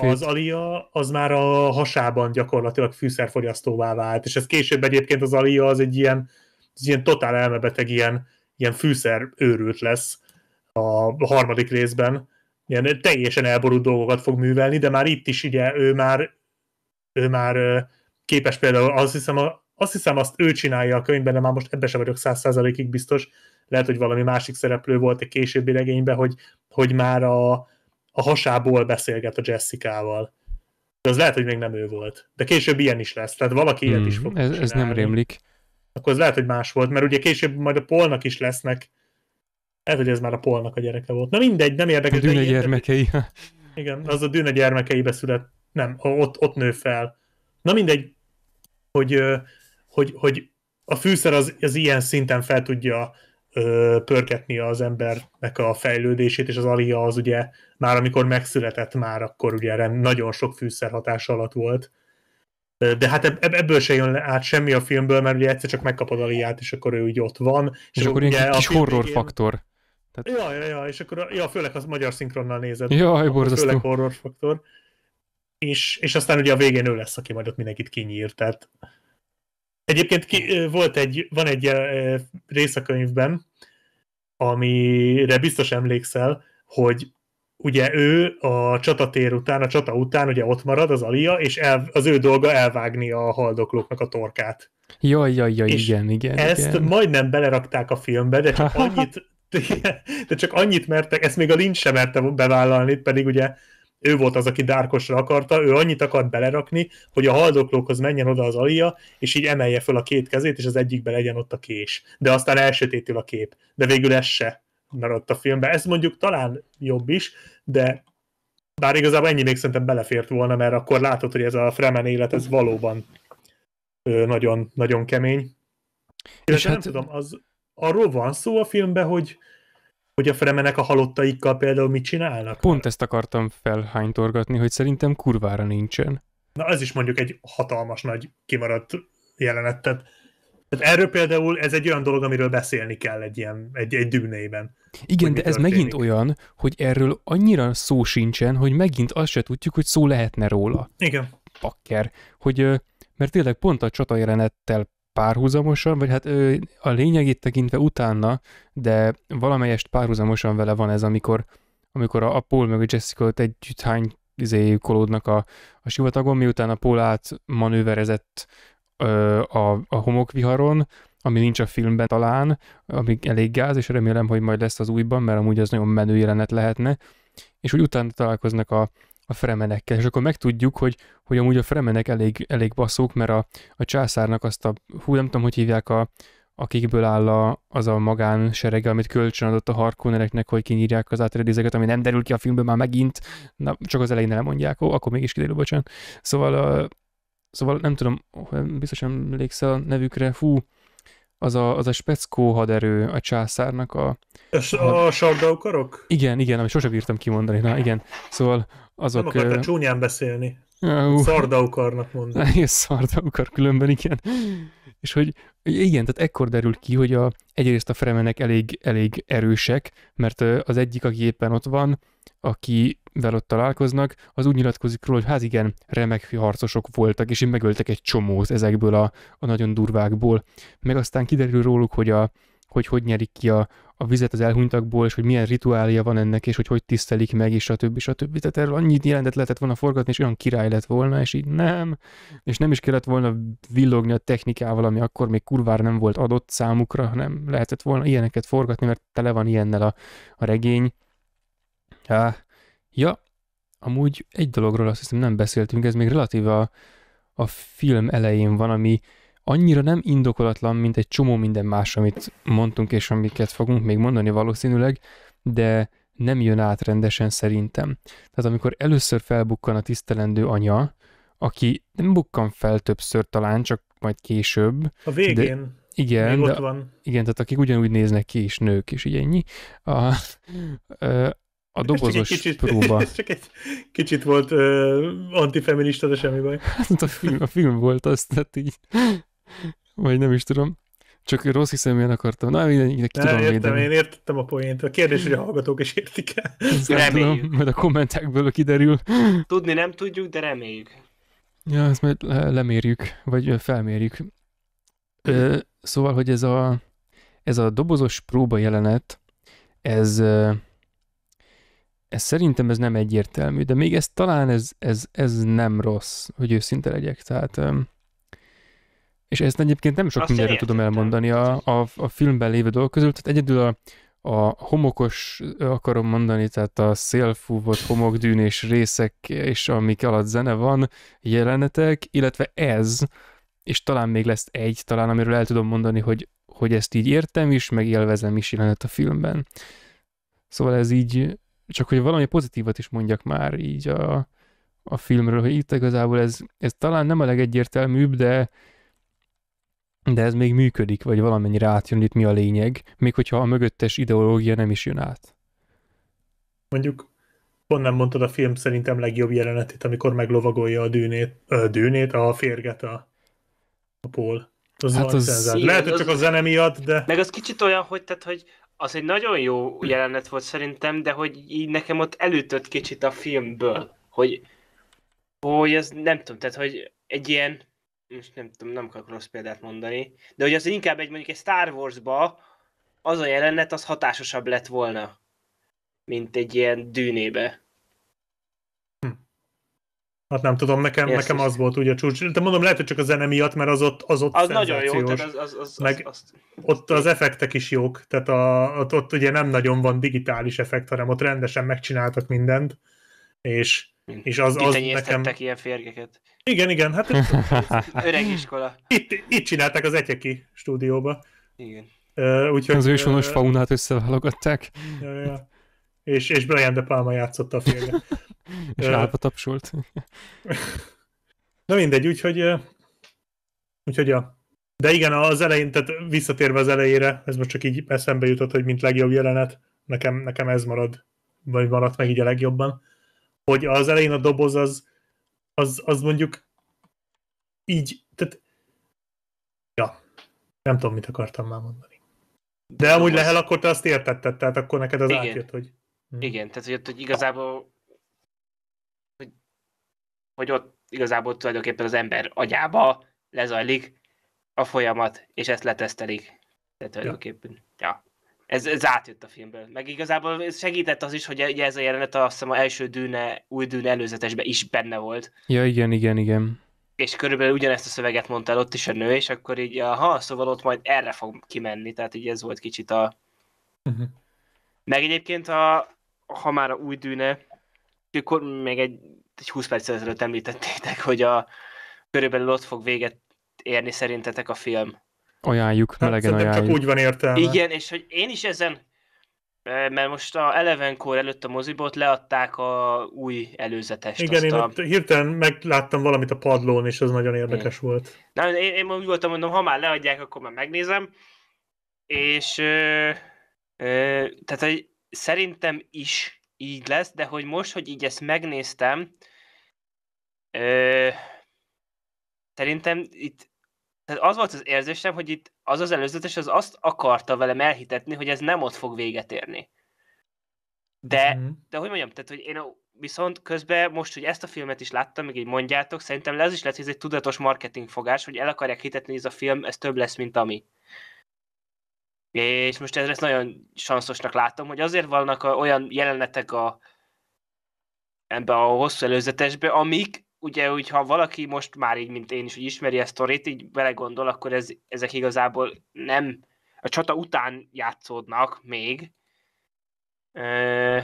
Speaker 1: az alia az már a hasában gyakorlatilag fűszerfogyasztóvá vált, és ez később egyébként az alia az egy ilyen, az ilyen totál elmebeteg, ilyen, ilyen fűszer őrült lesz a harmadik részben, ilyen teljesen elborult dolgokat fog művelni, de már itt is ugye ő már, ő már képes például, azt hiszem, azt hiszem azt ő csinálja a könyvben, de már most ebbe sem vagyok száz százalékig biztos, lehet, hogy valami másik szereplő volt egy későbbi regényben, hogy, hogy már a, a hasából beszélget a Jessica-val. De az lehet, hogy még nem ő volt. De később ilyen is lesz, tehát valaki
Speaker 3: hmm, ilyet is hmm, fog ez, ez nem rémlik.
Speaker 1: Akkor az lehet, hogy más volt, mert ugye később majd a Polnak is lesznek. Ez hogy ez már a Polnak a gyereke volt. Na mindegy, nem érdekes. A dűne
Speaker 3: gyermekei.
Speaker 1: Igen, az a dűne gyermekeibe szület. Nem, ott, ott nő fel. Na mindegy, hogy, hogy, hogy a fűszer az, az ilyen szinten fel tudja pörgetni az embernek a fejlődését, és az alia az ugye már amikor megszületett már, akkor ugye nagyon sok hatás alatt volt. De hát ebből se jön át semmi a filmből, mert ugye egyszer csak megkapod aliát, és akkor ő úgy ott van. És, és akkor ugye a kis horror végén... faktor. Tehát... Ja, ja, ja, és akkor ja, főleg az magyar szinkronnal nézed. Jaj, borzasztó. Főleg horror faktor. És, és aztán ugye a végén ő lesz, aki majd ott mindenkit kinyír, tehát Egyébként ki, volt egy, van egy rész a könyvben, amire biztos emlékszel, hogy ugye ő a csatatér után, a csata után ugye ott marad az Alia, és el, az ő dolga elvágni a haldoklóknak a torkát.
Speaker 3: Jaj, jaj, jaj, és igen, igen. Ezt igen.
Speaker 1: majdnem belerakták a filmbe, de csak annyit, de csak annyit mertek, ezt még a Lynch sem merte bevállalni, pedig ugye ő volt az, aki dárkosra akarta, ő annyit akart belerakni, hogy a haldoklókhoz menjen oda az alia, és így emelje föl a két kezét, és az egyikben legyen ott a kés. De aztán elsötétül a kép. De végül ez se maradt a filmbe. Ez mondjuk talán jobb is, de bár igazából ennyi még szerintem belefért volna, mert akkor látod, hogy ez a Fremen élet, ez valóban nagyon, nagyon kemény. És, és hát... nem tudom, az, arról van szó a filmben, hogy, hogy a fremenek a halottaikkal például mit csinálnak?
Speaker 3: Pont ezt akartam felhánytorgatni, hogy szerintem kurvára nincsen.
Speaker 1: Na ez is mondjuk egy hatalmas nagy kimaradt jelenet. Tehát, tehát erről például ez egy olyan dolog, amiről beszélni kell egy ilyen, egy, egy dűnében. Igen, de ez történik. megint
Speaker 3: olyan, hogy erről annyira szó sincsen, hogy megint azt se tudjuk, hogy szó lehetne róla. Igen. Pakker. Hogy, mert tényleg pont a csata jelenettel párhuzamosan, vagy hát a lényegét tekintve utána, de valamelyest párhuzamosan vele van ez, amikor, amikor a, a Paul meg a Jessica együtt hány izé, kolódnak a, a sivatagon, miután a Paul átmanőverezett ö, a, a homokviharon, ami nincs a filmben talán, ami elég gáz, és remélem, hogy majd lesz az újban, mert amúgy az nagyon menő jelenet lehetne, és úgy utána találkoznak a, a fremenekkel, és akkor megtudjuk, hogy, hogy amúgy a fremenek elég, elég baszók, mert a, a császárnak azt a, hú, nem tudom, hogy hívják a, akikből áll a, az a magán serege, amit kölcsön adott a harkónereknek, hogy kinyírják az átredézeket, ami nem derül ki a filmben már megint, na, csak az elején elmondják, ó, akkor mégis kiderül, bocsánat. Szóval, a, szóval nem tudom, biztos emlékszel a nevükre, fú, az a, az a speckó haderő a császárnak a...
Speaker 1: Ez a, a
Speaker 3: sardaukarok? Igen, igen, amit sose írtam kimondani, na igen. Szóval azok, nem akartál
Speaker 1: csúnyán beszélni. Uh, szardaukarnak mondani.
Speaker 3: szardaukar különben, igen. És hogy igen, tehát ekkor derül ki, hogy a, egyrészt a fremenek elég, elég erősek, mert az egyik, aki éppen ott van, vel ott találkoznak, az úgy nyilatkozik róla, hogy hát igen, remek harcosok voltak, és megöltek egy csomót ezekből a, a nagyon durvákból. Meg aztán kiderül róluk, hogy a, hogy hogy nyerik ki a, a vizet az elhunytakból, és hogy milyen rituália van ennek, és hogy hogy tisztelik meg, és a többi, és a többi. Tehát erről annyit jelentet lehetett volna forgatni, és olyan király lett volna, és így nem, és nem is kellett volna villogni a technikával, ami akkor még kurvára nem volt adott számukra, hanem lehetett volna ilyeneket forgatni, mert tele van ilyennel a, a regény. Há, ja, amúgy egy dologról azt hiszem nem beszéltünk, ez még relatíve a, a film elején van, ami annyira nem indokolatlan, mint egy csomó minden más, amit mondtunk és amiket fogunk még mondani valószínűleg, de nem jön át rendesen szerintem. Tehát amikor először felbukkan a tisztelendő anya, aki nem bukkan fel többször talán, csak majd később. A végén. De igen, még de, ott van. igen, tehát akik ugyanúgy néznek ki, és nők, és így ennyi. A, a dobozos ez kicsit, próba. Ez
Speaker 1: csak egy kicsit volt ö, antifeminista, de semmi baj.
Speaker 3: Hát a film, a film volt azt, tehát így vagy nem is tudom. Csak rossz én akartam. Na, mindenkinek tudom értem, védeni. Én
Speaker 1: értettem a poént. A kérdés, hogy a
Speaker 2: hallgatók is értik el. nem tudom,
Speaker 3: majd a kommentekből kiderül.
Speaker 2: Tudni nem tudjuk, de reméljük.
Speaker 3: Ja, ezt majd lemérjük, vagy felmérjük. Ö, szóval, hogy ez a, ez a dobozos próba jelenet, ez, ez szerintem ez nem egyértelmű, de még ez talán ez, ez, ez nem rossz, hogy őszinte legyek. Tehát és ezt egyébként nem sok Azt mindenre tudom elmondani a, a, a filmben lévő dolgok közül, tehát egyedül a, a homokos, akarom mondani, tehát a szélfúvott homokdűnés részek, és amik alatt zene van, jelenetek, illetve ez, és talán még lesz egy, talán amiről el tudom mondani, hogy, hogy ezt így értem is, meg élvezem is jelenet a filmben. Szóval ez így, csak hogy valami pozitívat is mondjak már így a, a filmről, hogy itt igazából ez, ez talán nem a legegyértelműbb, de, de ez még működik, vagy valamennyire átjön itt mi a lényeg, még hogyha a mögöttes ideológia nem is jön át.
Speaker 1: Mondjuk pont nem mondtad a film szerintem legjobb jelenetét, amikor meglovagolja a dűnét, a dűnét, a férget a, a pól. Az hát az... Lehet, hogy csak az... a zene
Speaker 2: miatt, de... Meg az kicsit olyan, hogy, tehát, hogy az egy nagyon jó jelenet volt szerintem, de hogy így nekem ott elütött kicsit a filmből, hogy, hogy ez nem tudom, tehát hogy egy ilyen most nem tudom, nem akarok rossz példát mondani, de hogy az inkább egy mondjuk egy Star Wars-ba az a jelenet, az hatásosabb lett volna, mint egy ilyen dűnébe.
Speaker 1: Hm. Hát nem tudom, nekem, Ezt nekem az volt ugye a csúcs. De mondom, lehet, hogy csak a zene miatt, mert az ott az, ott az nagyon jó, tehát az, az, az, Meg az, az, ott az effektek is jók, tehát a, ott, ott ugye nem nagyon van digitális effekt, hanem ott rendesen megcsináltak mindent, és és az, az nekem...
Speaker 2: ilyen férgeket.
Speaker 1: Igen, igen, hát...
Speaker 2: Öreg iskola. Itt, itt csinálták az Etyeki
Speaker 1: stúdióba. Igen. Uh, úgyhogy, az ősonos uh, faunát
Speaker 3: összeválogatták. Ja,
Speaker 1: ja. És, és Brian De Palma játszott a filmet.
Speaker 2: és uh, állva
Speaker 3: tapsolt.
Speaker 1: Na mindegy, úgyhogy, uh, úgyhogy ja. De igen, az elején, tehát visszatérve az elejére, ez most csak így eszembe jutott, hogy mint legjobb jelenet, nekem, nekem ez marad, vagy maradt meg így a legjobban hogy az elején a doboz az, az, az mondjuk így, tehát ja, nem tudom, mit akartam már mondani. De amúgy lehel, akkor te azt értetted, tehát akkor neked az Igen. átjött, hogy...
Speaker 2: Hm. Igen, tehát hogy, ott, hogy igazából hogy, hogy ott igazából tulajdonképpen az ember agyába lezajlik a folyamat, és ezt letesztelik. Tehát tulajdonképpen, ja. ja. Ez, ez átjött a filmből. Meg igazából ez segített az is, hogy ugye ez a jelenet azt hiszem a első dűne, új dűne előzetesben is benne volt.
Speaker 3: Ja, igen, igen, igen.
Speaker 2: És körülbelül ugyanezt a szöveget mondta el ott is a nő, és akkor így, ha szóval ott majd erre fog kimenni, tehát így ez volt kicsit a... Uh-huh. Meg egyébként, a, ha már a új dűne, akkor még egy, egy 20 perc ezelőtt említettétek, hogy a, körülbelül ott fog véget érni szerintetek a film
Speaker 3: ajánljuk, hát melegen
Speaker 1: ajánljuk. csak úgy van értelme.
Speaker 2: Igen, és hogy én is ezen, eh, mert most a Elevenkor előtt a mozibot leadták a új előzetest. Igen, én a... ott
Speaker 1: hirtelen megláttam valamit a padlón, és az nagyon érdekes én. volt.
Speaker 2: Na, én, én úgy voltam, mondom, ha már leadják, akkor már megnézem. És ö, ö, tehát, hogy szerintem is így lesz, de hogy most, hogy így ezt megnéztem, ö, szerintem itt tehát az volt az érzésem, hogy itt az az előzetes, az azt akarta velem elhitetni, hogy ez nem ott fog véget érni. De, mm. de hogy mondjam, tehát hogy én viszont közben most, hogy ezt a filmet is láttam, még így mondjátok, szerintem ez is lehet, hogy ez egy tudatos marketing fogás, hogy el akarják hitetni, hogy ez a film, ez több lesz, mint ami. És most ezt nagyon sanszosnak látom, hogy azért vannak olyan jelenetek a, ebbe a hosszú előzetesbe, amik ugye, hogyha valaki most már így, mint én is, hogy ismeri ezt a sztorit, így belegondol, akkor ez, ezek igazából nem a csata után játszódnak még. Ö,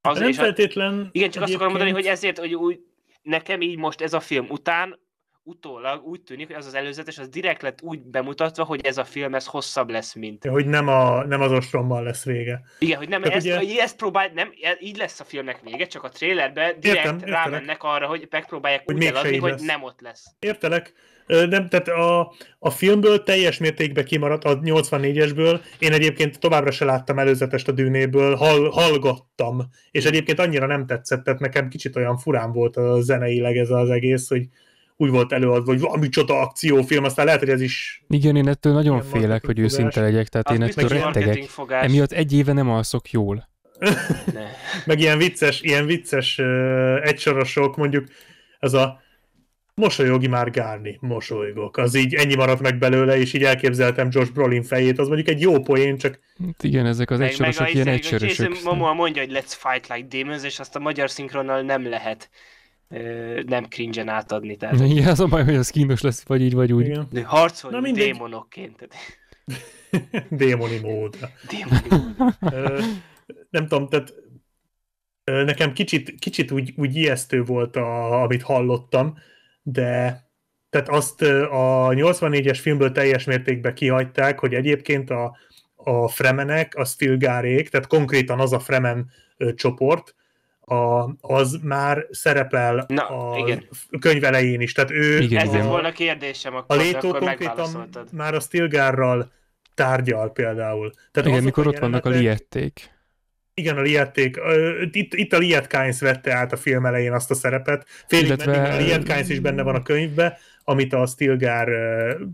Speaker 2: az nem feltétlen.
Speaker 1: A, igen, csak egyébként... azt akarom mondani, hogy ezért,
Speaker 2: hogy úgy, nekem így most ez a film után utólag úgy tűnik, hogy az az előzetes, az direkt lett úgy bemutatva, hogy ez a film ez hosszabb lesz, mint...
Speaker 1: Hogy nem, a, nem az ostrommal lesz vége.
Speaker 2: Igen, hogy nem, Ez ezt, ugye... ezt próbál, nem, e- így lesz a filmnek vége, csak a trailerben direkt értem, értelek. rámennek arra, hogy megpróbálják hogy úgy eladni, hogy lesz. nem ott lesz.
Speaker 1: Értelek, nem, tehát a, a filmből teljes mértékben kimaradt, a 84-esből, én egyébként továbbra se láttam előzetest a dűnéből, hall, hallgattam, és egyébként annyira nem tetszett, tehát nekem kicsit olyan furán volt a zeneileg ez az egész, hogy úgy volt előadva, hogy valami csata akciófilm, aztán lehet, hogy ez is...
Speaker 3: Igen, én ettől nagyon félek, hogy őszinte legyek, tehát Azt én ettől rettegek. Emiatt egy éve nem alszok jól.
Speaker 1: meg ilyen vicces, ilyen vicces uh, egysorosok, mondjuk ez a mosolyogi már Gárni, mosolygok. Az így ennyi maradt meg belőle, és így elképzeltem Josh Brolin fejét, az mondjuk egy jó poén, csak...
Speaker 3: Hát igen, ezek az
Speaker 2: egysorosok ilyen izé- egysorosok. Jason mondja, hogy let's fight like demons, és azt a magyar szinkronnal nem lehet nem cringe átadni. Tehát... Igen, az
Speaker 3: a baj, hogy az kínos lesz, vagy így, vagy úgy. Igen. De
Speaker 2: harcoljunk Na, mindegy. démonokként. Démoni mód. Démoni nem
Speaker 1: tudom, tehát nekem kicsit, kicsit úgy, úgy ijesztő volt, a, amit hallottam, de tehát azt a 84-es filmből teljes mértékben kihagyták, hogy egyébként a, a fremenek, a stilgárék, tehát konkrétan az a fremen csoport, a, az már szerepel Na, a igen. könyv elején is. Tehát ő igen, Ez igen. volna
Speaker 2: kérdésem, akkor, a Létó akkor konkrétan
Speaker 1: már a Stilgárral tárgyal például. Tehát igen, mikor ott vannak a
Speaker 3: liették.
Speaker 2: Igen,
Speaker 1: a liették. Itt, itt a Liet Kynes vette át a film elején azt a szerepet. Félig Illetve... meddig a Liet Kynes is benne van a könyvbe, amit a Stilgár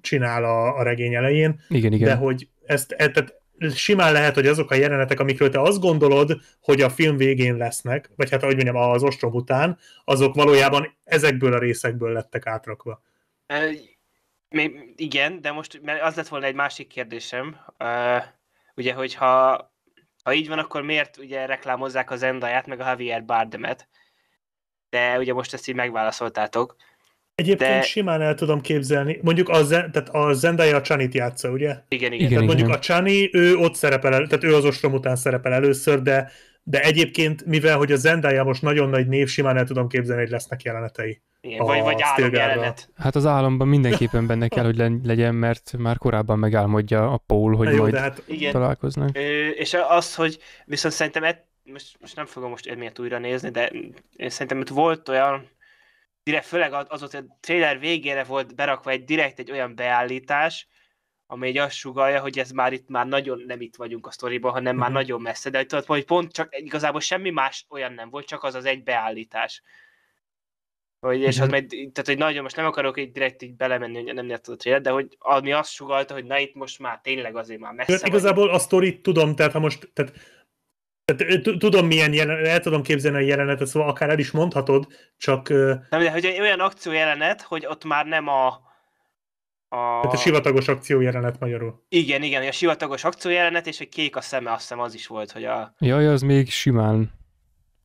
Speaker 1: csinál a, a regény elején. Igen, igen. De hogy ezt, e, tehát simán lehet, hogy azok a jelenetek, amikről te azt gondolod, hogy a film végén lesznek, vagy hát ahogy mondjam, az ostrom után, azok valójában ezekből a részekből lettek átrakva.
Speaker 2: Még, igen, de most mert az lett volna egy másik kérdésem, e, ugye, hogyha ha így van, akkor miért ugye reklámozzák az Endaját, meg a Javier Bardemet? De ugye most ezt így megválaszoltátok.
Speaker 1: Egyébként de... simán el tudom képzelni, mondjuk a, Zen, tehát a Zendaya a Csanit játsza, ugye? Igen, igen. igen tehát igen. mondjuk a Csani, ő ott szerepel, el, tehát ő az ostrom után szerepel először, de, de egyébként, mivel hogy a Zendaya most nagyon nagy név, simán el tudom képzelni, hogy lesznek jelenetei. Igen, vagy, vagy álom
Speaker 2: jelenet.
Speaker 3: Hát az álomban mindenképpen benne kell, hogy legyen, mert már korábban megálmodja a Paul, hogy Na jó, majd hát... igen. találkoznak.
Speaker 2: Ö, és az, hogy viszont szerintem et, most, most nem fogom most emiatt újra nézni, de én szerintem itt volt olyan direkt, főleg az ott a trailer végére volt berakva egy direkt egy olyan beállítás, ami egy azt sugalja, hogy ez már itt már nagyon nem itt vagyunk a sztoriban, hanem már mhm. nagyon messze, de tudod, hogy pont csak igazából semmi más olyan nem volt, csak az az egy beállítás. Hogy, és az mhm. meg, tehát, hogy nagyon most nem akarok egy direkt így belemenni, hogy nem lehet a trailer, de hogy ami azt sugalta, hogy na itt most már tényleg azért már messze. Tehát
Speaker 1: igazából a sztorit tudom, tehát ha most, tehát tehát, tudom, milyen jelenet, el tudom képzelni a jelenetet, szóval akár el is mondhatod, csak... Nem,
Speaker 2: de hogy olyan akció jelenet, hogy ott már nem a... a... Tehát a sivatagos
Speaker 1: akció jelenet
Speaker 3: magyarul.
Speaker 2: Igen, igen, a sivatagos akció jelenet, és egy kék a szeme, azt hiszem az is volt, hogy a...
Speaker 3: Jaj, az még simán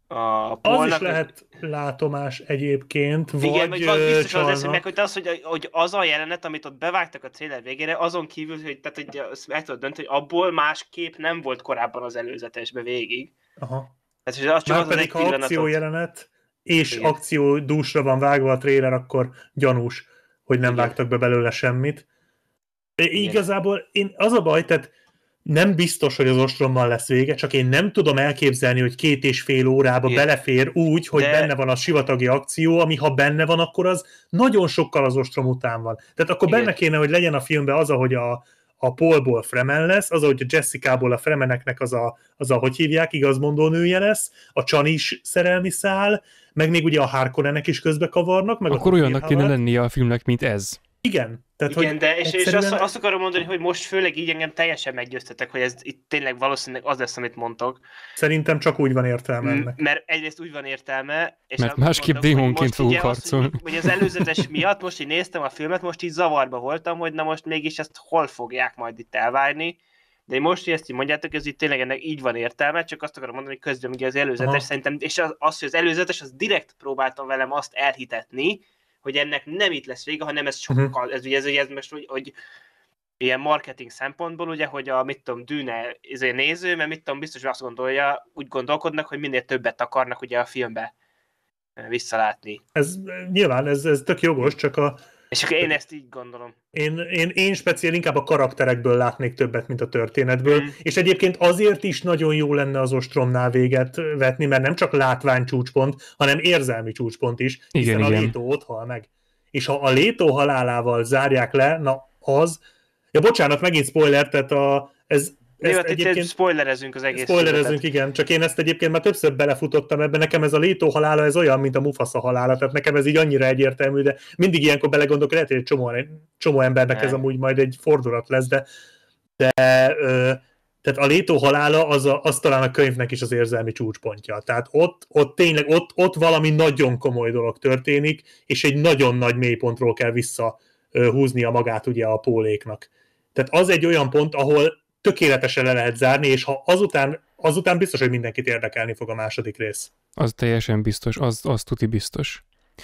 Speaker 2: a polnak... Az is lehet
Speaker 1: látomás egyébként, vagy Igen, vagy van biztos csalnak. az eszembe,
Speaker 2: hogy az, hogy, hogy az a jelenet, amit ott bevágtak a trailer végére, azon kívül, hogy, tehát, hogy el tudod dönteni, hogy abból más kép nem volt korábban az előzetesben végig. Aha. Tehát, hogy az csak Már az pedig, az ha akció jelenet
Speaker 1: és Igen. akció dúsra van vágva a trailer, akkor gyanús, hogy nem Igen. vágtak be belőle semmit. E, Igen. Igazából én, az a baj, tehát nem biztos, hogy az ostrommal lesz vége, csak én nem tudom elképzelni, hogy két és fél órába Igen. belefér úgy, hogy De... benne van a sivatagi akció, ami ha benne van, akkor az nagyon sokkal az ostrom után van. Tehát akkor Igen. benne kéne, hogy legyen a filmben az, ahogy a, a Paulból Fremen lesz, az, hogy a Jessica-ból a Fremeneknek az a, az a, hogy hívják, igazmondó nője lesz, a Chan is szerelmi szál, meg még ugye a Harkonnenek is közbe kavarnak.
Speaker 2: Meg akkor olyannak kéne
Speaker 3: lennie a filmnek, mint ez. Igen.
Speaker 2: Tehát, Igen, hogy de és, egyszerűen... és azt, azt akarom mondani, hogy most főleg így engem teljesen meggyőztetek, hogy ez itt tényleg valószínűleg az lesz, amit mondtok. Szerintem
Speaker 1: csak úgy van értelme ennek.
Speaker 2: mert egyrészt úgy van értelme, és mert másképp démonként fogunk harcolni. Hogy, hogy az előzetes miatt most így néztem a filmet, most így zavarba voltam, hogy na most mégis ezt hol fogják majd itt elvárni, de most, hogy ezt így mondjátok, ez itt tényleg ennek így van értelme, csak azt akarom mondani, hogy közben ugye az előzetes Aha. szerintem, és az, az, hogy az előzetes, az direkt próbáltam velem azt elhitetni, hogy ennek nem itt lesz vége, hanem ez mhm. sokkal, ez ugye ez, ez most, hogy, hogy ilyen marketing szempontból, ugye, hogy a mit tudom, dűne izé néző, mert mit tudom, biztos, hogy azt gondolja, úgy gondolkodnak, hogy minél többet akarnak ugye a filmbe eh, visszalátni.
Speaker 1: Ez nyilván, ez, ez tök jogos, csak a,
Speaker 2: és akkor én ezt így gondolom.
Speaker 1: Én, én, én speciál inkább a karakterekből látnék többet, mint a történetből, mm. és egyébként azért is nagyon jó lenne az ostromnál véget vetni, mert nem csak látvány csúcspont, hanem érzelmi csúcspont is, hiszen igen, a létó ott hal meg. És ha a létó halálával zárják le, na az... Ja bocsánat, megint spoiler, tehát a, ez jó, hát egyébként... itt
Speaker 2: spoilerezünk az egész Spoilerezünk,
Speaker 1: igen, csak én ezt egyébként már többször belefutottam ebbe, nekem ez a Létó halála, ez olyan, mint a Mufasa halála, tehát nekem ez így annyira egyértelmű, de mindig ilyenkor belegondolok, lehet, hogy egy csomó, csomó embernek nem. ez amúgy majd egy fordulat lesz, de, de ö, tehát a Létó halála az, a, az talán a könyvnek is az érzelmi csúcspontja. Tehát ott, ott tényleg, ott, ott valami nagyon komoly dolog történik, és egy nagyon nagy mélypontról kell visszahúznia magát ugye a póléknak. Tehát az egy olyan pont, ahol tökéletesen le lehet zárni, és ha azután, azután biztos, hogy mindenkit érdekelni fog a második rész.
Speaker 3: Az teljesen biztos, az, az tuti biztos.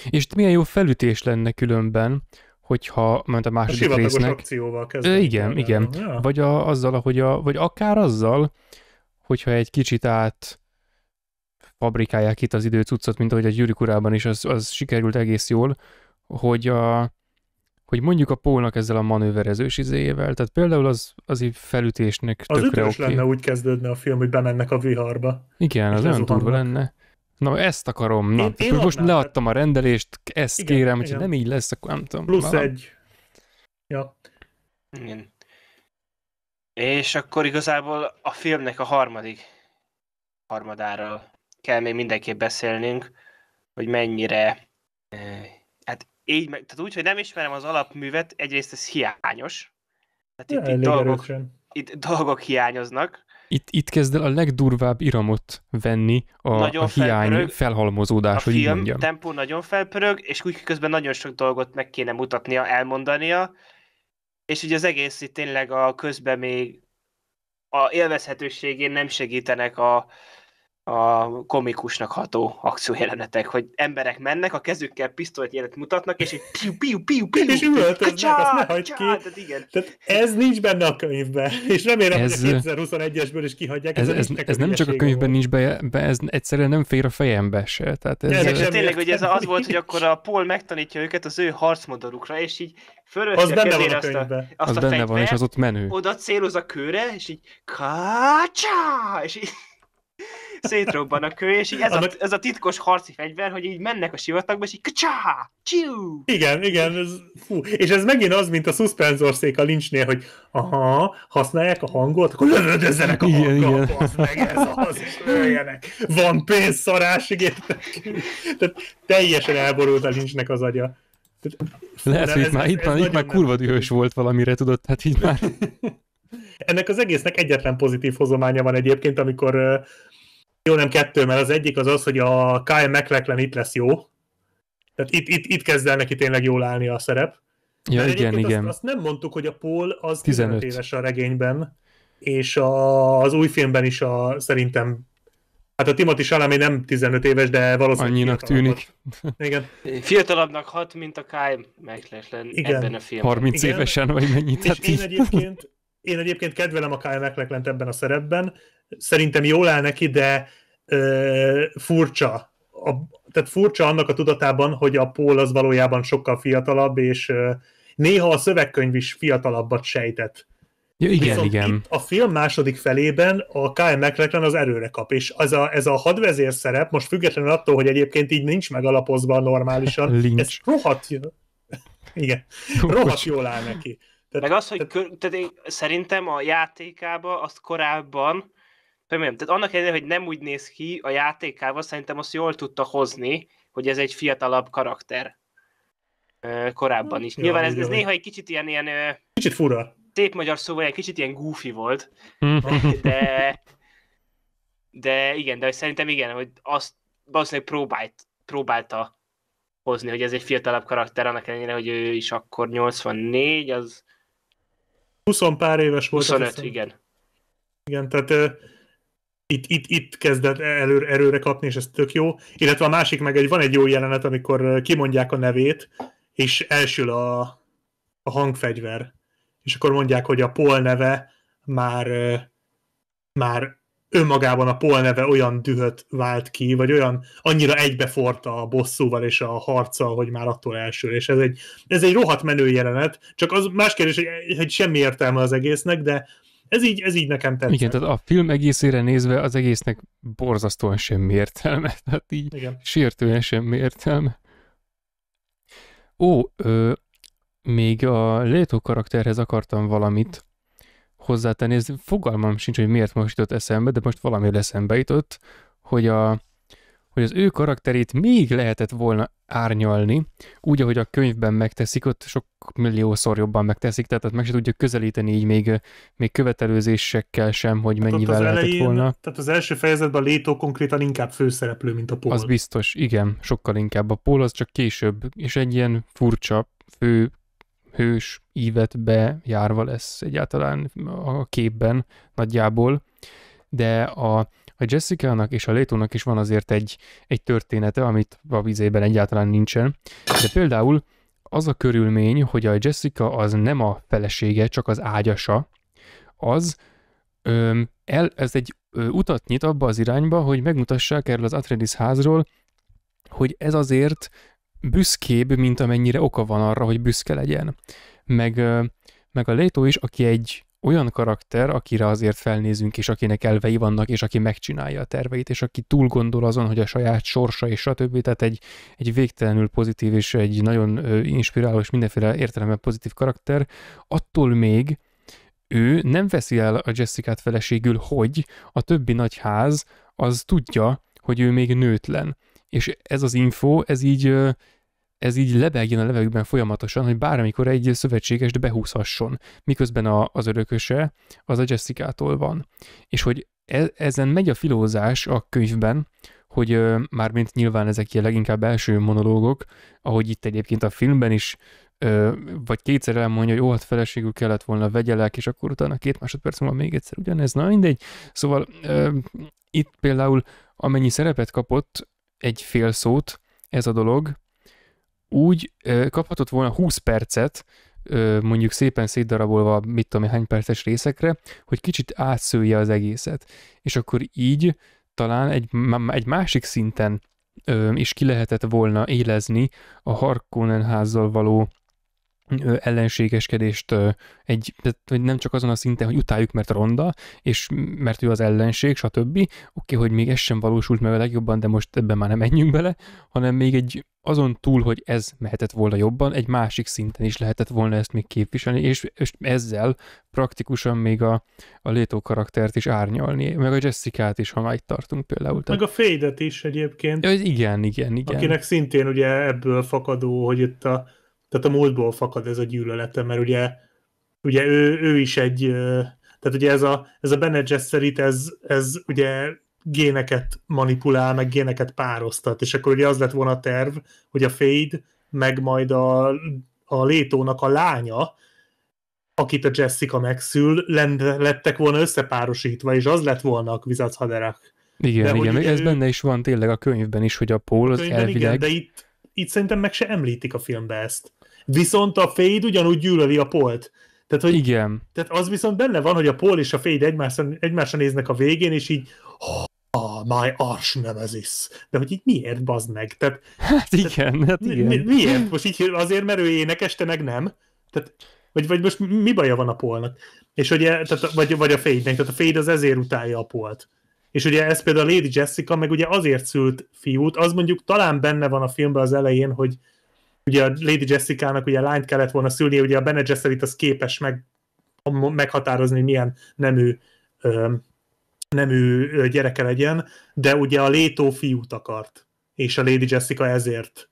Speaker 3: És milyen jó felütés lenne különben, hogyha ment a második a résznek... akcióval kezdve. Igen, el, igen. Ja. Vagy a, azzal, ahogy a, vagy akár azzal, hogyha egy kicsit át fabrikálják itt az időcuccot, mint ahogy a gyűrűk is, az, az sikerült egész jól, hogy a, hogy mondjuk a pólnak ezzel a manőverezős izéjével, tehát például az, az így felütésnek Az tökre okay. lenne,
Speaker 1: úgy kezdődne a film, hogy bemennek a viharba. Igen, az olyan durva lenne.
Speaker 3: Na, ezt akarom. Na, én, én most leadtam a rendelést, ezt igen, kérem, hogyha nem így lesz, akkor nem tudom. Plusz valam. egy.
Speaker 2: Ja. Igen. És akkor igazából a filmnek a harmadik harmadáról kell még mindenképp beszélnünk, hogy mennyire eh, így, meg, tehát úgy, hogy nem ismerem az alapművet, egyrészt ez hiányos. Tehát itt, ja, itt, dolgok, itt dolgok hiányoznak.
Speaker 3: Itt, itt kezd el a legdurvább iramot venni a, a hiány felpörög, felhalmozódás, a hogy film így mondjam.
Speaker 2: tempó nagyon felpörög, és úgy közben nagyon sok dolgot meg kéne mutatnia, elmondania, és ugye az egész itt tényleg a közben még a élvezhetőségén nem segítenek a, a komikusnak ható akciójelenetek, hogy emberek mennek, a kezükkel pisztolyt mutatnak, és egy piu, piu, piu, piu, és üvöltöznek, azt ne hagyd ki. Tehát, igen. Tehát ez nincs
Speaker 1: benne
Speaker 3: a könyvben, és remélem, ez, hogy a
Speaker 1: 2021-esből is kihagyják. Ez, ez, ez, ez nem csak a könyvben
Speaker 3: nincs be, be, ez egyszerűen nem fér a fejembe se. Tehát ez, ez, ez, ez tényleg, hogy
Speaker 2: ez az volt, hogy akkor a Paul megtanítja őket az ő harcmodorukra, és így fölössze az a benne van a azt a,
Speaker 3: azt az a benne van, és az ott menő.
Speaker 2: Oda céloz a kőre, és így kácsá, és így szétrobban a kő, és így ez, Annak... a, ez a titkos harci fegyver, hogy így mennek a sivatagba, és így kcsá,
Speaker 1: csiu! Igen, igen, ez, fú. és ez megint az, mint a szuszpenzorszék a lincsnél, hogy aha, használják a hangot, akkor lövöldözzenek a igen, hangot, igen. Az meg ez az, Van pénz szarás, Tehát teljesen elborult a lincsnek az agya.
Speaker 3: Lehet, hogy itt már, itt már, itt már kurva dühös volt valamire, tudod, hát így már...
Speaker 1: Ennek az egésznek egyetlen pozitív hozománya van egyébként, amikor jó, nem kettő, mert az egyik az az, hogy a Kyle McLachlan itt lesz jó. Tehát itt, itt, itt kezd el neki tényleg jól állni a szerep. Ja, mert igen, igen. Azt, azt nem mondtuk, hogy a Paul az 15, 15 éves a regényben, és a, az új filmben is a, szerintem Hát a Timothy Salami nem 15 éves, de valószínűleg Annyinak tűnik.
Speaker 2: Igen. Fiatalabbnak hat, mint a Kyle Igen. ebben a filmben. 30 Igen. évesen, vagy mennyit. És hát én, egyébként, én egyébként
Speaker 1: kedvelem a Kyle mclachlan ebben a szerepben, Szerintem jól áll neki, de ö, furcsa. A, tehát furcsa annak a tudatában, hogy a Paul az valójában sokkal fiatalabb, és ö, néha a szövegkönyv is fiatalabbat sejtett. Ja, igen, Viszont igen. Itt a film második felében a Kyle MacLachlan az erőre kap, és ez a, ez a hadvezér szerep, most függetlenül attól, hogy egyébként így nincs megalapozva normálisan, ez rohadt,
Speaker 2: igen, rohadt jól áll neki. Tehát, Meg az, hogy tehát, kö, tehát én, szerintem a játékába azt korábban Remélem. tehát annak ellenére, hogy nem úgy néz ki a játékával, szerintem azt jól tudta hozni, hogy ez egy fiatalabb karakter korábban is. Ja, Nyilván ez, ez néha egy kicsit ilyen, ilyen
Speaker 1: kicsit fura.
Speaker 2: Tép magyar szóval egy kicsit ilyen goofy volt, hmm. de, de igen, de szerintem igen, hogy azt valószínűleg próbált, próbálta hozni, hogy ez egy fiatalabb karakter, annak ellenére, hogy ő is akkor 84, az...
Speaker 1: 20 pár éves volt. 25, igen. Igen, tehát itt, itt, itt kezdett elő, erőre kapni, és ez tök jó. Illetve a másik meg egy, van egy jó jelenet, amikor kimondják a nevét, és elsül a, a hangfegyver. És akkor mondják, hogy a Pol neve már, már önmagában a Pol neve olyan dühöt vált ki, vagy olyan annyira egybeforta a bosszúval és a harccal, hogy már attól elsül. És ez egy, ez egy rohadt menő jelenet, csak az más kérdés, hogy, hogy semmi értelme az egésznek, de ez így, ez így nekem tetszett. Igen, tehát a
Speaker 3: film egészére nézve az egésznek borzasztóan semmi értelme. Tehát így Igen. sértően semmi értelme. Ó, ö, még a létó karakterhez akartam valamit hozzátenni. Ez fogalmam sincs, hogy miért most jutott eszembe, de most valami eszembe jutott, hogy a hogy az ő karakterét még lehetett volna árnyalni, úgy, ahogy a könyvben megteszik, ott sok milliószor jobban megteszik, tehát meg se tudja közelíteni így még, még követelőzésekkel sem, hogy hát mennyivel elején, lehetett volna.
Speaker 1: Tehát az első fejezetben a Létó konkrétan inkább főszereplő, mint a Pól. Az
Speaker 3: biztos, igen, sokkal inkább a Pól, az csak később, és egy ilyen furcsa fő hős ívet bejárva lesz egyáltalán a képben nagyjából, de a, a Jessica-nak és a Létónak is van azért egy, egy története, amit a vizében egyáltalán nincsen. De például az a körülmény, hogy a Jessica az nem a felesége, csak az ágyasa, az öm, el, ez egy ö, utat nyit abba az irányba, hogy megmutassák erről az Atreides házról, hogy ez azért büszkébb, mint amennyire oka van arra, hogy büszke legyen. Meg, ö, meg a Létó is, aki egy olyan karakter, akire azért felnézünk, és akinek elvei vannak, és aki megcsinálja a terveit, és aki túl gondol azon, hogy a saját sorsa, és stb. Tehát egy, egy végtelenül pozitív, és egy nagyon inspiráló, és mindenféle értelemben pozitív karakter, attól még ő nem veszi el a Jessica-t feleségül, hogy a többi nagyház az tudja, hogy ő még nőtlen. És ez az info, ez így ez így lebegjen a levegőben folyamatosan, hogy bármikor egy szövetséges behúzhasson, miközben a, az örököse az a jessica van. És hogy e, ezen megy a filózás a könyvben, hogy mármint nyilván ezek ilyen leginkább első monológok, ahogy itt egyébként a filmben is, ö, vagy kétszer elmondja, hogy ó, hát feleségül kellett volna vegyelek, és akkor utána két másodperc múlva még egyszer ugyanez, na mindegy. Szóval ö, itt például amennyi szerepet kapott egy fél szót, ez a dolog, úgy kaphatott volna 20 percet, mondjuk szépen szétdarabolva, mit tudom, hány perces részekre, hogy kicsit átszője az egészet. És akkor így talán egy, egy másik szinten is ki lehetett volna élezni a Harkonnen házzal való ellenségeskedést egy, vagy nem csak azon a szinten, hogy utáljuk, mert ronda, és mert ő az ellenség, stb. Oké, okay, hogy még ez sem valósult meg a legjobban, de most ebben már nem menjünk bele, hanem még egy azon túl, hogy ez mehetett volna jobban, egy másik szinten is lehetett volna ezt még képviselni, és, és ezzel praktikusan még a, a Létó karaktert is árnyalni, meg a Jessica-t is, ha már itt tartunk például.
Speaker 1: Meg a Fédet is
Speaker 3: egyébként. Ja, igen, igen, igen. Akinek
Speaker 1: szintén ugye ebből fakadó, hogy itt a tehát a múltból fakad ez a gyűlölete, mert ugye, ugye ő, ő is egy, tehát ugye ez a, ez a Bene Gesserit, ez, ez ugye géneket manipulál, meg géneket pároztat, és akkor ugye az lett volna a terv, hogy a Fade, meg majd a, a Létónak a lánya, akit a Jessica megszül, lettek volna összepárosítva, és az lett volna a Kvizac Haderach.
Speaker 3: Igen, de igen, ez ő... benne is van tényleg a könyvben is, hogy a Paul az elvileg... Igen, de
Speaker 1: itt, itt szerintem meg se említik a filmbe ezt. Viszont a Fade ugyanúgy gyűlöli a Polt. Tehát, hogy, Igen. Tehát az viszont benne van, hogy a Paul és a Fade egymásra, egymásra néznek a végén, és így oh, my arch nemesis. De hogy így miért, bazd meg? Tehát, hát igen, hát igen. Mi, miért? Most így azért, mert ő énekes, te meg nem? Tehát, vagy, vagy most mi baja van a Polnak? És ugye, tehát, vagy, vagy a fade tehát a Fade az ezért utálja a Polt. És ugye ez például a Lady Jessica meg ugye azért szült fiút, az mondjuk talán benne van a filmben az elején, hogy, ugye a Lady Jessica-nak ugye lányt kellett volna szülnie, ugye a Bene Gesserit az képes meg, meghatározni, hogy milyen nemű, nemű gyereke legyen, de ugye a Létó fiút akart, és a Lady Jessica ezért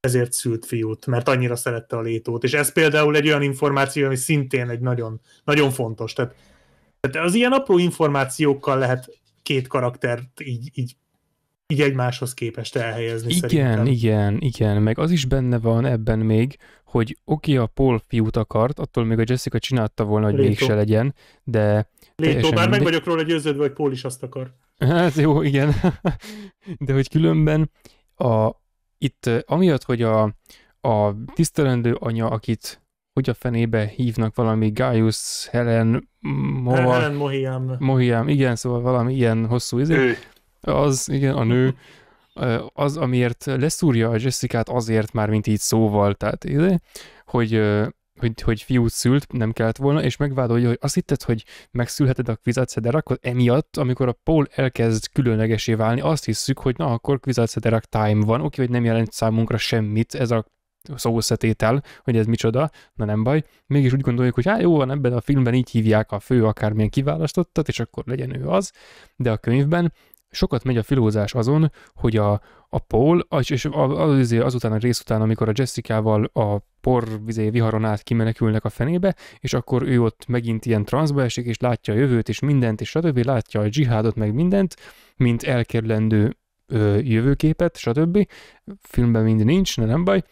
Speaker 1: ezért szült fiút, mert annyira szerette a létót. És ez például egy olyan információ, ami szintén egy nagyon, nagyon fontos. Tehát, tehát az ilyen apró információkkal lehet két karaktert így, így így egymáshoz képest elhelyezni igen, szerintem.
Speaker 3: Igen, igen, meg az is benne van ebben még, hogy oké, a Paul fiút akart, attól még a Jessica csinálta volna, hogy Léto. mégse legyen, de... Léto, bár meg vagyok
Speaker 1: róla győződve, hogy Paul is azt akar.
Speaker 3: Hát jó, igen. De hogy különben a, itt amiatt, hogy a, a tisztelendő anya, akit hogy a fenébe hívnak valami Gaius Helen Moha, Helen Mohiam. Mohiam, igen, szóval valami ilyen hosszú izé. Ő az, igen, a nő, az, amiért leszúrja a Jessica-t azért már, mint így szóval, tehát ide, izé, hogy, hogy, hogy fiút szült, nem kellett volna, és megvádolja, hogy azt hitted, hogy megszülheted a kvizatszederak, akkor emiatt, amikor a Paul elkezd különlegesé válni, azt hiszük, hogy na, akkor kvizatszederak time van, oké, hogy nem jelent számunkra semmit ez a szószetétel, hogy ez micsoda, na nem baj. Mégis úgy gondoljuk, hogy hát jó van, ebben a filmben így hívják a fő akármilyen kiválasztottat, és akkor legyen ő az, de a könyvben sokat megy a filózás azon, hogy a, a Paul, és az, izé azután a rész után, amikor a Jessica-val a por vizé viharon át kimenekülnek a fenébe, és akkor ő ott megint ilyen transzba esik, és látja a jövőt, és mindent, és stb. látja a dzsihádot, meg mindent, mint elkerülendő ö, jövőképet, stb. Filmben mind nincs, de nem baj.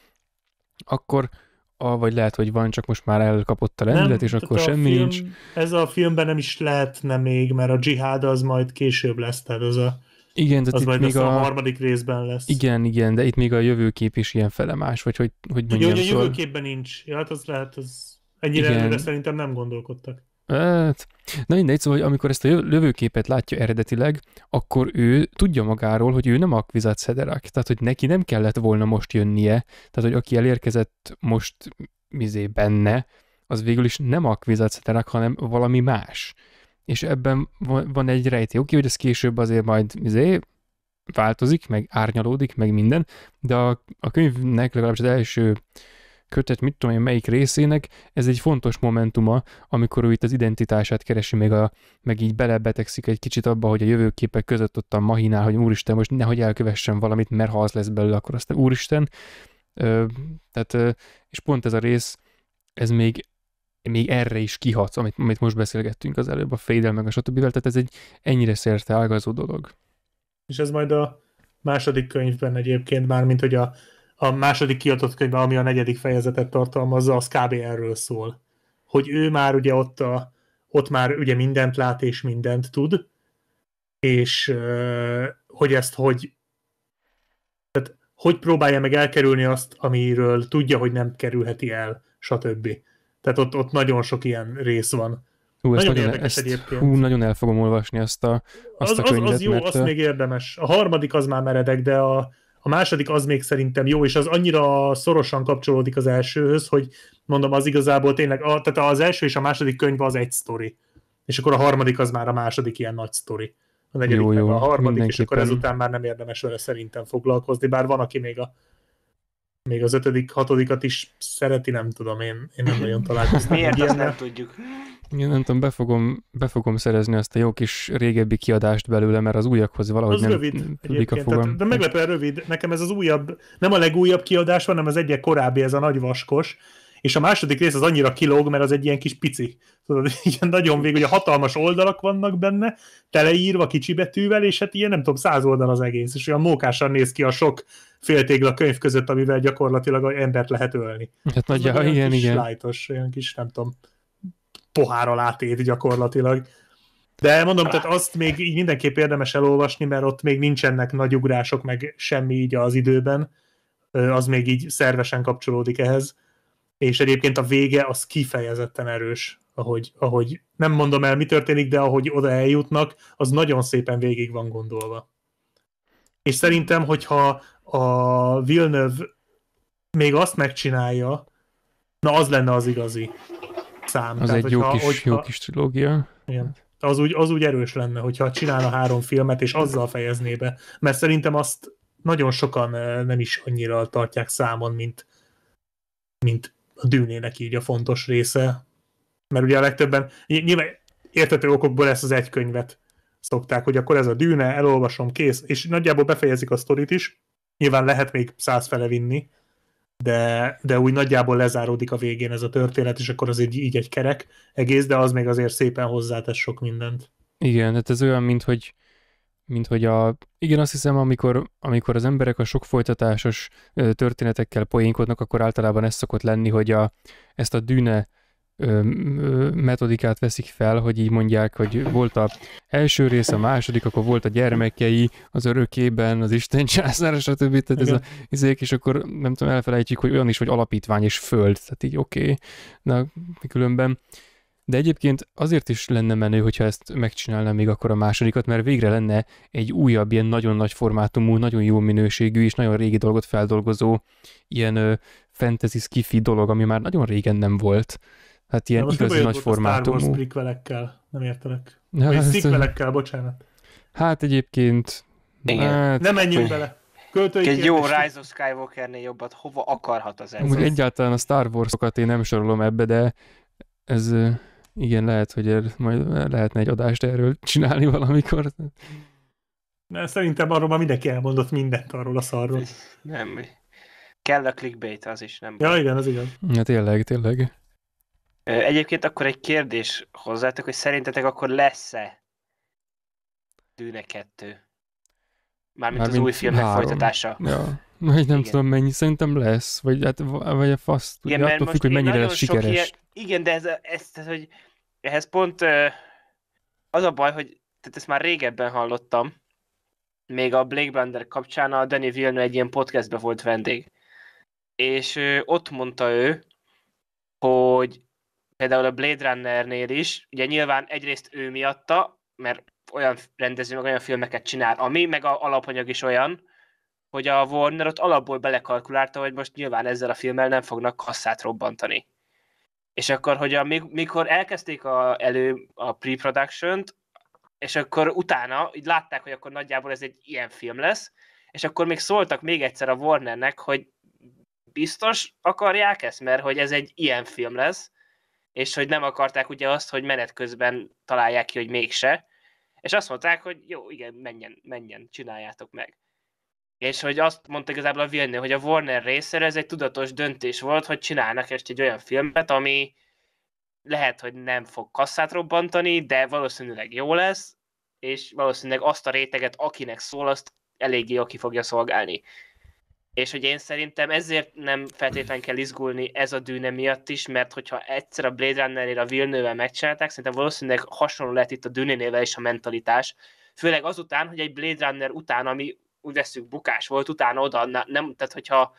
Speaker 3: Akkor a, vagy lehet, hogy van, csak most már elkapott a nem, és akkor semmi film, nincs.
Speaker 1: Ez a filmben nem is lehetne még, mert a dzsihád az majd később lesz, tehát az a igen, tehát az itt majd még a, a harmadik részben
Speaker 3: lesz. Igen, igen, de itt még a jövőkép is ilyen felemás, vagy hogy, hogy mondjam. Ugye, szóval- a
Speaker 1: jövőképben nincs. Ja, hát az lehet, az ennyire igen. előre szerintem nem gondolkodtak.
Speaker 3: Hát, na mindegy, szóval, hogy amikor ezt a lövőképet látja eredetileg, akkor ő tudja magáról, hogy ő nem a Kvizat Szederak, tehát hogy neki nem kellett volna most jönnie, tehát hogy aki elérkezett most mizé benne, az végül is nem a Kvizat Szederak, hanem valami más. És ebben van egy rejtély. Oké, hogy ez később azért majd mizé változik, meg árnyalódik, meg minden, de a, a könyvnek legalábbis az első kötet, mit tudom én melyik részének, ez egy fontos momentuma, amikor ő itt az identitását keresi, még a, meg így belebetegszik egy kicsit abba, hogy a jövőképek között ott a mahinál, hogy úristen, most nehogy elkövessen valamit, mert ha az lesz belőle, akkor aztán úristen. Ö, tehát, ö, és pont ez a rész, ez még még erre is kihat, amit, amit most beszélgettünk az előbb, a fédel meg a stb. Tehát ez egy ennyire szerte ágazó dolog.
Speaker 1: És ez majd a második könyvben egyébként már, mint hogy a a második kiadott könyve, ami a negyedik fejezetet tartalmazza, az kb. erről szól. Hogy ő már ugye ott, a, ott már ugye mindent lát és mindent tud, és hogy ezt hogy tehát hogy próbálja meg elkerülni azt, amiről tudja, hogy nem kerülheti el, stb. Tehát ott, ott nagyon sok ilyen rész van.
Speaker 3: Hú, nagyon nagyon, érdekes ezt, egyébként. Hú, nagyon el fogom olvasni ezt a, azt az, a könyvet. Az, az jó, mert... az még
Speaker 1: érdemes. A harmadik az már meredek, de a, a második az még szerintem jó, és az annyira szorosan kapcsolódik az elsőhöz, hogy mondom, az igazából tényleg, a, tehát az első és a második könyv az egy sztori. És akkor a harmadik az már a második ilyen nagy sztori. A negyedik jó, meg jó, a harmadik, és akkor ezután már nem érdemes vele szerintem foglalkozni, bár van, aki még a még az ötödik, hatodikat is szereti, nem tudom, én, én nem nagyon találkoztam. Miért, ezt nem tudjuk.
Speaker 3: Én nem tudom, be fogom, be fogom szerezni azt a jó kis régebbi kiadást belőle, mert az újakhoz valahogy az nem rövid tudik a fogam. Tehát, de
Speaker 1: meglepően rövid. Nekem ez az újabb, nem a legújabb kiadás, van, hanem az egyik korábbi, ez a nagy vaskos. És a második rész az annyira kilóg, mert az egy ilyen kis pici. Tudod, ilyen nagyon végül, a hatalmas oldalak vannak benne, teleírva kicsi betűvel, és hát ilyen nem tudom, száz oldal az egész. És olyan mókásan néz ki a sok féltégla könyv között, amivel gyakorlatilag embert lehet ölni. Hát igen ilyen, kis igen. Lájtos, olyan kis, nem tudom, pohár alá tét gyakorlatilag. De mondom, tehát azt még így mindenképp érdemes elolvasni, mert ott még nincsenek nagy ugrások, meg semmi így az időben. Az még így szervesen kapcsolódik ehhez. És egyébként a vége az kifejezetten erős, ahogy, ahogy nem mondom el, mi történik, de ahogy oda eljutnak, az nagyon szépen végig van gondolva. És szerintem, hogyha a Villeneuve még azt megcsinálja, na az lenne az igazi szám. Az Tehát, egy jó hogyha, kis, hogyha, jó kis
Speaker 3: trilógia. Igen.
Speaker 1: Az úgy, az úgy erős lenne, hogyha csinálna három filmet, és azzal fejezné be. Mert szerintem azt nagyon sokan eh, nem is annyira tartják számon, mint, mint a dűnének így a fontos része. Mert ugye a legtöbben, nyilván értető okokból ezt az egy könyvet szokták, hogy akkor ez a dűne, elolvasom, kész, és nagyjából befejezik a sztorit is, nyilván lehet még száz fele vinni, de, de úgy nagyjából lezáródik a végén ez a történet, és akkor az így, így egy kerek egész, de az még azért szépen hozzátesz sok mindent.
Speaker 3: Igen, hát ez olyan, mint hogy, mint hogy a... Igen, azt hiszem, amikor, amikor az emberek a sok folytatásos történetekkel poénkodnak, akkor általában ez szokott lenni, hogy a, ezt a dűne ö, ö, metodikát veszik fel, hogy így mondják, hogy volt a első rész, a második, akkor volt a gyermekei, az örökében, az Isten császára, stb. Tehát ez a izék, és akkor nem tudom, elfelejtjük, hogy olyan is, hogy alapítvány és föld, tehát így oké, okay. na különben. De egyébként azért is lenne menő, hogyha ezt megcsinálna még akkor a másodikat, mert végre lenne egy újabb, ilyen nagyon nagy formátumú, nagyon jó minőségű és nagyon régi dolgot feldolgozó ilyen fantasy skifi dolog, ami már nagyon régen nem volt. Hát ilyen igazi nagy formátumú. Star Wars prikvelekkel, nem értelek. Ja, Vagy szikvelekkel, bocsánat. Hát egyébként... Hát, nem menjünk bele. Költői egy jó Rise
Speaker 2: of Skywalkernél jobbat hova akarhat az ember.
Speaker 3: egyáltalán a Star Wars-okat én nem sorolom ebbe, de ez igen, lehet, hogy er, majd lehetne egy adást erről csinálni valamikor. Na, szerintem
Speaker 1: arról már mindenki elmondott mindent arról a szarról.
Speaker 2: Nem, kell a clickbait, az is nem. Ja,
Speaker 3: igen, az igen. Ja, tényleg, tényleg.
Speaker 2: Egyébként akkor egy kérdés hozzátok, hogy szerintetek akkor lesz-e Dűne 2? Mármint Mármint az új filmnek három. folytatása. Ja.
Speaker 3: Na, nem igen. tudom mennyi, szerintem lesz, vagy, hát, vagy a fasz, igen, ugye, attól függ, hogy mennyire lesz sikeres. Ilyen,
Speaker 2: igen, de ez, ez, ez, hogy ehhez pont az a baj, hogy tehát ezt már régebben hallottam, még a Blake Blender kapcsán a Danny Villeneuve egy ilyen podcastbe volt vendég. És ott mondta ő, hogy például a Blade Runner-nél is, ugye nyilván egyrészt ő miatta, mert olyan rendező, meg olyan filmeket csinál, ami, meg a alapanyag is olyan, hogy a Warner ott alapból belekalkulálta, hogy most nyilván ezzel a filmmel nem fognak kasszát robbantani. És akkor, hogy mikor elkezdték a, elő a pre-production-t, és akkor utána így látták, hogy akkor nagyjából ez egy ilyen film lesz, és akkor még szóltak még egyszer a Warnernek, hogy biztos akarják ezt, mert hogy ez egy ilyen film lesz, és hogy nem akarták ugye azt, hogy menet közben találják ki, hogy mégse, és azt mondták, hogy jó, igen, menjen, menjen, csináljátok meg. És hogy azt mondta igazából a Villeneuve, hogy a Warner részéről ez egy tudatos döntés volt, hogy csinálnak ezt egy olyan filmet, ami lehet, hogy nem fog kasszát robbantani, de valószínűleg jó lesz, és valószínűleg azt a réteget, akinek szól, azt eléggé aki fogja szolgálni. És hogy én szerintem ezért nem feltétlenül kell izgulni ez a dűne miatt is, mert hogyha egyszer a Blade Runner-ér a Vilnővel megcsinálták, szerintem valószínűleg hasonló lett itt a dűnénével is a mentalitás. Főleg azután, hogy egy Blade Runner után, ami úgy veszük bukás volt, utána oda, nem, tehát hogyha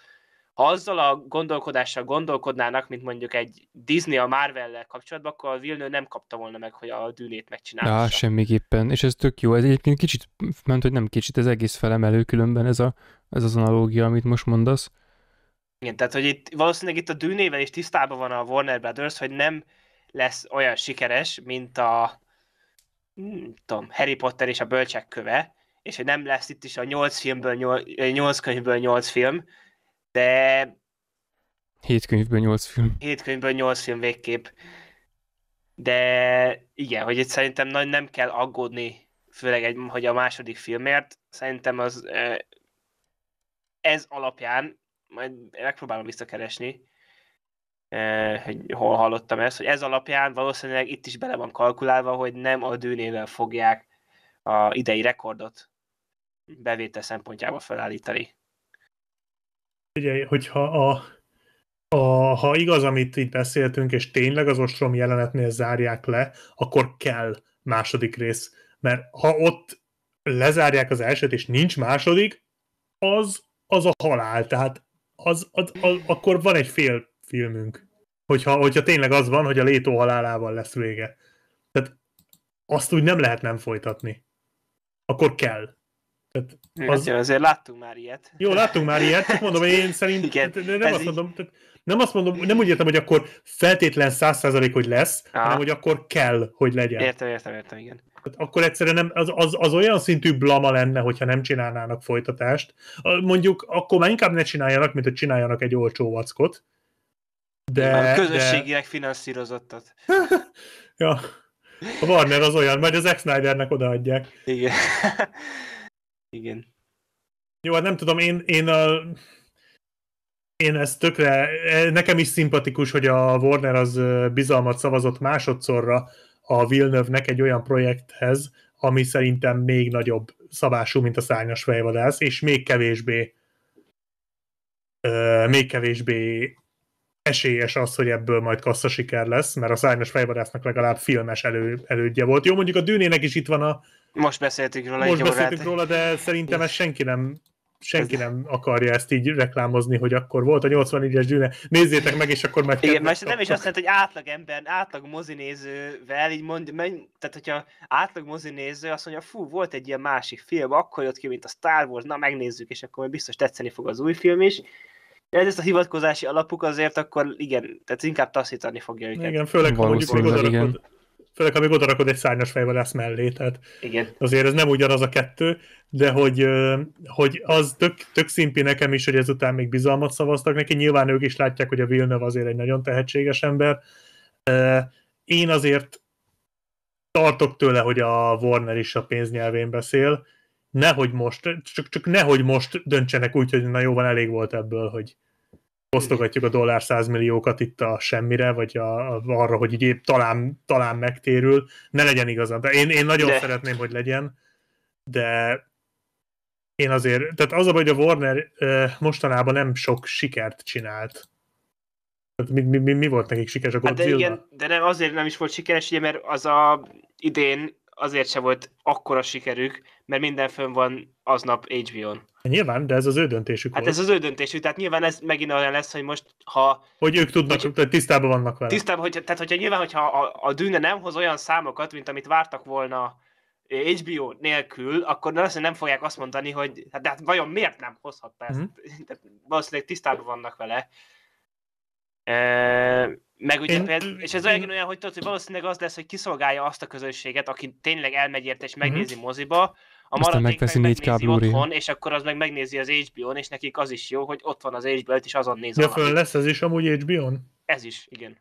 Speaker 2: ha azzal a gondolkodással gondolkodnának, mint mondjuk egy Disney a Marvel-lel kapcsolatban, akkor a Vilnő nem kapta volna meg, hogy a dűnét megcsinálja. Á,
Speaker 3: semmiképpen. És ez tök jó. Ez egyébként kicsit, ment, hogy nem kicsit, ez egész felemelő különben ez a ez az analógia, amit most mondasz.
Speaker 2: Igen, tehát hogy itt valószínűleg itt a dűnével is tisztában van a Warner Brothers, hogy nem lesz olyan sikeres, mint a hmm, nem tudom, Harry Potter és a bölcsek köve, és hogy nem lesz itt is a nyolc filmből, eh, nyolc könyvből nyolc film, de...
Speaker 3: Hét könyvből nyolc film.
Speaker 2: Hét könyvből nyolc film végképp. De igen, hogy itt szerintem nem kell aggódni, főleg, egy, hogy a második filmért, szerintem az eh, ez alapján, majd megpróbálom visszakeresni, eh, hogy hol hallottam ezt, hogy ez alapján valószínűleg itt is bele van kalkulálva, hogy nem a dűnével fogják a idei rekordot bevétel szempontjából felállítani.
Speaker 1: Ugye, hogyha a, a, ha igaz, amit itt beszéltünk, és tényleg az ostrom jelenetnél zárják le, akkor kell második rész. Mert ha ott lezárják az elsőt, és nincs második, az az a halál, tehát az, az, az, akkor van egy fél filmünk, hogyha, hogyha tényleg az van, hogy a létó halálával lesz vége. Tehát azt úgy nem lehet nem folytatni. Akkor kell. Tehát az...
Speaker 2: Igen, azért láttunk már ilyet. Jó, láttunk már ilyet,
Speaker 1: csak mondom, én szerintem Igen, nem, azt mondom, tehát nem azt mondom, nem úgy értem, hogy akkor feltétlen száz százalék, hogy lesz, Aha. hanem hogy akkor kell, hogy legyen. Értem,
Speaker 2: értem, értem, igen.
Speaker 1: Hát akkor egyszerűen nem, az, az, az olyan szintű blama lenne, hogyha nem csinálnának folytatást. Mondjuk akkor már inkább ne csináljanak, mint hogy csináljanak egy olcsó vackot. De, a közösségileg
Speaker 2: de... finanszírozottat.
Speaker 1: ja. A Warner az olyan, majd az ex Snydernek odaadják. Igen.
Speaker 2: Igen.
Speaker 1: Jó, hát nem tudom, én, én a... Én ez tökre, nekem is szimpatikus, hogy a Warner az bizalmat szavazott másodszorra a Vilnövnek egy olyan projekthez, ami szerintem még nagyobb szabású, mint a szárnyas fejvadász, és még kevésbé euh, még kevésbé esélyes az, hogy ebből majd kassza siker lesz, mert a szárnyas fejvadásznak legalább filmes elő, elődje volt. Jó, mondjuk a dűnének is itt van a...
Speaker 2: Most beszéltük róla. Most beszéltük róla, de szerintem
Speaker 1: ez senki nem senki nem akarja ezt így reklámozni, hogy akkor volt a 84-es dűne, nézzétek meg, és akkor majd... Igen, most nem is
Speaker 2: azt jelenti, hogy átlag ember, átlag mozinézővel, így mondja, menj, tehát hogyha átlag mozinéző azt mondja, fú, volt egy ilyen másik film, akkor jött ki, mint a Star Wars, na megnézzük, és akkor biztos tetszeni fog az új film is, De ez a hivatkozási alapuk azért akkor igen, tehát inkább taszítani fogja őket. Igen, főleg, ha mondjuk
Speaker 1: Főleg, ha még oda rakod egy szárnyas fejvadász mellé, tehát Igen. azért ez nem ugyanaz a kettő, de hogy, hogy az tök, tök szimpi nekem is, hogy ezután még bizalmat szavaztak neki, nyilván ők is látják, hogy a Villeneuve azért egy nagyon tehetséges ember. Én azért tartok tőle, hogy a Warner is a pénznyelvén beszél, nehogy most, csak, csak nehogy most döntsenek úgy, hogy na jó, van, elég volt ebből, hogy, osztogatjuk a dollár százmilliókat itt a semmire, vagy a, a, arra, hogy így épp talán, talán megtérül. Ne legyen igazán. De én, én nagyon de. szeretném, hogy legyen, de én azért, tehát az a baj, hogy a Warner mostanában nem sok sikert csinált. Tehát mi, mi, mi, mi volt nekik sikeres a Godzilla? Hát de igen,
Speaker 2: de nem, azért nem is volt sikeres, ugye, mert az a idén azért se volt akkora sikerük, mert minden fönn van aznap HBO-n.
Speaker 1: Hát nyilván, de ez az ő döntésük Hát volt. ez az ő
Speaker 2: döntésük, tehát nyilván ez megint olyan lesz, hogy most ha...
Speaker 1: Hogy ők tudnak, hogy, tehát tisztában vannak vele. Tisztában,
Speaker 2: hogy, tehát hogyha nyilván, hogyha a, a Dűne nem hoz olyan számokat, mint amit vártak volna HBO nélkül, akkor valószínűleg nem fogják azt mondani, hogy hát, de hát vajon miért nem hozhatta ezt? Mm-hmm. Tehát valószínűleg tisztában vannak vele. E- meg ugye, én, például, és ez én... olyan, hogy tudod, hogy valószínűleg az lesz, hogy kiszolgálja azt a közönséget, aki tényleg elmegy érte és megnézi uh-huh. moziba, a maradék megveszi
Speaker 3: meg 4 otthon,
Speaker 2: és akkor az meg megnézi az HBO-n, és nekik az is jó, hogy ott van az HBO-t, és azon néz. De föl lesz
Speaker 3: ez is
Speaker 1: amúgy HBO-n?
Speaker 2: Ez is, igen.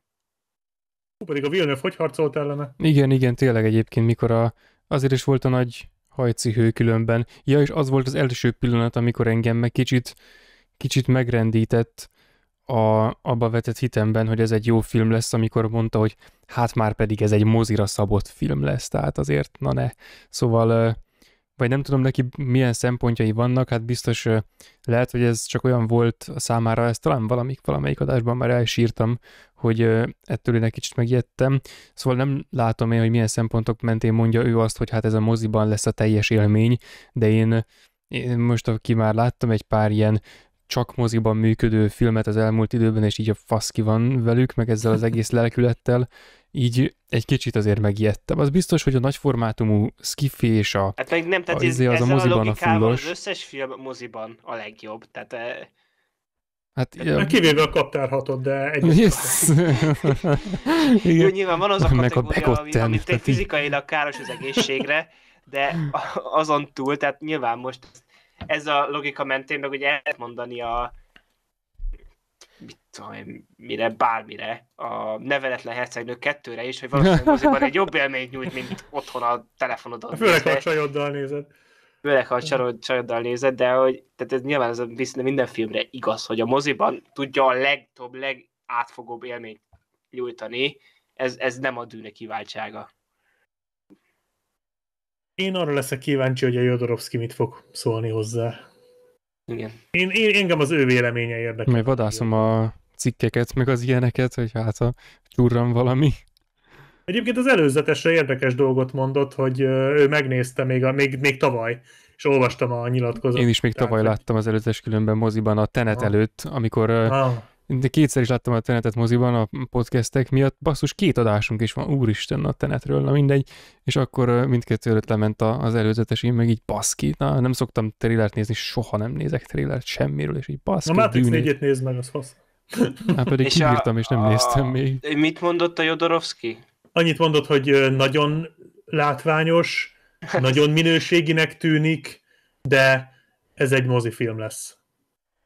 Speaker 1: Hú, pedig a Villeneuve hogy harcolt ellene?
Speaker 3: Igen, igen, tényleg egyébként, mikor a, azért is volt a nagy hajcihő különben. Ja, és az volt az első pillanat, amikor engem meg kicsit, kicsit megrendített a, abba vetett hitemben, hogy ez egy jó film lesz, amikor mondta, hogy hát már pedig ez egy mozira szabott film lesz, tehát azért, na ne. Szóval vagy nem tudom neki milyen szempontjai vannak, hát biztos lehet, hogy ez csak olyan volt a számára, ezt talán valamik, valamelyik adásban már el is írtam, hogy ettől én egy kicsit megijedtem. Szóval nem látom én, hogy milyen szempontok mentén mondja ő azt, hogy hát ez a moziban lesz a teljes élmény, de én, én most, aki már láttam egy pár ilyen csak moziban működő filmet az elmúlt időben, és így a fasz ki van velük, meg ezzel az egész lelkülettel, így egy kicsit azért megijedtem. Az biztos, hogy a nagyformátumú skiffi és a... Hát meg nem, tehát a, izé ez, az a moziban a, a fullos. az
Speaker 2: összes film moziban a legjobb, tehát... E...
Speaker 3: Hát, ja. Hát kivéve
Speaker 2: a kaptárhatot, de egyébként. Yes. Igen. Jó, nyilván van az a kategória, a ami, amit tehát fizikailag káros az egészségre, de azon túl, tehát nyilván most ez a logika mentén meg ugye lehet mondani a, tudom mire, bármire, a neveletlen hercegnő kettőre is, hogy valószínűleg moziban egy jobb élményt nyújt, mint otthon a telefonodon. Főleg, ha a csajoddal nézed. Főleg, ha a csajoddal nézed, de hogy, tehát ez nyilván ez viszont minden filmre igaz, hogy a moziban tudja a legtöbb, legátfogóbb élményt nyújtani, ez, ez nem a dűne kiváltsága.
Speaker 1: Én arra leszek kíváncsi, hogy a Jodorowsky mit fog szólni hozzá. Igen. Én, én engem az ő véleménye érdekel. Majd
Speaker 3: vadászom a cikkeket, meg az ilyeneket, hogy hát a csúrran valami.
Speaker 1: Egyébként az előzetesre érdekes dolgot mondott, hogy ő megnézte még, a, még, még tavaly, és olvastam a nyilatkozatot.
Speaker 3: Én is még tavaly tehát, láttam az előzetes különben moziban a Tenet ah. előtt, amikor ah. de kétszer is láttam a Tenetet moziban a podcastek miatt, basszus két adásunk is van, úristen a Tenetről, na mindegy, és akkor mindkettő előtt lement az előzetes, én meg így baszki, na nem szoktam trélert nézni, soha nem nézek trélert semmiről, és így baszki. Na Matrix 4-et
Speaker 1: nézd meg, az fasz. Hát pedig és kibírtam, a, és nem
Speaker 3: a, néztem még.
Speaker 1: Mit mondott a Jodorowsky? Annyit mondott, hogy nagyon látványos, hát- nagyon minőséginek tűnik, de ez egy mozifilm lesz.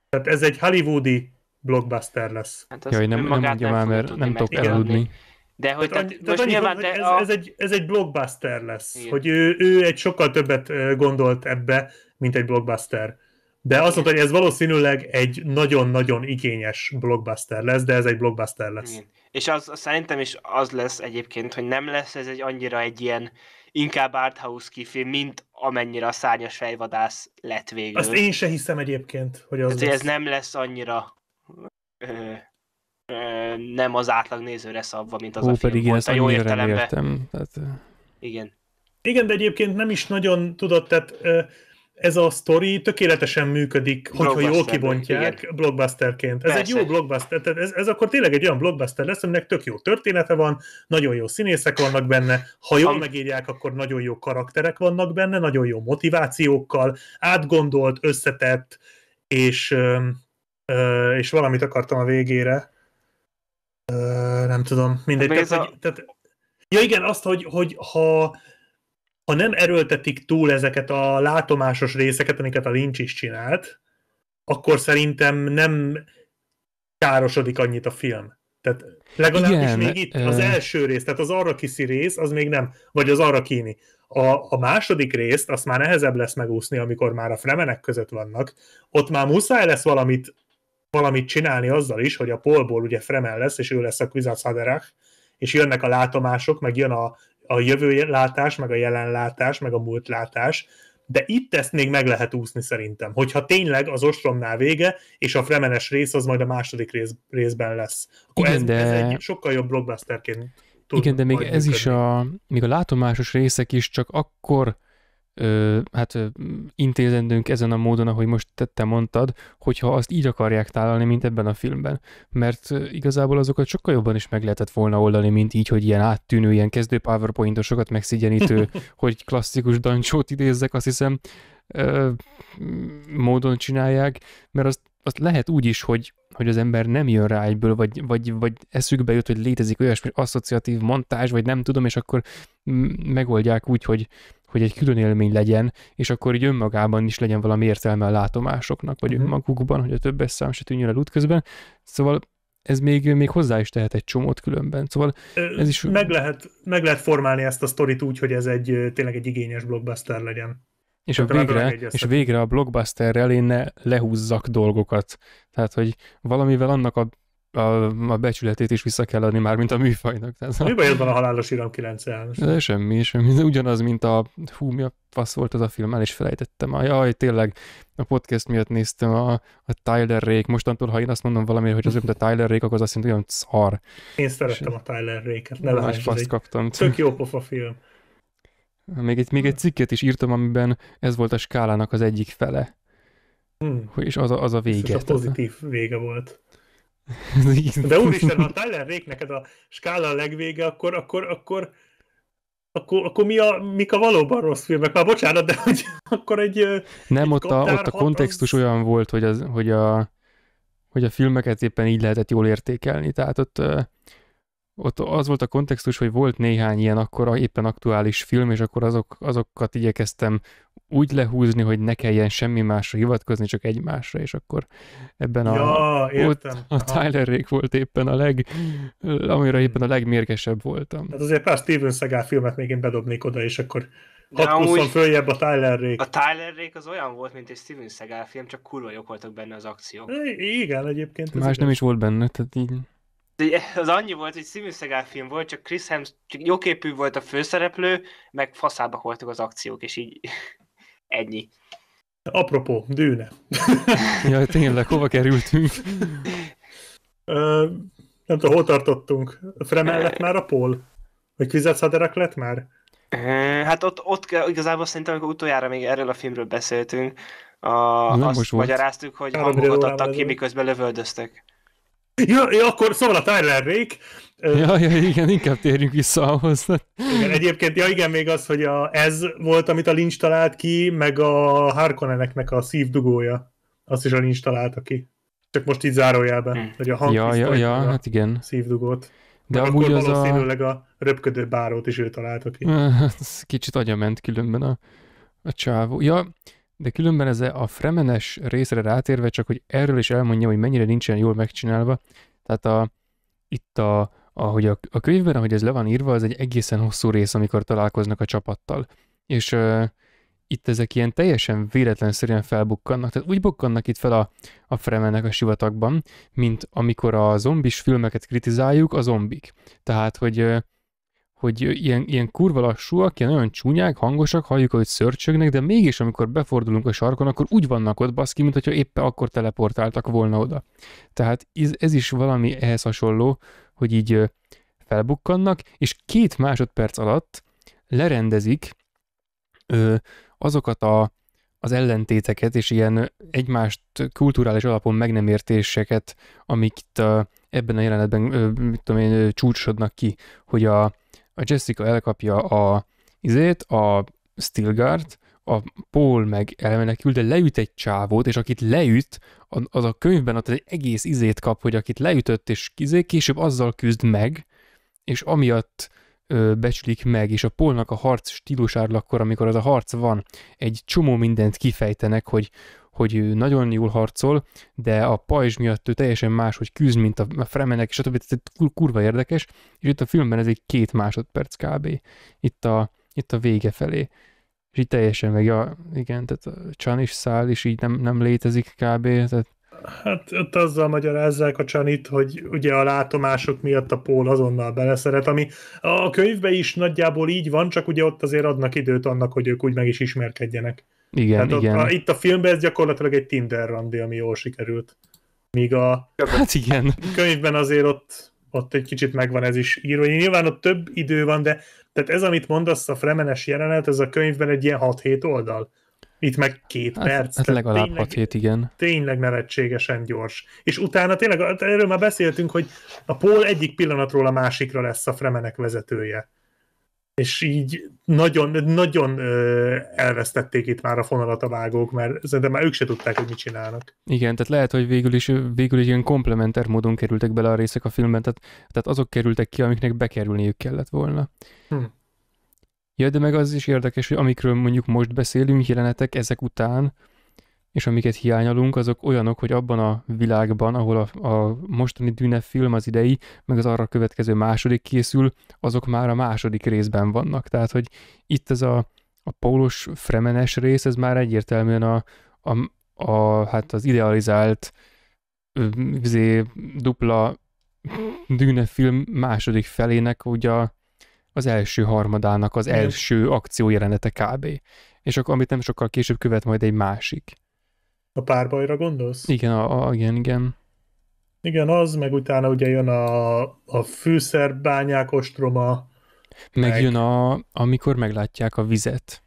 Speaker 1: Tehát ez egy hollywoodi blockbuster lesz. Hát Jaj, nem, nem mondja
Speaker 3: már, mert nem tudok eludni.
Speaker 2: De hogy tehát, tehát, most nyilván hogy ez, a... ez, egy, ez
Speaker 1: egy blockbuster lesz, Igen. hogy ő, ő egy sokkal többet gondolt ebbe, mint egy blockbuster. De azt mondta, hogy ez valószínűleg egy nagyon-nagyon igényes blockbuster lesz, de ez egy blockbuster lesz. Igen.
Speaker 2: És az, szerintem is az lesz egyébként, hogy nem lesz ez egy annyira egy ilyen inkább arthouse kifilm, mint amennyire a szárnyas fejvadász lett végül. Azt én se
Speaker 1: hiszem egyébként, hogy az Tehát, Ez nem
Speaker 2: lesz annyira ö, ö, nem az átlag nézőre szabva, mint az Hú, a film pedig volt, a jó értelemben. Értem.
Speaker 3: Tehát...
Speaker 1: Igen. Igen, de egyébként nem is nagyon tudod, tehát ö, ez a story tökéletesen működik, hogyha jól kibontják igen. blockbusterként. Ez Persze. egy jó blockbuster, tehát ez, ez akkor tényleg egy olyan blockbuster lesz, aminek tök jó története van, nagyon jó színészek vannak benne, ha jól Am... megírják, akkor nagyon jó karakterek vannak benne, nagyon jó motivációkkal, átgondolt, összetett, és, ö, és valamit akartam a végére. Ö, nem tudom, mindegy. Hát tehát, a... hogy, tehát, ja igen, azt, hogy, hogy ha ha nem erőltetik túl ezeket a látomásos részeket, amiket a Lynch is csinált, akkor szerintem nem károsodik annyit a film. Tehát legalábbis Igen, még itt az első rész, tehát az arra kiszi rész, az még nem, vagy az arra kíni. A, a második részt, azt már nehezebb lesz megúszni, amikor már a fremenek között vannak. Ott már muszáj lesz valamit, valamit csinálni azzal is, hogy a polból ugye fremen lesz, és ő lesz a Kvizachaderach, és jönnek a látomások, meg jön a a jövőlátás, meg a jelenlátás, meg a múltlátás, de itt ezt még meg lehet úszni szerintem, hogyha tényleg az ostromnál vége, és a fremenes rész az majd a második rész, részben lesz. Akkor Igen, ez, de... ez egy sokkal jobb blockbusterként
Speaker 3: tud Igen, de még ez működni. is a, még a látomásos részek is csak akkor ö, hát ö, intézendőnk ezen a módon, ahogy most tette mondtad, hogyha azt így akarják tálalni, mint ebben a filmben. Mert ö, igazából azokat sokkal jobban is meg lehetett volna oldani, mint így, hogy ilyen áttűnő, ilyen kezdő powerpointosokat megszigyenítő, hogy klasszikus dancsót idézzek, azt hiszem, ö, módon csinálják, mert azt, azt lehet úgy is, hogy, hogy az ember nem jön rá egyből, vagy, vagy, vagy eszükbe jut, hogy létezik olyasmi asszociatív montázs, vagy nem tudom, és akkor megoldják úgy, hogy, hogy egy külön élmény legyen, és akkor így önmagában is legyen valami értelme a látomásoknak, vagy mm-hmm. önmagukban, hogy a többes szám se tűnjön el útközben. Szóval ez még, még hozzá is tehet egy csomót különben. Szóval ez is... Meg
Speaker 1: lehet, meg lehet formálni ezt a sztorit úgy, hogy ez egy tényleg egy igényes blockbuster legyen. És a, végre, és
Speaker 3: végre a blockbusterrel én ne lehúzzak dolgokat. Tehát, hogy valamivel annak a a, a becsületét is vissza kell adni már, mint a műfajnak. Tehát, mi bajod van a
Speaker 1: halálos iram 9 De
Speaker 3: semmi, semmi. Ugyanaz, mint a hú, mi a fasz volt az a film, el is felejtettem. A, ah, jaj, tényleg a podcast miatt néztem a, a Tyler Rake. Mostantól, ha én azt mondom valamire, hogy az mint a Tyler Rake, akkor az azt jelenti, hogy olyan szar.
Speaker 1: Én szerettem a Tyler Rake-et, ne lásd, egy kaptam. tök jó pofa film.
Speaker 3: Ah, még egy, még egy cikket is írtam, amiben ez volt a skálának az egyik fele. Hmm. És az a, az a vége. Ez a pozitív
Speaker 1: vége volt. De úristen, ha a Tyler Rake neked a skála a legvége, akkor, akkor, akkor, akkor, akkor mi a, mik a valóban rossz filmek? Már bocsánat, de hogy akkor egy...
Speaker 3: Nem, egy ott, a, ott a kontextus rossz... olyan volt, hogy, az, hogy, a, hogy a filmeket éppen így lehetett jól értékelni. Tehát ott, ott az volt a kontextus, hogy volt néhány ilyen akkor éppen aktuális film, és akkor azok, azokat igyekeztem úgy lehúzni, hogy ne kelljen semmi másra hivatkozni, csak egymásra, és akkor ebben a... Ja, értem. Ott a Tyler Rake volt éppen a leg... amire hmm. éppen a legmérgesebb voltam. Hát
Speaker 1: azért pár Steven Seagal filmet még én bedobnék oda, és akkor hat amúgy följebb a Tyler Rake. A
Speaker 2: Tyler Rake az olyan volt, mint egy Steven Seagal film, csak kurva jók voltak benne az akciók.
Speaker 1: É, igen,
Speaker 3: egyébként. Más nem is volt benne, tehát így...
Speaker 2: De az annyi volt, hogy Steven Seagal film volt, csak Chris Hems, csak jóképű volt a főszereplő, meg faszába voltak az akciók, és így Ennyi.
Speaker 1: Apropó, dűne.
Speaker 3: Ja, tényleg, hova kerültünk?
Speaker 2: Ö,
Speaker 1: nem tudom, hol tartottunk? Fremel lett már a pol? Vagy Kvizacadrak lett már?
Speaker 2: Hát ott, ott igazából szerintem, amikor utoljára még erről a filmről beszéltünk, a, Na, azt most magyaráztuk, hogy hangokat adtak ki, miközben lövöldöztek. Ja, ja, akkor szóval a Tyler Rake.
Speaker 3: Ja, ja, igen, inkább térjünk vissza ahhoz.
Speaker 2: Igen, egyébként,
Speaker 1: ja igen, még az, hogy a, ez volt, amit a Lynch talált ki, meg a Harkonneneknek a szívdugója. Azt is a Lynch találta ki. Csak most így zárójelben, hm. hogy a hang ja, ja, ja, a hát
Speaker 3: igen. szívdugót. De meg amúgy akkor az valószínűleg
Speaker 1: a... a röpködő bárót is ő találta ki.
Speaker 3: Kicsit agyament különben a, a csávó. Ja, de különben ez a fremenes részre rátérve, csak hogy erről is elmondja, hogy mennyire nincsen jól megcsinálva. Tehát a, itt a, ahogy a, a könyvben, ahogy ez le van írva, az egy egészen hosszú rész, amikor találkoznak a csapattal. És uh, itt ezek ilyen teljesen véletlenszerűen felbukkannak, tehát úgy bukkannak itt fel a, a fremenek a sivatagban, mint amikor a zombis filmeket kritizáljuk, a zombik. Tehát, hogy uh, hogy ilyen, ilyen kurva lassúak, ilyen olyan csúnyák, hangosak, halljuk, hogy szörcsögnek, de mégis amikor befordulunk a sarkon, akkor úgy vannak ott baszki, mint hogyha éppen akkor teleportáltak volna oda. Tehát ez, ez is valami ehhez hasonló, hogy így felbukkannak, és két másodperc alatt lerendezik ö, azokat a, az ellentéteket és ilyen egymást kulturális alapon meg nem értéseket, amik itt ebben a jelenetben, ö, mit tudom én, ö, ki, hogy a, a Jessica elkapja a izét, a Stilgard, a Paul meg elmenekül, de leüt egy csávót, és akit leüt, az a könyvben ott egy egész izét kap, hogy akit leütött, és izé, később azzal küzd meg, és amiatt becsülik meg, és a Polnak a harc stílusáról akkor, amikor az a harc van, egy csomó mindent kifejtenek, hogy hogy ő nagyon jól harcol, de a pajzs miatt ő teljesen hogy küzd, mint a Fremenek, többi, Tehát kurva érdekes, és itt a filmben ez egy két másodperc kb. Itt a, itt a vége felé. És így teljesen meg, ja, igen, tehát a Chan is száll, és így nem, nem létezik kb. Tehát
Speaker 1: Hát ott azzal magyarázzák a Csanit, hogy ugye a látomások miatt a Pól azonnal beleszeret, ami a könyvben is nagyjából így van, csak ugye ott azért adnak időt annak, hogy ők úgy meg is ismerkedjenek.
Speaker 3: Igen, Tehát igen. A, a,
Speaker 1: itt a filmben ez gyakorlatilag egy Tinder randi, ami jól sikerült. Míg a hát igen. könyvben azért ott, ott egy kicsit megvan ez is írva. Nyilván ott több idő van, de tehát ez, amit mondasz, a fremenes jelenet, ez a könyvben egy ilyen 6-7 oldal. Itt meg két hát, perc. Hát
Speaker 3: legalább tényleg, 6 hét, igen.
Speaker 1: Tényleg nevetségesen gyors. És utána tényleg, erről már beszéltünk, hogy a pól egyik pillanatról a másikra lesz a Fremenek vezetője és így nagyon, nagyon elvesztették itt már a fonalat a vágók, mert szerintem már ők se tudták, hogy mit csinálnak.
Speaker 3: Igen, tehát lehet, hogy végül is, végül is ilyen komplementer módon kerültek bele a részek a filmben, tehát, tehát azok kerültek ki, amiknek bekerülniük kellett volna. Hm. Ja, de meg az is érdekes, hogy amikről mondjuk most beszélünk jelenetek ezek után, és amiket hiányolunk, azok olyanok, hogy abban a világban, ahol a, a mostani Dűne film az idei, meg az arra következő második készül, azok már a második részben vannak. Tehát, hogy itt ez a, a pólos fremenes rész, ez már egyértelműen a, a, a hát az idealizált zé, dupla Dűne film második felének ugye az első harmadának az első akciójelenete kb. És akkor, amit nem sokkal később követ majd egy másik.
Speaker 1: A párbajra gondolsz?
Speaker 3: Igen, a, a, igen, igen.
Speaker 1: Igen, az, meg utána ugye jön a, a fűszerbányák ostroma.
Speaker 3: Meg, meg jön a, amikor meglátják a vizet.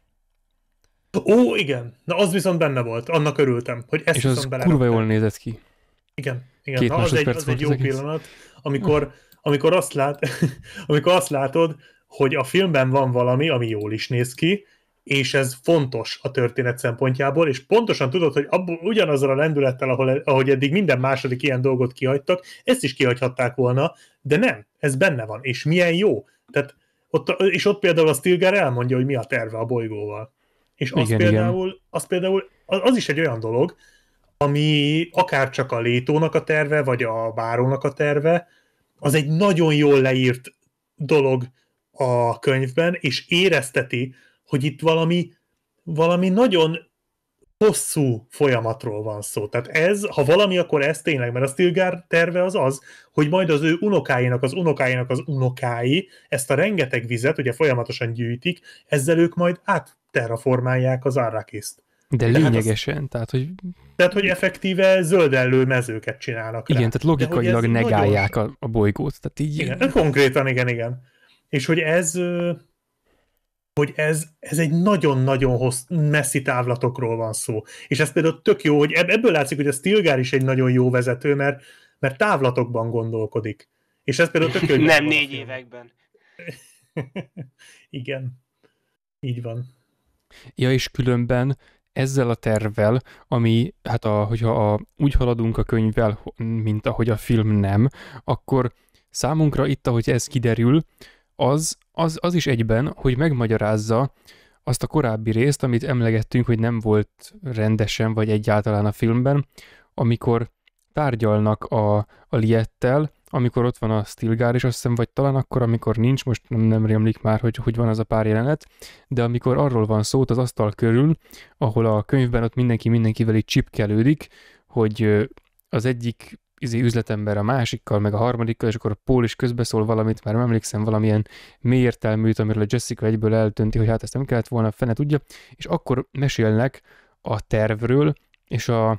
Speaker 1: Ó, igen. Na az viszont benne volt. Annak örültem, hogy ezt És az beleraktam. kurva
Speaker 3: jól nézett ki.
Speaker 1: Igen, igen. Két Na, az, egy, az egy jó pillanat, amikor, amikor, azt lát, amikor azt látod, hogy a filmben van valami, ami jól is néz ki, és ez fontos a történet szempontjából, és pontosan tudod, hogy abból ugyanazzal a lendülettel, ahol, ahogy eddig minden második ilyen dolgot kihagytak, ezt is kihagyhatták volna, de nem, ez benne van, és milyen jó. Tehát ott, és ott például a Stilgar elmondja, hogy mi a terve a bolygóval. És az, igen, például, igen. az például, az is egy olyan dolog, ami akár csak a létónak a terve, vagy a bárónak a terve, az egy nagyon jól leírt dolog a könyvben, és érezteti, hogy itt valami, valami nagyon hosszú folyamatról van szó. Tehát ez, ha valami, akkor ez tényleg, mert a Stilgar terve az az, hogy majd az ő unokáinak, az unokáinak az unokái ezt a rengeteg vizet, ugye folyamatosan gyűjtik, ezzel ők majd átterraformálják az arrakiszt.
Speaker 3: De tehát lényegesen, az, tehát hogy...
Speaker 1: Tehát, hogy effektíve zöldellő mezőket csinálnak Igen, rá. tehát logikailag negálják
Speaker 3: nagyon... a, a bolygót. Tehát
Speaker 1: így... Igen, konkrétan igen, igen. És hogy ez hogy ez, ez egy nagyon-nagyon hossz, messzi távlatokról van szó. És ez például tök jó, hogy ebből látszik, hogy a Stilgar is egy nagyon jó vezető, mert, mert távlatokban gondolkodik.
Speaker 3: És
Speaker 2: ez például tök jó. Nem négy években.
Speaker 1: Igen. Így van.
Speaker 3: Ja, és különben ezzel a tervvel, ami, hát a, hogyha a, úgy haladunk a könyvvel, mint ahogy a film nem, akkor számunkra itt, ahogy ez kiderül, az az, az is egyben, hogy megmagyarázza azt a korábbi részt, amit emlegettünk, hogy nem volt rendesen, vagy egyáltalán a filmben, amikor tárgyalnak a, a Liettel, amikor ott van a Stilgár, és azt hiszem, vagy talán akkor, amikor nincs, most nem, nem rémlik már, hogy hogy van az a pár jelenet, de amikor arról van szót az asztal körül, ahol a könyvben ott mindenki mindenkivel itt csipkelődik, hogy az egyik izé üzletember a másikkal, meg a harmadikkal, és akkor a Paul is közbeszól valamit, már nem emlékszem, valamilyen mély értelműt, amiről a Jessica egyből eltönti, hogy hát ezt nem kellett volna, fene tudja, és akkor mesélnek a tervről, és a,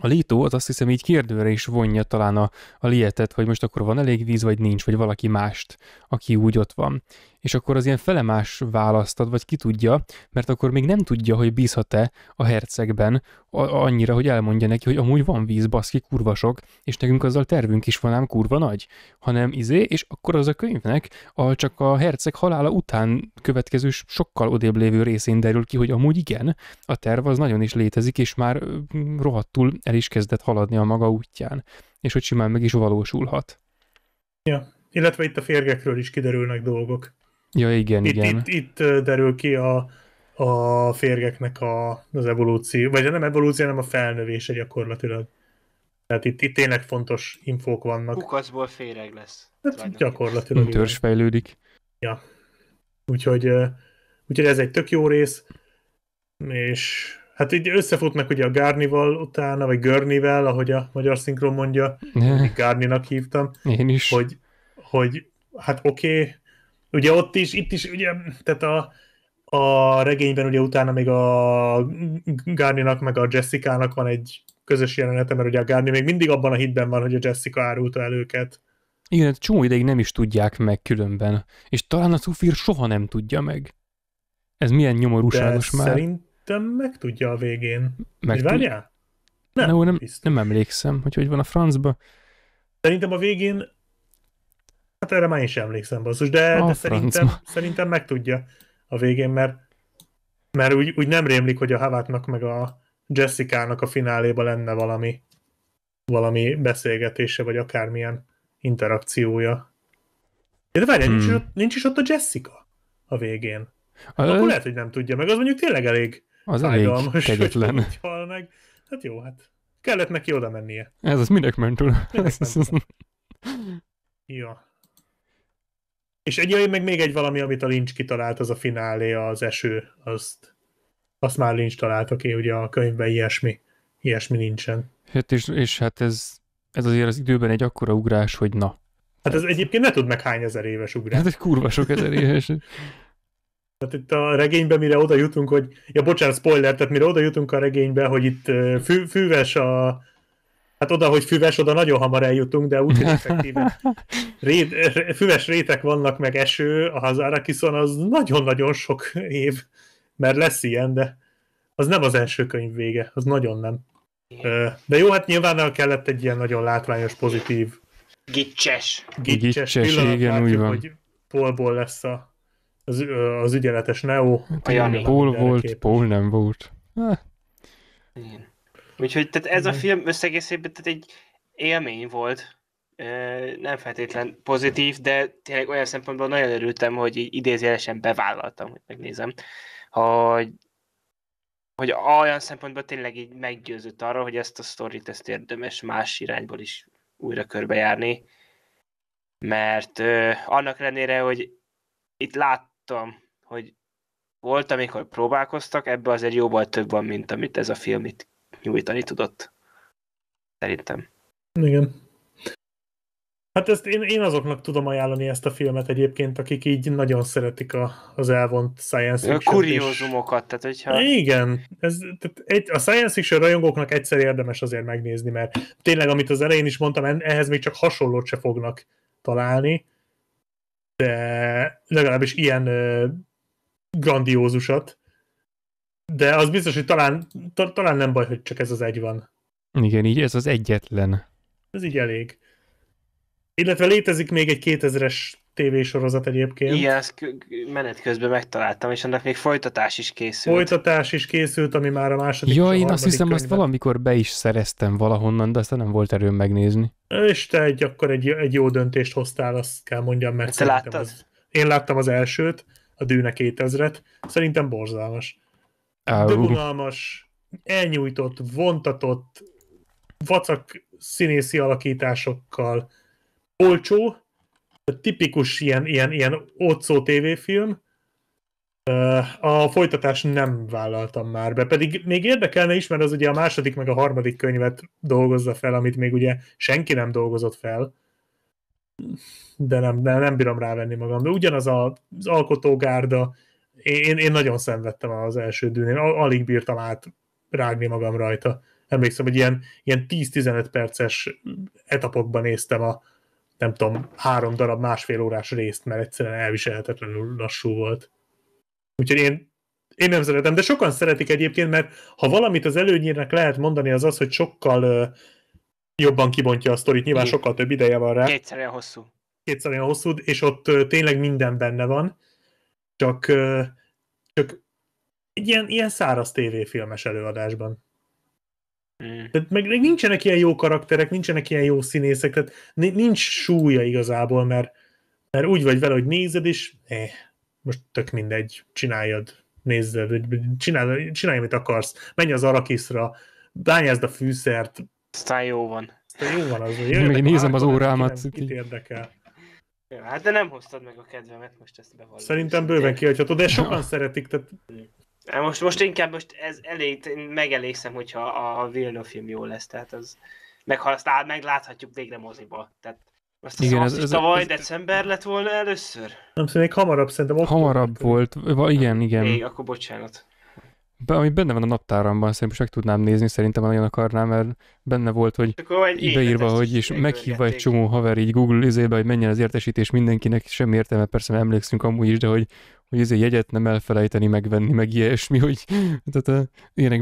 Speaker 3: a Lító az azt hiszem így kérdőre is vonja talán a, a lietet, hogy most akkor van elég víz, vagy nincs, vagy valaki mást, aki úgy ott van és akkor az ilyen felemás választad, vagy ki tudja, mert akkor még nem tudja, hogy bízhat-e a hercegben annyira, hogy elmondja neki, hogy amúgy van víz, baszki, kurvasok, és nekünk azzal tervünk is van ám kurva nagy, hanem izé, és akkor az a könyvnek a, csak a herceg halála után következő sokkal odébb lévő részén derül ki, hogy amúgy igen, a terv az nagyon is létezik, és már rohadtul el is kezdett haladni a maga útján, és hogy simán meg is valósulhat.
Speaker 1: Ja, illetve itt a férgekről is kiderülnek dolgok.
Speaker 3: Ja, igen, itt, igen. Itt,
Speaker 1: itt derül ki a, a férgeknek a, az evolúció, vagy nem evolúció, hanem a felnövése gyakorlatilag. Tehát itt, itt tényleg fontos infók vannak.
Speaker 2: Kukaszból féreg lesz. Hát
Speaker 3: gyakorlatilag. Törzs fejlődik. Ja. Úgyhogy,
Speaker 1: úgyhogy ez egy tök jó rész, és hát így összefutnak ugye a Gárnival utána, vagy Görnivel, ahogy a magyar szinkron mondja, Gárninak hívtam. Én is. Hogy, hogy hát oké, okay, Ugye ott is, itt is, ugye, tehát a, a regényben ugye utána még a Garninak meg a Jessica-nak van egy közös jelenete, mert ugye a Garni még mindig abban a hitben van, hogy a Jessica árulta el őket.
Speaker 3: Igen, hát csomó ideig nem is tudják meg különben, és talán a Sufir soha nem tudja meg. Ez milyen nyomorúságos De már.
Speaker 1: szerintem meg tudja a végén. Meg tud... várjál?
Speaker 3: Nem, nem, nem emlékszem, hogy hogy van a francba.
Speaker 1: Szerintem a végén Hát erre már én sem emlékszem, basszus, de, de szerintem, ma. szerintem megtudja a végén, mert, mert úgy, úgy nem rémlik, hogy a Havátnak meg a Jessica-nak a fináléba lenne valami, valami beszélgetése, vagy akármilyen interakciója. De várj, hmm. nincs, nincs is ott a Jessica a végén. A, hát, Akkor lehet, hogy nem tudja meg, az mondjuk tényleg elég az fájdalmas, elég kegyetlen. hogy hal meg. Hát jó, hát kellett neki oda mennie.
Speaker 3: Ez az minek ment oda?
Speaker 1: ja. És egy meg még egy valami, amit a Lynch kitalált, az a finálé, az eső, azt, azt már Lynch találta ki, ugye a könyvben ilyesmi, ilyesmi nincsen.
Speaker 3: Hát és, és hát ez, ez azért az időben egy akkora ugrás, hogy na.
Speaker 1: Hát ez egyébként ne tud meg hány ezer éves ugrás. Hát egy kurva sok ezer éves. Tehát itt a regényben, mire oda jutunk, hogy, ja bocsánat, spoiler, tehát mire oda jutunk a regénybe, hogy itt fű, fűves a, hát oda, hogy füves, oda nagyon hamar eljutunk, de úgy, hogy effektíve réd, füves rétek vannak, meg eső, hazára Arakiszon az nagyon-nagyon sok év, mert lesz ilyen, de az nem az első könyv vége, az nagyon nem. De jó, hát nyilván kellett egy ilyen nagyon látványos, pozitív
Speaker 2: Gicses. Gicses, Gicses igen, látjuk, úgy van. hogy
Speaker 1: Polból lesz a, az, az ügyeletes Neo. Hát, a Jani. volt,
Speaker 2: pol
Speaker 3: nem volt. Ha.
Speaker 2: Igen. Úgyhogy tehát ez a mhm. film összegészében tehát egy élmény volt, nem feltétlen pozitív, de tényleg olyan szempontból nagyon örültem, hogy így idézélesen bevállaltam, hogy megnézem, hogy, hogy olyan szempontból tényleg így meggyőzött arra, hogy ezt a sztorit, ezt érdemes más irányból is újra körbejárni, mert ö, annak ellenére, hogy itt láttam, hogy volt, amikor próbálkoztak, ebbe azért jóval több van, mint amit ez a film itt nyújtani tudott. Szerintem. Igen. Hát
Speaker 1: ezt én, én azoknak tudom ajánlani ezt a filmet egyébként, akik így nagyon szeretik a, az elvont science fiction. A
Speaker 2: kuriózumokat, tehát hogyha... Igen, ez, tehát
Speaker 1: egy, a science fiction rajongóknak egyszer érdemes azért megnézni, mert tényleg, amit az elején is mondtam, ehhez még csak hasonlót se fognak találni, de legalábbis ilyen ö, grandiózusat, de az biztos, hogy talán, ta, talán nem baj, hogy csak ez az egy van.
Speaker 3: Igen, így ez az egyetlen.
Speaker 1: Ez így elég. Illetve létezik még egy 2000-es tévésorozat egyébként. Igen,
Speaker 2: ezt menet közben megtaláltam, és annak még folytatás is készült.
Speaker 1: Folytatás is készült, ami már a második. Ja, a én azt hiszem, könyvben. azt
Speaker 3: valamikor be is szereztem valahonnan, de aztán nem volt erőm megnézni.
Speaker 1: És te egy, akkor egy, egy jó döntést hoztál, azt kell mondjam, mert te láttad? Az, én láttam az elsőt, a Dűne 2000-et, szerintem borzalmas dögunalmas, elnyújtott, vontatott, vacak színészi alakításokkal, olcsó, tipikus ilyen, ilyen, ilyen ócó tévéfilm, a folytatás nem vállaltam már be, pedig még érdekelne is, mert az ugye a második meg a harmadik könyvet dolgozza fel, amit még ugye senki nem dolgozott fel, de nem, nem, nem bírom rávenni magam. De ugyanaz a, az alkotógárda, én, én nagyon szenvedtem az első dűnén, alig bírtam át rágni magam rajta. Emlékszem, hogy ilyen, ilyen 10-15 perces etapokban néztem a nem tudom, három darab másfél órás részt, mert egyszerűen elviselhetetlenül lassú volt. Úgyhogy én, én nem szeretem, de sokan szeretik egyébként, mert ha valamit az előnyérnek lehet mondani, az az, hogy sokkal ö, jobban kibontja a sztorit, nyilván sokkal több ideje van rá.
Speaker 2: Kétszerűen hosszú.
Speaker 1: Kétszerűen hosszú, és ott ö, tényleg minden benne van csak, csak egy ilyen, ilyen száraz tévéfilmes előadásban. Mm. Tehát meg nincsenek ilyen jó karakterek, nincsenek ilyen jó színészek, tehát nincs súlya igazából, mert, mert úgy vagy vele, hogy nézed, és eh, most tök mindegy, csináljad, nézzed, csinálj, csinálj, mit akarsz, menj az arakiszra, bányázd a fűszert. Aztán jó van. Aztán
Speaker 2: jó van az, hogy
Speaker 1: Még nézem az órámat. kit
Speaker 2: érdekel. Ja, hát de nem hoztad meg a kedvemet, most ezt bevallom. Szerintem bőven kihagyhatod, de sokan
Speaker 1: szeretik, tehát...
Speaker 2: Hát most, most inkább most ez elég, én megelégszem, hogyha a Vilna film jó lesz, tehát az... Meg ha azt áll, megláthatjuk végre moziba, tehát... Azt igen, az, az, tavaly ez, december lett volna először?
Speaker 3: Nem, szerintem, még hamarabb szerintem. Hamarabb volt, va, igen, igen. Még,
Speaker 2: akkor bocsánat
Speaker 3: ami benne van a naptáramban, szerintem most meg tudnám nézni, szerintem nagyon akarnám, mert benne volt, hogy ideírva, hogy is meghívva egy csomó haver így Google izébe, hogy menjen az értesítés mindenkinek, semmi értelme, persze nem emlékszünk amúgy is, de hogy, hogy izé jegyet nem elfelejteni, megvenni, meg ilyesmi, hogy tehát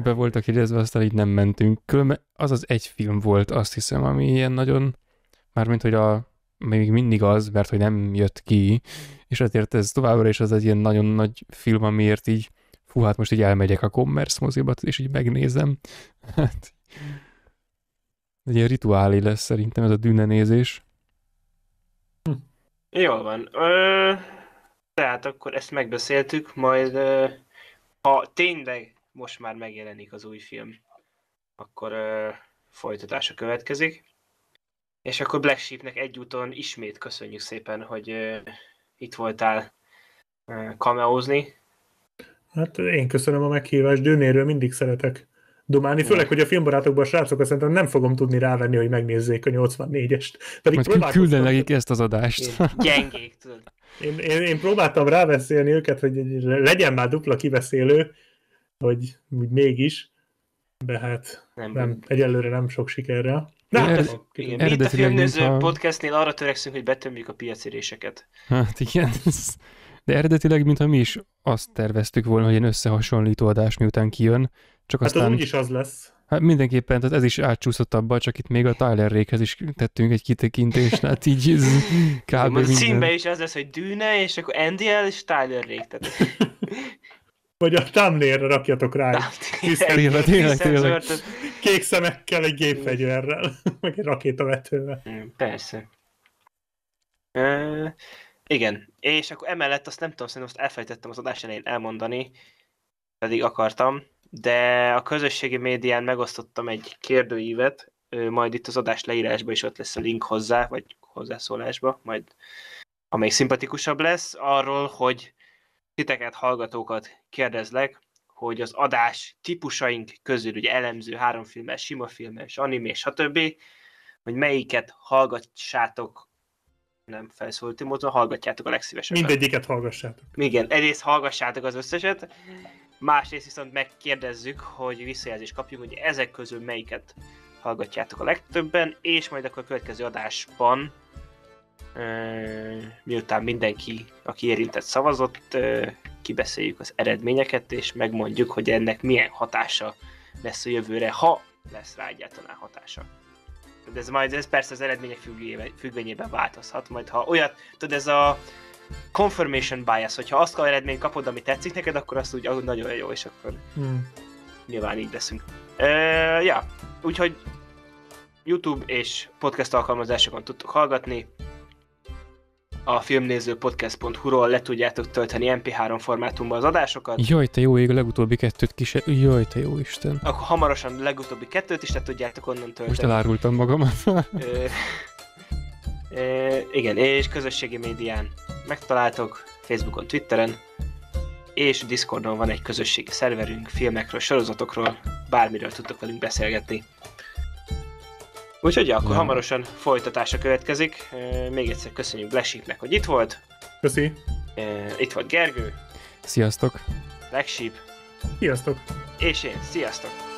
Speaker 3: be voltak jegyezve, aztán így nem mentünk. Különben az az egy film volt, azt hiszem, ami ilyen nagyon, mármint, hogy a még mindig az, mert hogy nem jött ki, és azért ez továbbra is az egy ilyen nagyon nagy film, amiért így fú, hát most így elmegyek a Commerce moziba, és így megnézem. Hát, egy ilyen rituálé lesz szerintem ez a dűnenézés.
Speaker 2: Hm. Jól van. Ö, tehát akkor ezt megbeszéltük, majd ö, ha tényleg most már megjelenik az új film, akkor ö, folytatása következik. És akkor Black Sheepnek egyúton ismét köszönjük szépen, hogy ö, itt voltál kameózni,
Speaker 1: Hát én köszönöm a meghívást, Dönéről mindig szeretek dumálni, főleg, hogy a filmbarátokban a srácok, szerintem nem fogom tudni rávenni, hogy megnézzék a 84-est. Pedig Majd
Speaker 3: nekik ezt az adást.
Speaker 1: gyengék, tudod. Én, én, én próbáltam ráveszélni őket, hogy legyen már dupla kiveszélő, hogy úgy mégis,
Speaker 2: de hát nem, nem
Speaker 3: egyelőre nem sok sikerrel. Na, er, a Mi itt a filmnéző
Speaker 2: podcastnél arra törekszünk, hogy betömjük a piacéréseket.
Speaker 3: Hát igen, ez de eredetileg, mintha mi is azt terveztük volna, hogy egy összehasonlító adás miután kijön, csak hát aztán... Hát az is az lesz. Hát mindenképpen, tehát ez is átcsúszott abba, csak itt még a Tyler Rékhez is tettünk egy kitekintést, hát így ez kb. A minden.
Speaker 2: is az lesz, hogy Dűne, és akkor el, és Tyler Rék. Tehát...
Speaker 1: Vagy a thumbnail rakjatok rá. Tényleg, tényleg, tényleg. Kék szemekkel, egy gépfegyverrel, meg egy rakétavetővel. Persze.
Speaker 2: Uh, igen, és akkor emellett azt nem tudom, szerintem azt elfelejtettem az adás elején elmondani, pedig akartam, de a közösségi médián megosztottam egy kérdőívet, majd itt az adás leírásba is ott lesz a link hozzá, vagy hozzászólásba, majd amelyik szimpatikusabb lesz, arról, hogy titeket, hallgatókat kérdezlek, hogy az adás típusaink közül, ugye elemző, háromfilmes, sima filmes, animés, stb., hogy melyiket hallgatsátok nem felszólító módon, hallgatjátok a legszívesebben. Mindegyiket hallgassátok. Igen, egyrészt hallgassátok az összeset, másrészt viszont megkérdezzük, hogy visszajelzést kapjunk, hogy ezek közül melyiket hallgatjátok a legtöbben, és majd akkor a következő adásban miután mindenki, aki érintett szavazott, kibeszéljük az eredményeket, és megmondjuk, hogy ennek milyen hatása lesz a jövőre, ha lesz rá egyáltalán hatása. De ez majd ez persze az eredmények függvényében, függvényében változhat, majd ha olyat, tudod, ez a confirmation bias, hogyha azt a eredményt kapod, ami tetszik neked, akkor azt úgy nagyon jó, és akkor hmm. nyilván így leszünk. E, ja, úgyhogy YouTube és podcast alkalmazásokon tudtok hallgatni, a filmnézőpodcast.hu-ról le tudjátok tölteni MP3 formátumban az adásokat. Jaj,
Speaker 3: te jó ég, a legutóbbi kettőt kise... Jaj, te jó Isten.
Speaker 2: Akkor hamarosan a legutóbbi kettőt is le tudjátok onnan tölteni. Most elárultam magamat. igen, és közösségi médián megtaláltok, Facebookon, Twitteren, és Discordon van egy közösségi szerverünk, filmekről, sorozatokról, bármiről tudtok velünk beszélgetni. Úgyhogy ja, akkor ja. hamarosan folytatása következik. Még egyszer köszönjük Blesheepnek, hogy itt volt. Köszi. Itt volt Gergő. Sziasztok. Blacksheep. Sziasztok. És én. Sziasztok.